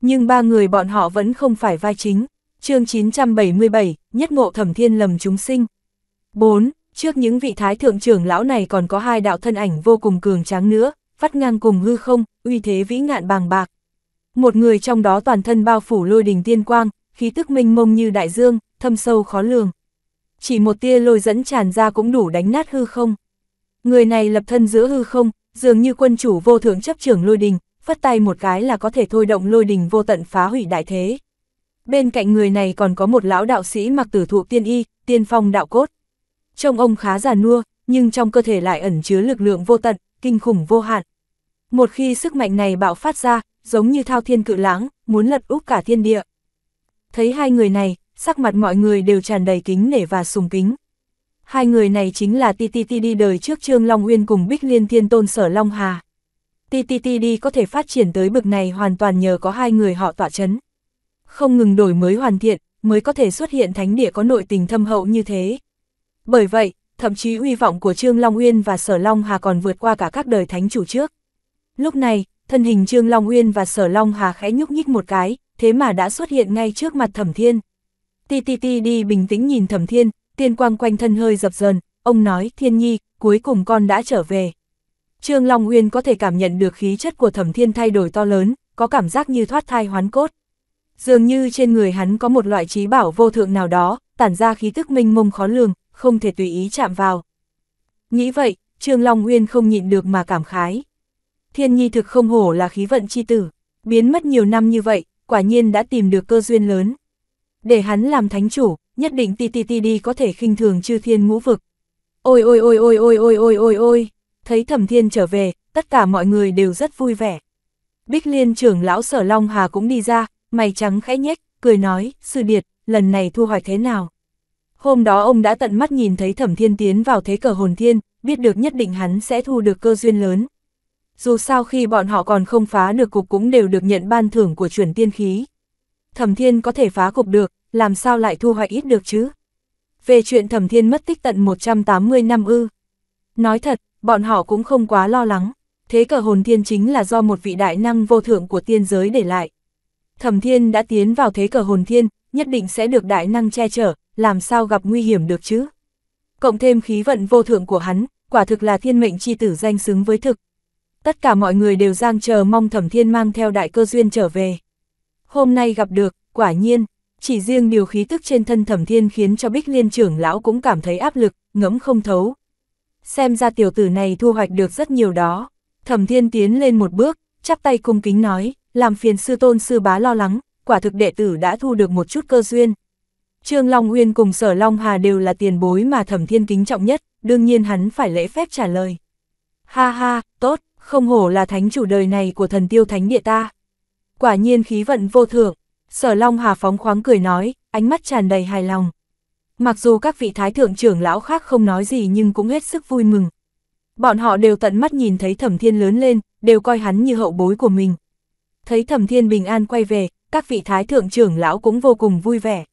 Nhưng ba người bọn họ vẫn không phải vai chính. chương 977, nhất ngộ thẩm thiên lầm chúng sinh. 4. Trước những vị thái thượng trưởng lão này còn có hai đạo thân ảnh vô cùng cường tráng nữa, vắt ngang cùng hư không, uy thế vĩ ngạn bàng bạc. Một người trong đó toàn thân bao phủ lôi đình tiên quang, khí tức minh mông như đại dương, thâm sâu khó lường. Chỉ một tia lôi dẫn tràn ra cũng đủ đánh nát hư không. Người này lập thân giữa hư không, dường như quân chủ vô thượng chấp trưởng lôi đình, phất tay một cái là có thể thôi động lôi đình vô tận phá hủy đại thế. Bên cạnh người này còn có một lão đạo sĩ mặc tử thụ tiên y, tiên phong đạo cốt. Trông ông khá già nua, nhưng trong cơ thể lại ẩn chứa lực lượng vô tận, kinh khủng vô hạn. Một khi sức mạnh này bạo phát ra, giống như thao thiên cự lãng, muốn lật úp cả thiên địa. Thấy hai người này, sắc mặt mọi người đều tràn đầy kính nể và sùng kính. Hai người này chính là TTT đi đời trước Trương Long Uyên cùng Bích Liên Thiên Tôn Sở Long Hà. TTT đi có thể phát triển tới bực này hoàn toàn nhờ có hai người họ tỏa chấn. Không ngừng đổi mới hoàn thiện, mới có thể xuất hiện thánh địa có nội tình thâm hậu như thế. Bởi vậy, thậm chí uy vọng của Trương Long Uyên và Sở Long Hà còn vượt qua cả các đời thánh chủ trước. Lúc này, thân hình Trương Long Uyên và Sở Long Hà khẽ nhúc nhích một cái, thế mà đã xuất hiện ngay trước mặt Thẩm Thiên. Ti ti ti đi bình tĩnh nhìn Thẩm Thiên, tiên quang quanh thân hơi dập dờn, ông nói, Thiên Nhi, cuối cùng con đã trở về. Trương Long Uyên có thể cảm nhận được khí chất của Thẩm Thiên thay đổi to lớn, có cảm giác như thoát thai hoán cốt. Dường như trên người hắn có một loại trí bảo vô thượng nào đó, tản ra khí tức minh mông khó lường, không thể tùy ý chạm vào. Nghĩ vậy, Trương Long nguyên không nhịn được mà cảm khái. Thiên nhi thực không hổ là khí vận chi tử, biến mất nhiều năm như vậy, quả nhiên đã tìm được cơ duyên lớn. Để hắn làm thánh chủ, nhất định ti ti ti đi có thể khinh thường chư thiên ngũ vực. Ôi ôi ôi ôi ôi ôi ôi ôi ôi, thấy thẩm thiên trở về, tất cả mọi người đều rất vui vẻ. Bích liên trưởng lão sở Long Hà cũng đi ra, mày trắng khẽ nhếch, cười nói, sư điệt, lần này thu hoạch thế nào? Hôm đó ông đã tận mắt nhìn thấy Thẩm Thiên tiến vào thế cờ hồn thiên, biết được nhất định hắn sẽ thu được cơ duyên lớn. Dù sao khi bọn họ còn không phá được cục cũng đều được nhận ban thưởng của chuyển tiên khí. Thẩm Thiên có thể phá cục được, làm sao lại thu hoạch ít được chứ? Về chuyện Thẩm Thiên mất tích tận 180 năm ư. Nói thật, bọn họ cũng không quá lo lắng. Thế cờ hồn thiên chính là do một vị đại năng vô thượng của tiên giới để lại. Thẩm Thiên đã tiến vào thế cờ hồn thiên, nhất định sẽ được đại năng che chở, làm sao gặp nguy hiểm được chứ? Cộng thêm khí vận vô thượng của hắn, quả thực là thiên mệnh chi tử danh xứng với thực. Tất cả mọi người đều giang chờ mong thẩm thiên mang theo đại cơ duyên trở về. Hôm nay gặp được, quả nhiên, chỉ riêng điều khí tức trên thân thẩm thiên khiến cho bích liên trưởng lão cũng cảm thấy áp lực, ngẫm không thấu. Xem ra tiểu tử này thu hoạch được rất nhiều đó. Thẩm thiên tiến lên một bước, chắp tay cung kính nói, làm phiền sư tôn sư bá lo lắng, quả thực đệ tử đã thu được một chút cơ duyên, Trương Long Uyên cùng Sở Long Hà đều là tiền bối mà Thẩm Thiên kính trọng nhất, đương nhiên hắn phải lễ phép trả lời. Ha ha, tốt, không hổ là thánh chủ đời này của thần tiêu thánh địa ta. Quả nhiên khí vận vô thượng, Sở Long Hà phóng khoáng cười nói, ánh mắt tràn đầy hài lòng. Mặc dù các vị thái thượng trưởng lão khác không nói gì nhưng cũng hết sức vui mừng. Bọn họ đều tận mắt nhìn thấy Thẩm Thiên lớn lên, đều coi hắn như hậu bối của mình. Thấy Thẩm Thiên bình an quay về, các vị thái thượng trưởng lão cũng vô cùng vui vẻ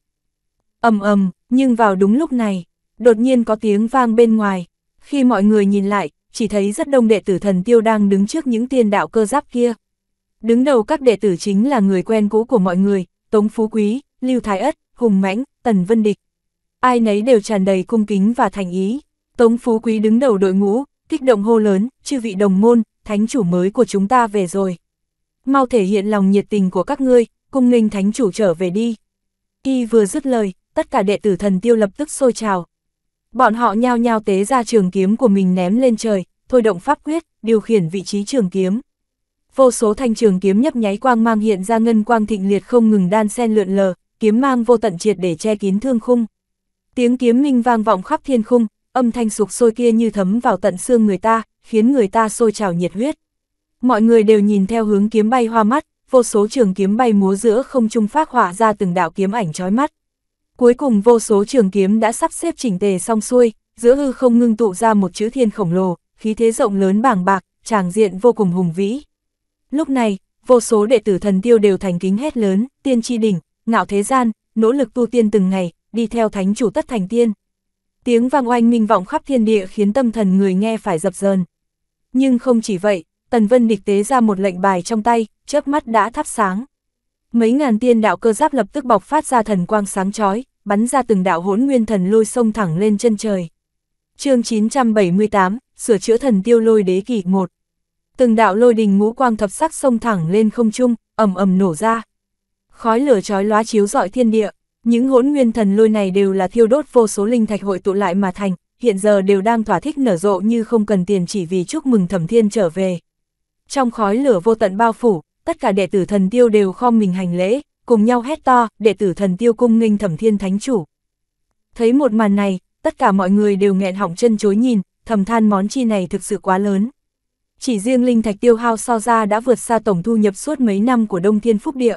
ầm ầm, nhưng vào đúng lúc này, đột nhiên có tiếng vang bên ngoài. Khi mọi người nhìn lại, chỉ thấy rất đông đệ tử thần tiêu đang đứng trước những tiên đạo cơ giáp kia. Đứng đầu các đệ tử chính là người quen cũ của mọi người, Tống Phú Quý, Lưu Thái Ất, Hùng Mãnh, Tần Vân Địch. Ai nấy đều tràn đầy cung kính và thành ý. Tống Phú Quý đứng đầu đội ngũ, kích động hô lớn, chư vị đồng môn, thánh chủ mới của chúng ta về rồi. Mau thể hiện lòng nhiệt tình của các ngươi, cung nghênh thánh chủ trở về đi. Y vừa dứt lời, tất cả đệ tử thần tiêu lập tức sôi trào. Bọn họ nhao nhao tế ra trường kiếm của mình ném lên trời, thôi động pháp quyết, điều khiển vị trí trường kiếm. Vô số thanh trường kiếm nhấp nháy quang mang hiện ra ngân quang thịnh liệt không ngừng đan sen lượn lờ, kiếm mang vô tận triệt để che kín thương khung. Tiếng kiếm minh vang vọng khắp thiên khung, âm thanh sục sôi kia như thấm vào tận xương người ta, khiến người ta sôi trào nhiệt huyết. Mọi người đều nhìn theo hướng kiếm bay hoa mắt, vô số trường kiếm bay múa giữa không trung phát hỏa ra từng đạo kiếm ảnh chói mắt. Cuối cùng vô số trường kiếm đã sắp xếp chỉnh tề xong xuôi, giữa hư không ngưng tụ ra một chữ thiên khổng lồ, khí thế rộng lớn bảng bạc, tràng diện vô cùng hùng vĩ. Lúc này, vô số đệ tử thần tiêu đều thành kính hét lớn, tiên tri đỉnh, ngạo thế gian, nỗ lực tu tiên từng ngày, đi theo thánh chủ tất thành tiên. Tiếng vang oanh minh vọng khắp thiên địa khiến tâm thần người nghe phải dập dờn. Nhưng không chỉ vậy, Tần Vân địch tế ra một lệnh bài trong tay, chớp mắt đã thắp sáng. Mấy ngàn tiên đạo cơ giáp lập tức bọc phát ra thần quang sáng chói, bắn ra từng đạo hỗn nguyên thần lôi sông thẳng lên chân trời. chương 978, sửa chữa thần tiêu lôi đế kỷ 1. Từng đạo lôi đình ngũ quang thập sắc sông thẳng lên không trung, ầm ầm nổ ra. Khói lửa chói lóa chiếu rọi thiên địa, những hỗn nguyên thần lôi này đều là thiêu đốt vô số linh thạch hội tụ lại mà thành, hiện giờ đều đang thỏa thích nở rộ như không cần tiền chỉ vì chúc mừng thẩm thiên trở về. Trong khói lửa vô tận bao phủ, tất cả đệ tử thần tiêu đều kho mình hành lễ, cùng nhau hét to, đệ tử thần tiêu cung nghênh thẩm thiên thánh chủ. Thấy một màn này, tất cả mọi người đều nghẹn họng chân chối nhìn, thầm than món chi này thực sự quá lớn. Chỉ riêng linh thạch tiêu hao so ra đã vượt xa tổng thu nhập suốt mấy năm của Đông Thiên Phúc Địa.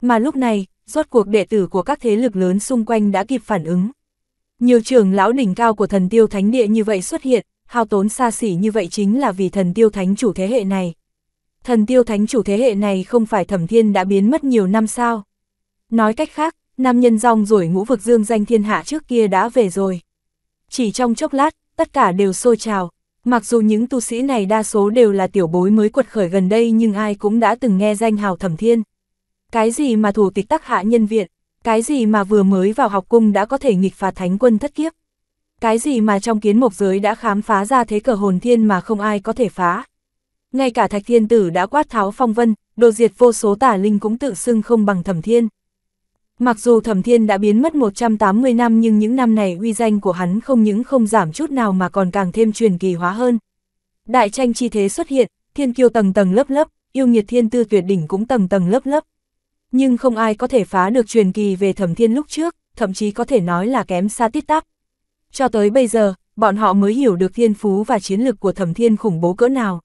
Mà lúc này, rốt cuộc đệ tử của các thế lực lớn xung quanh đã kịp phản ứng. Nhiều trưởng lão đỉnh cao của thần tiêu thánh địa như vậy xuất hiện, hao tốn xa xỉ như vậy chính là vì thần tiêu thánh chủ thế hệ này thần tiêu thánh chủ thế hệ này không phải thẩm thiên đã biến mất nhiều năm sao. Nói cách khác, nam nhân rong rồi ngũ vực dương danh thiên hạ trước kia đã về rồi. Chỉ trong chốc lát, tất cả đều sôi trào, mặc dù những tu sĩ này đa số đều là tiểu bối mới quật khởi gần đây nhưng ai cũng đã từng nghe danh hào thẩm thiên. Cái gì mà thủ tịch tắc hạ nhân viện, cái gì mà vừa mới vào học cung đã có thể nghịch phá thánh quân thất kiếp. Cái gì mà trong kiến mộc giới đã khám phá ra thế cờ hồn thiên mà không ai có thể phá ngay cả Thạch Thiên Tử đã quát tháo phong vân, đồ diệt vô số tả linh cũng tự xưng không bằng Thẩm Thiên. Mặc dù Thẩm Thiên đã biến mất 180 năm nhưng những năm này uy danh của hắn không những không giảm chút nào mà còn càng thêm truyền kỳ hóa hơn. Đại tranh chi thế xuất hiện, thiên kiêu tầng tầng lớp lớp, yêu nghiệt thiên tư tuyệt đỉnh cũng tầng tầng lớp lớp. Nhưng không ai có thể phá được truyền kỳ về Thẩm Thiên lúc trước, thậm chí có thể nói là kém xa tít tắp. Cho tới bây giờ, bọn họ mới hiểu được thiên phú và chiến lực của Thẩm Thiên khủng bố cỡ nào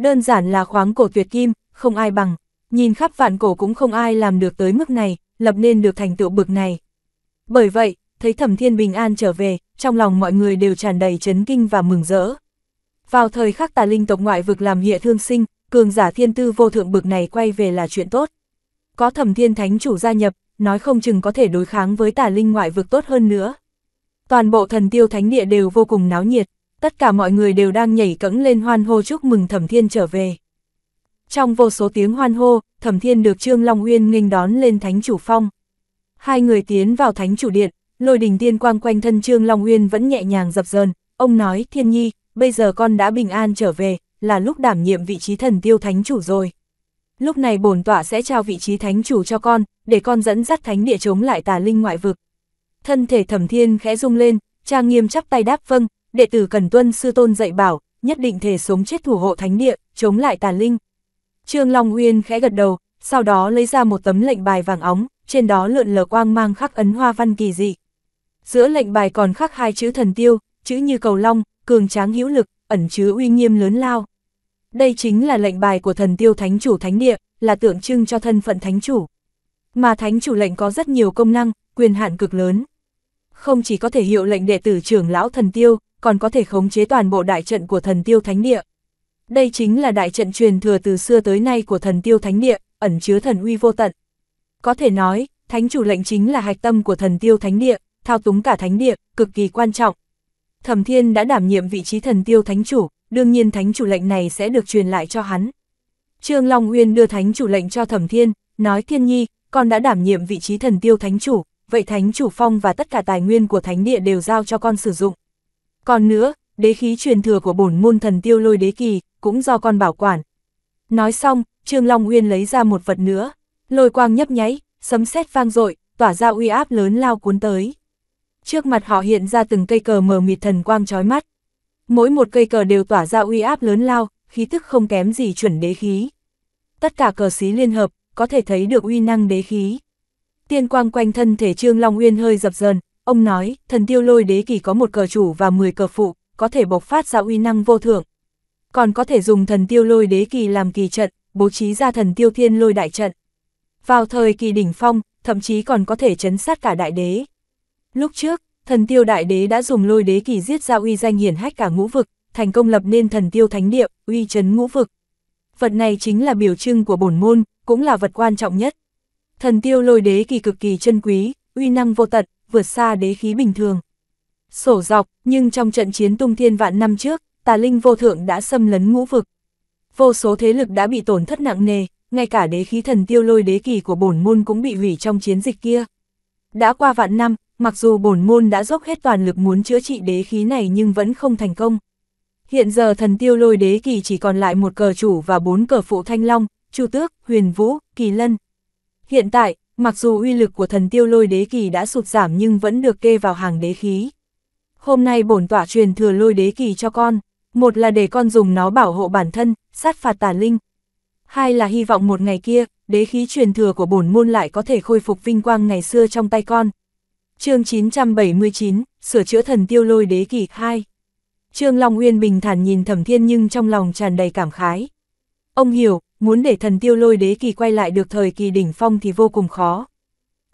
đơn giản là khoáng cổ tuyệt kim, không ai bằng, nhìn khắp vạn cổ cũng không ai làm được tới mức này, lập nên được thành tựu bực này. Bởi vậy, thấy Thẩm Thiên bình an trở về, trong lòng mọi người đều tràn đầy chấn kinh và mừng rỡ. Vào thời khắc tà linh tộc ngoại vực làm hệ thương sinh, cường giả thiên tư vô thượng bực này quay về là chuyện tốt. Có Thẩm Thiên Thánh chủ gia nhập, nói không chừng có thể đối kháng với tà linh ngoại vực tốt hơn nữa. Toàn bộ thần tiêu thánh địa đều vô cùng náo nhiệt tất cả mọi người đều đang nhảy cẫng lên hoan hô chúc mừng Thẩm Thiên trở về. Trong vô số tiếng hoan hô, Thẩm Thiên được Trương Long Uyên nghênh đón lên Thánh Chủ Phong. Hai người tiến vào Thánh Chủ Điện, lôi đình tiên quang quanh thân Trương Long Uyên vẫn nhẹ nhàng dập dờn, ông nói Thiên Nhi, bây giờ con đã bình an trở về, là lúc đảm nhiệm vị trí thần tiêu Thánh Chủ rồi. Lúc này bổn tọa sẽ trao vị trí Thánh Chủ cho con, để con dẫn dắt Thánh Địa chống lại tà linh ngoại vực. Thân thể Thẩm Thiên khẽ rung lên, trang nghiêm chắp tay đáp vâng, đệ tử cần tuân sư tôn dạy bảo, nhất định thể sống chết thủ hộ thánh địa, chống lại tà linh. Trương Long Uyên khẽ gật đầu, sau đó lấy ra một tấm lệnh bài vàng óng, trên đó lượn lờ quang mang khắc ấn hoa văn kỳ dị. Giữa lệnh bài còn khắc hai chữ thần tiêu, chữ như cầu long, cường tráng hữu lực, ẩn chứa uy nghiêm lớn lao. Đây chính là lệnh bài của thần tiêu thánh chủ thánh địa, là tượng trưng cho thân phận thánh chủ. Mà thánh chủ lệnh có rất nhiều công năng, quyền hạn cực lớn. Không chỉ có thể hiệu lệnh đệ tử trưởng lão thần tiêu, còn có thể khống chế toàn bộ đại trận của thần tiêu thánh địa. Đây chính là đại trận truyền thừa từ xưa tới nay của thần tiêu thánh địa, ẩn chứa thần uy vô tận. Có thể nói, thánh chủ lệnh chính là hạch tâm của thần tiêu thánh địa, thao túng cả thánh địa, cực kỳ quan trọng. Thẩm Thiên đã đảm nhiệm vị trí thần tiêu thánh chủ, đương nhiên thánh chủ lệnh này sẽ được truyền lại cho hắn. Trương Long Uyên đưa thánh chủ lệnh cho Thẩm Thiên, nói Thiên Nhi, con đã đảm nhiệm vị trí thần tiêu thánh chủ, vậy thánh chủ phong và tất cả tài nguyên của thánh địa đều giao cho con sử dụng. Còn nữa, đế khí truyền thừa của bổn môn thần tiêu lôi đế kỳ, cũng do con bảo quản. Nói xong, Trương Long nguyên lấy ra một vật nữa, lôi quang nhấp nháy, sấm sét vang dội, tỏa ra uy áp lớn lao cuốn tới. Trước mặt họ hiện ra từng cây cờ mờ mịt thần quang chói mắt. Mỗi một cây cờ đều tỏa ra uy áp lớn lao, khí tức không kém gì chuẩn đế khí. Tất cả cờ xí liên hợp, có thể thấy được uy năng đế khí. Tiên quang quanh thân thể Trương Long Uyên hơi dập dờn Ông nói, thần tiêu lôi đế kỳ có một cờ chủ và 10 cờ phụ, có thể bộc phát ra uy năng vô thượng. Còn có thể dùng thần tiêu lôi đế kỳ làm kỳ trận, bố trí ra thần tiêu thiên lôi đại trận. Vào thời kỳ đỉnh phong, thậm chí còn có thể chấn sát cả đại đế. Lúc trước, thần tiêu đại đế đã dùng lôi đế kỳ giết ra uy danh hiển hách cả ngũ vực, thành công lập nên thần tiêu thánh địa, uy chấn ngũ vực. Vật này chính là biểu trưng của bổn môn, cũng là vật quan trọng nhất. Thần tiêu lôi đế kỳ cực kỳ chân quý, uy năng vô tận, vượt xa đế khí bình thường. Sổ dọc, nhưng trong trận chiến tung thiên vạn năm trước, tà linh vô thượng đã xâm lấn ngũ vực. Vô số thế lực đã bị tổn thất nặng nề, ngay cả đế khí thần tiêu lôi đế kỳ của bổn môn cũng bị hủy trong chiến dịch kia. Đã qua vạn năm, mặc dù bổn môn đã dốc hết toàn lực muốn chữa trị đế khí này nhưng vẫn không thành công. Hiện giờ thần tiêu lôi đế kỳ chỉ còn lại một cờ chủ và bốn cờ phụ thanh long, chu tước, huyền vũ, kỳ lân. Hiện tại, Mặc dù uy lực của thần tiêu lôi đế kỳ đã sụt giảm nhưng vẫn được kê vào hàng đế khí. Hôm nay bổn tỏa truyền thừa lôi đế kỳ cho con, một là để con dùng nó bảo hộ bản thân, sát phạt tà linh. Hai là hy vọng một ngày kia, đế khí truyền thừa của bổn môn lại có thể khôi phục vinh quang ngày xưa trong tay con. chương 979, sửa chữa thần tiêu lôi đế kỳ 2. Trương Long Uyên bình thản nhìn Thẩm Thiên nhưng trong lòng tràn đầy cảm khái. Ông hiểu, muốn để thần tiêu lôi đế kỳ quay lại được thời kỳ đỉnh phong thì vô cùng khó.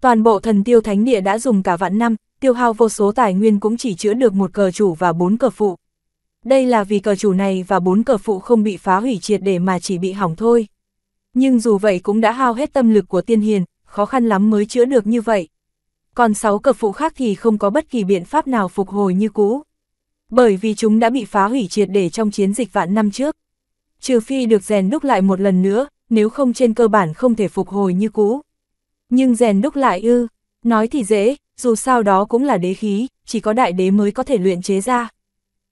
Toàn bộ thần tiêu thánh địa đã dùng cả vạn năm, tiêu hao vô số tài nguyên cũng chỉ chữa được một cờ chủ và bốn cờ phụ. Đây là vì cờ chủ này và bốn cờ phụ không bị phá hủy triệt để mà chỉ bị hỏng thôi. Nhưng dù vậy cũng đã hao hết tâm lực của tiên hiền, khó khăn lắm mới chữa được như vậy. Còn sáu cờ phụ khác thì không có bất kỳ biện pháp nào phục hồi như cũ. Bởi vì chúng đã bị phá hủy triệt để trong chiến dịch vạn năm trước trừ phi được rèn đúc lại một lần nữa, nếu không trên cơ bản không thể phục hồi như cũ. Nhưng rèn đúc lại ư, nói thì dễ, dù sao đó cũng là đế khí, chỉ có đại đế mới có thể luyện chế ra.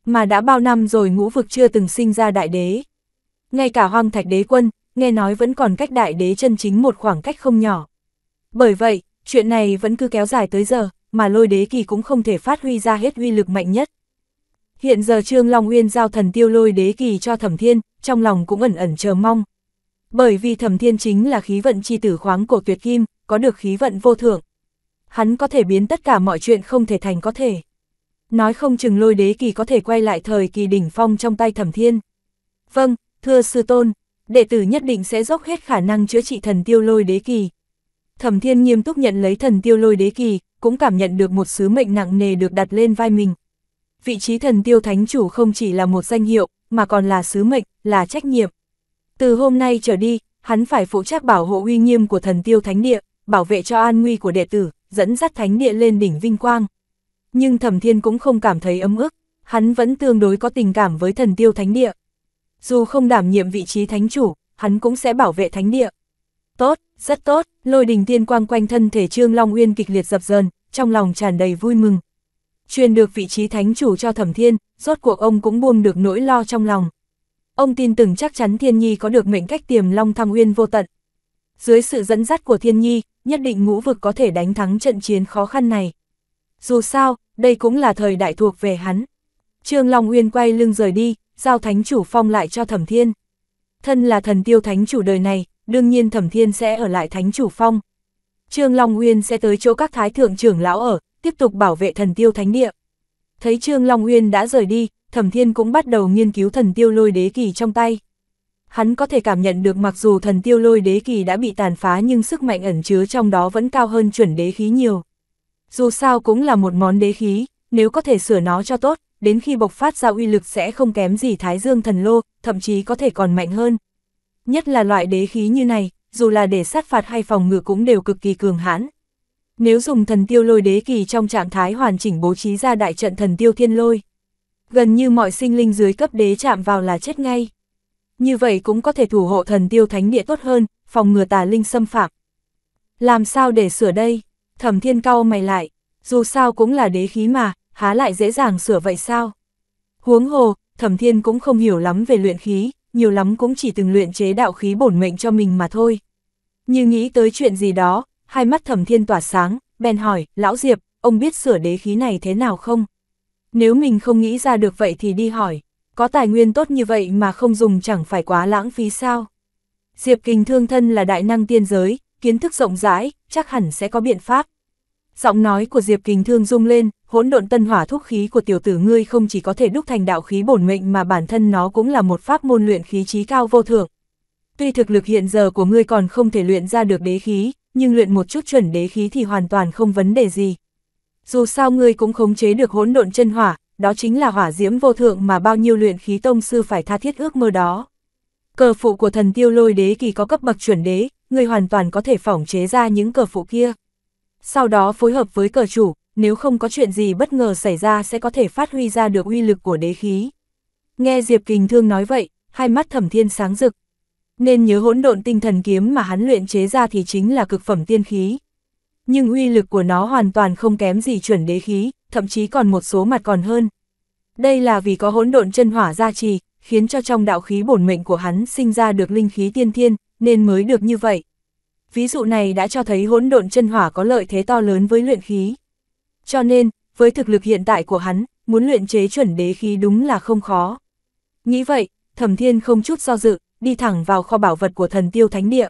Mà đã bao năm rồi ngũ vực chưa từng sinh ra đại đế. Ngay cả hoang thạch đế quân, nghe nói vẫn còn cách đại đế chân chính một khoảng cách không nhỏ. Bởi vậy, chuyện này vẫn cứ kéo dài tới giờ, mà lôi đế kỳ cũng không thể phát huy ra hết huy lực mạnh nhất. Hiện giờ Trương Long Uyên giao thần tiêu lôi đế kỳ cho Thẩm Thiên, trong lòng cũng ẩn ẩn chờ mong. Bởi vì Thẩm Thiên chính là khí vận chi tử khoáng của tuyệt kim, có được khí vận vô thượng. Hắn có thể biến tất cả mọi chuyện không thể thành có thể. Nói không chừng lôi đế kỳ có thể quay lại thời kỳ đỉnh phong trong tay Thẩm Thiên. Vâng, thưa sư tôn, đệ tử nhất định sẽ dốc hết khả năng chữa trị thần tiêu lôi đế kỳ. Thẩm Thiên nghiêm túc nhận lấy thần tiêu lôi đế kỳ, cũng cảm nhận được một sứ mệnh nặng nề được đặt lên vai mình vị trí thần tiêu thánh chủ không chỉ là một danh hiệu, mà còn là sứ mệnh, là trách nhiệm. Từ hôm nay trở đi, hắn phải phụ trách bảo hộ uy nghiêm của thần tiêu thánh địa, bảo vệ cho an nguy của đệ tử, dẫn dắt thánh địa lên đỉnh vinh quang. Nhưng Thẩm Thiên cũng không cảm thấy ấm ức, hắn vẫn tương đối có tình cảm với thần tiêu thánh địa. Dù không đảm nhiệm vị trí thánh chủ, hắn cũng sẽ bảo vệ thánh địa. Tốt, rất tốt, lôi đình tiên quang quanh thân thể Trương Long Uyên kịch liệt dập dờn, trong lòng tràn đầy vui mừng, truyền được vị trí thánh chủ cho Thẩm Thiên, rốt cuộc ông cũng buông được nỗi lo trong lòng. Ông tin tưởng chắc chắn Thiên Nhi có được mệnh cách tiềm long thăng uyên vô tận. Dưới sự dẫn dắt của Thiên Nhi, nhất định ngũ vực có thể đánh thắng trận chiến khó khăn này. Dù sao, đây cũng là thời đại thuộc về hắn. Trương Long Uyên quay lưng rời đi, giao thánh chủ phong lại cho Thẩm Thiên. Thân là thần tiêu thánh chủ đời này, đương nhiên Thẩm Thiên sẽ ở lại thánh chủ phong. Trương Long Uyên sẽ tới chỗ các thái thượng trưởng lão ở, tiếp tục bảo vệ thần tiêu thánh địa. Thấy Trương Long Uyên đã rời đi, Thẩm Thiên cũng bắt đầu nghiên cứu thần tiêu lôi đế kỳ trong tay. Hắn có thể cảm nhận được mặc dù thần tiêu lôi đế kỳ đã bị tàn phá nhưng sức mạnh ẩn chứa trong đó vẫn cao hơn chuẩn đế khí nhiều. Dù sao cũng là một món đế khí, nếu có thể sửa nó cho tốt, đến khi bộc phát ra uy lực sẽ không kém gì Thái Dương thần lô, thậm chí có thể còn mạnh hơn. Nhất là loại đế khí như này, dù là để sát phạt hay phòng ngự cũng đều cực kỳ cường hãn, nếu dùng thần tiêu lôi đế kỳ trong trạng thái hoàn chỉnh bố trí ra đại trận thần tiêu thiên lôi, gần như mọi sinh linh dưới cấp đế chạm vào là chết ngay. Như vậy cũng có thể thủ hộ thần tiêu thánh địa tốt hơn, phòng ngừa tà linh xâm phạm. Làm sao để sửa đây? Thẩm thiên cao mày lại, dù sao cũng là đế khí mà, há lại dễ dàng sửa vậy sao? Huống hồ, thẩm thiên cũng không hiểu lắm về luyện khí, nhiều lắm cũng chỉ từng luyện chế đạo khí bổn mệnh cho mình mà thôi. Như nghĩ tới chuyện gì đó, hai mắt thẩm thiên tỏa sáng, bèn hỏi, lão Diệp, ông biết sửa đế khí này thế nào không? Nếu mình không nghĩ ra được vậy thì đi hỏi, có tài nguyên tốt như vậy mà không dùng chẳng phải quá lãng phí sao? Diệp Kình thương thân là đại năng tiên giới, kiến thức rộng rãi, chắc hẳn sẽ có biện pháp. Giọng nói của Diệp Kình Thương rung lên, hỗn độn tân hỏa thúc khí của tiểu tử ngươi không chỉ có thể đúc thành đạo khí bổn mệnh mà bản thân nó cũng là một pháp môn luyện khí trí cao vô thượng. Tuy thực lực hiện giờ của ngươi còn không thể luyện ra được đế khí, nhưng luyện một chút chuẩn đế khí thì hoàn toàn không vấn đề gì. Dù sao ngươi cũng khống chế được hỗn độn chân hỏa, đó chính là hỏa diễm vô thượng mà bao nhiêu luyện khí tông sư phải tha thiết ước mơ đó. Cờ phụ của thần tiêu lôi đế kỳ có cấp bậc chuẩn đế, ngươi hoàn toàn có thể phỏng chế ra những cờ phụ kia. Sau đó phối hợp với cờ chủ, nếu không có chuyện gì bất ngờ xảy ra sẽ có thể phát huy ra được uy lực của đế khí. Nghe Diệp Kình Thương nói vậy, hai mắt thẩm thiên sáng rực, nên nhớ hỗn độn tinh thần kiếm mà hắn luyện chế ra thì chính là cực phẩm tiên khí. Nhưng uy lực của nó hoàn toàn không kém gì chuẩn đế khí, thậm chí còn một số mặt còn hơn. Đây là vì có hỗn độn chân hỏa gia trì, khiến cho trong đạo khí bổn mệnh của hắn sinh ra được linh khí tiên thiên, nên mới được như vậy. Ví dụ này đã cho thấy hỗn độn chân hỏa có lợi thế to lớn với luyện khí. Cho nên, với thực lực hiện tại của hắn, muốn luyện chế chuẩn đế khí đúng là không khó. Nghĩ vậy, Thẩm Thiên không chút do dự, đi thẳng vào kho bảo vật của thần tiêu thánh địa.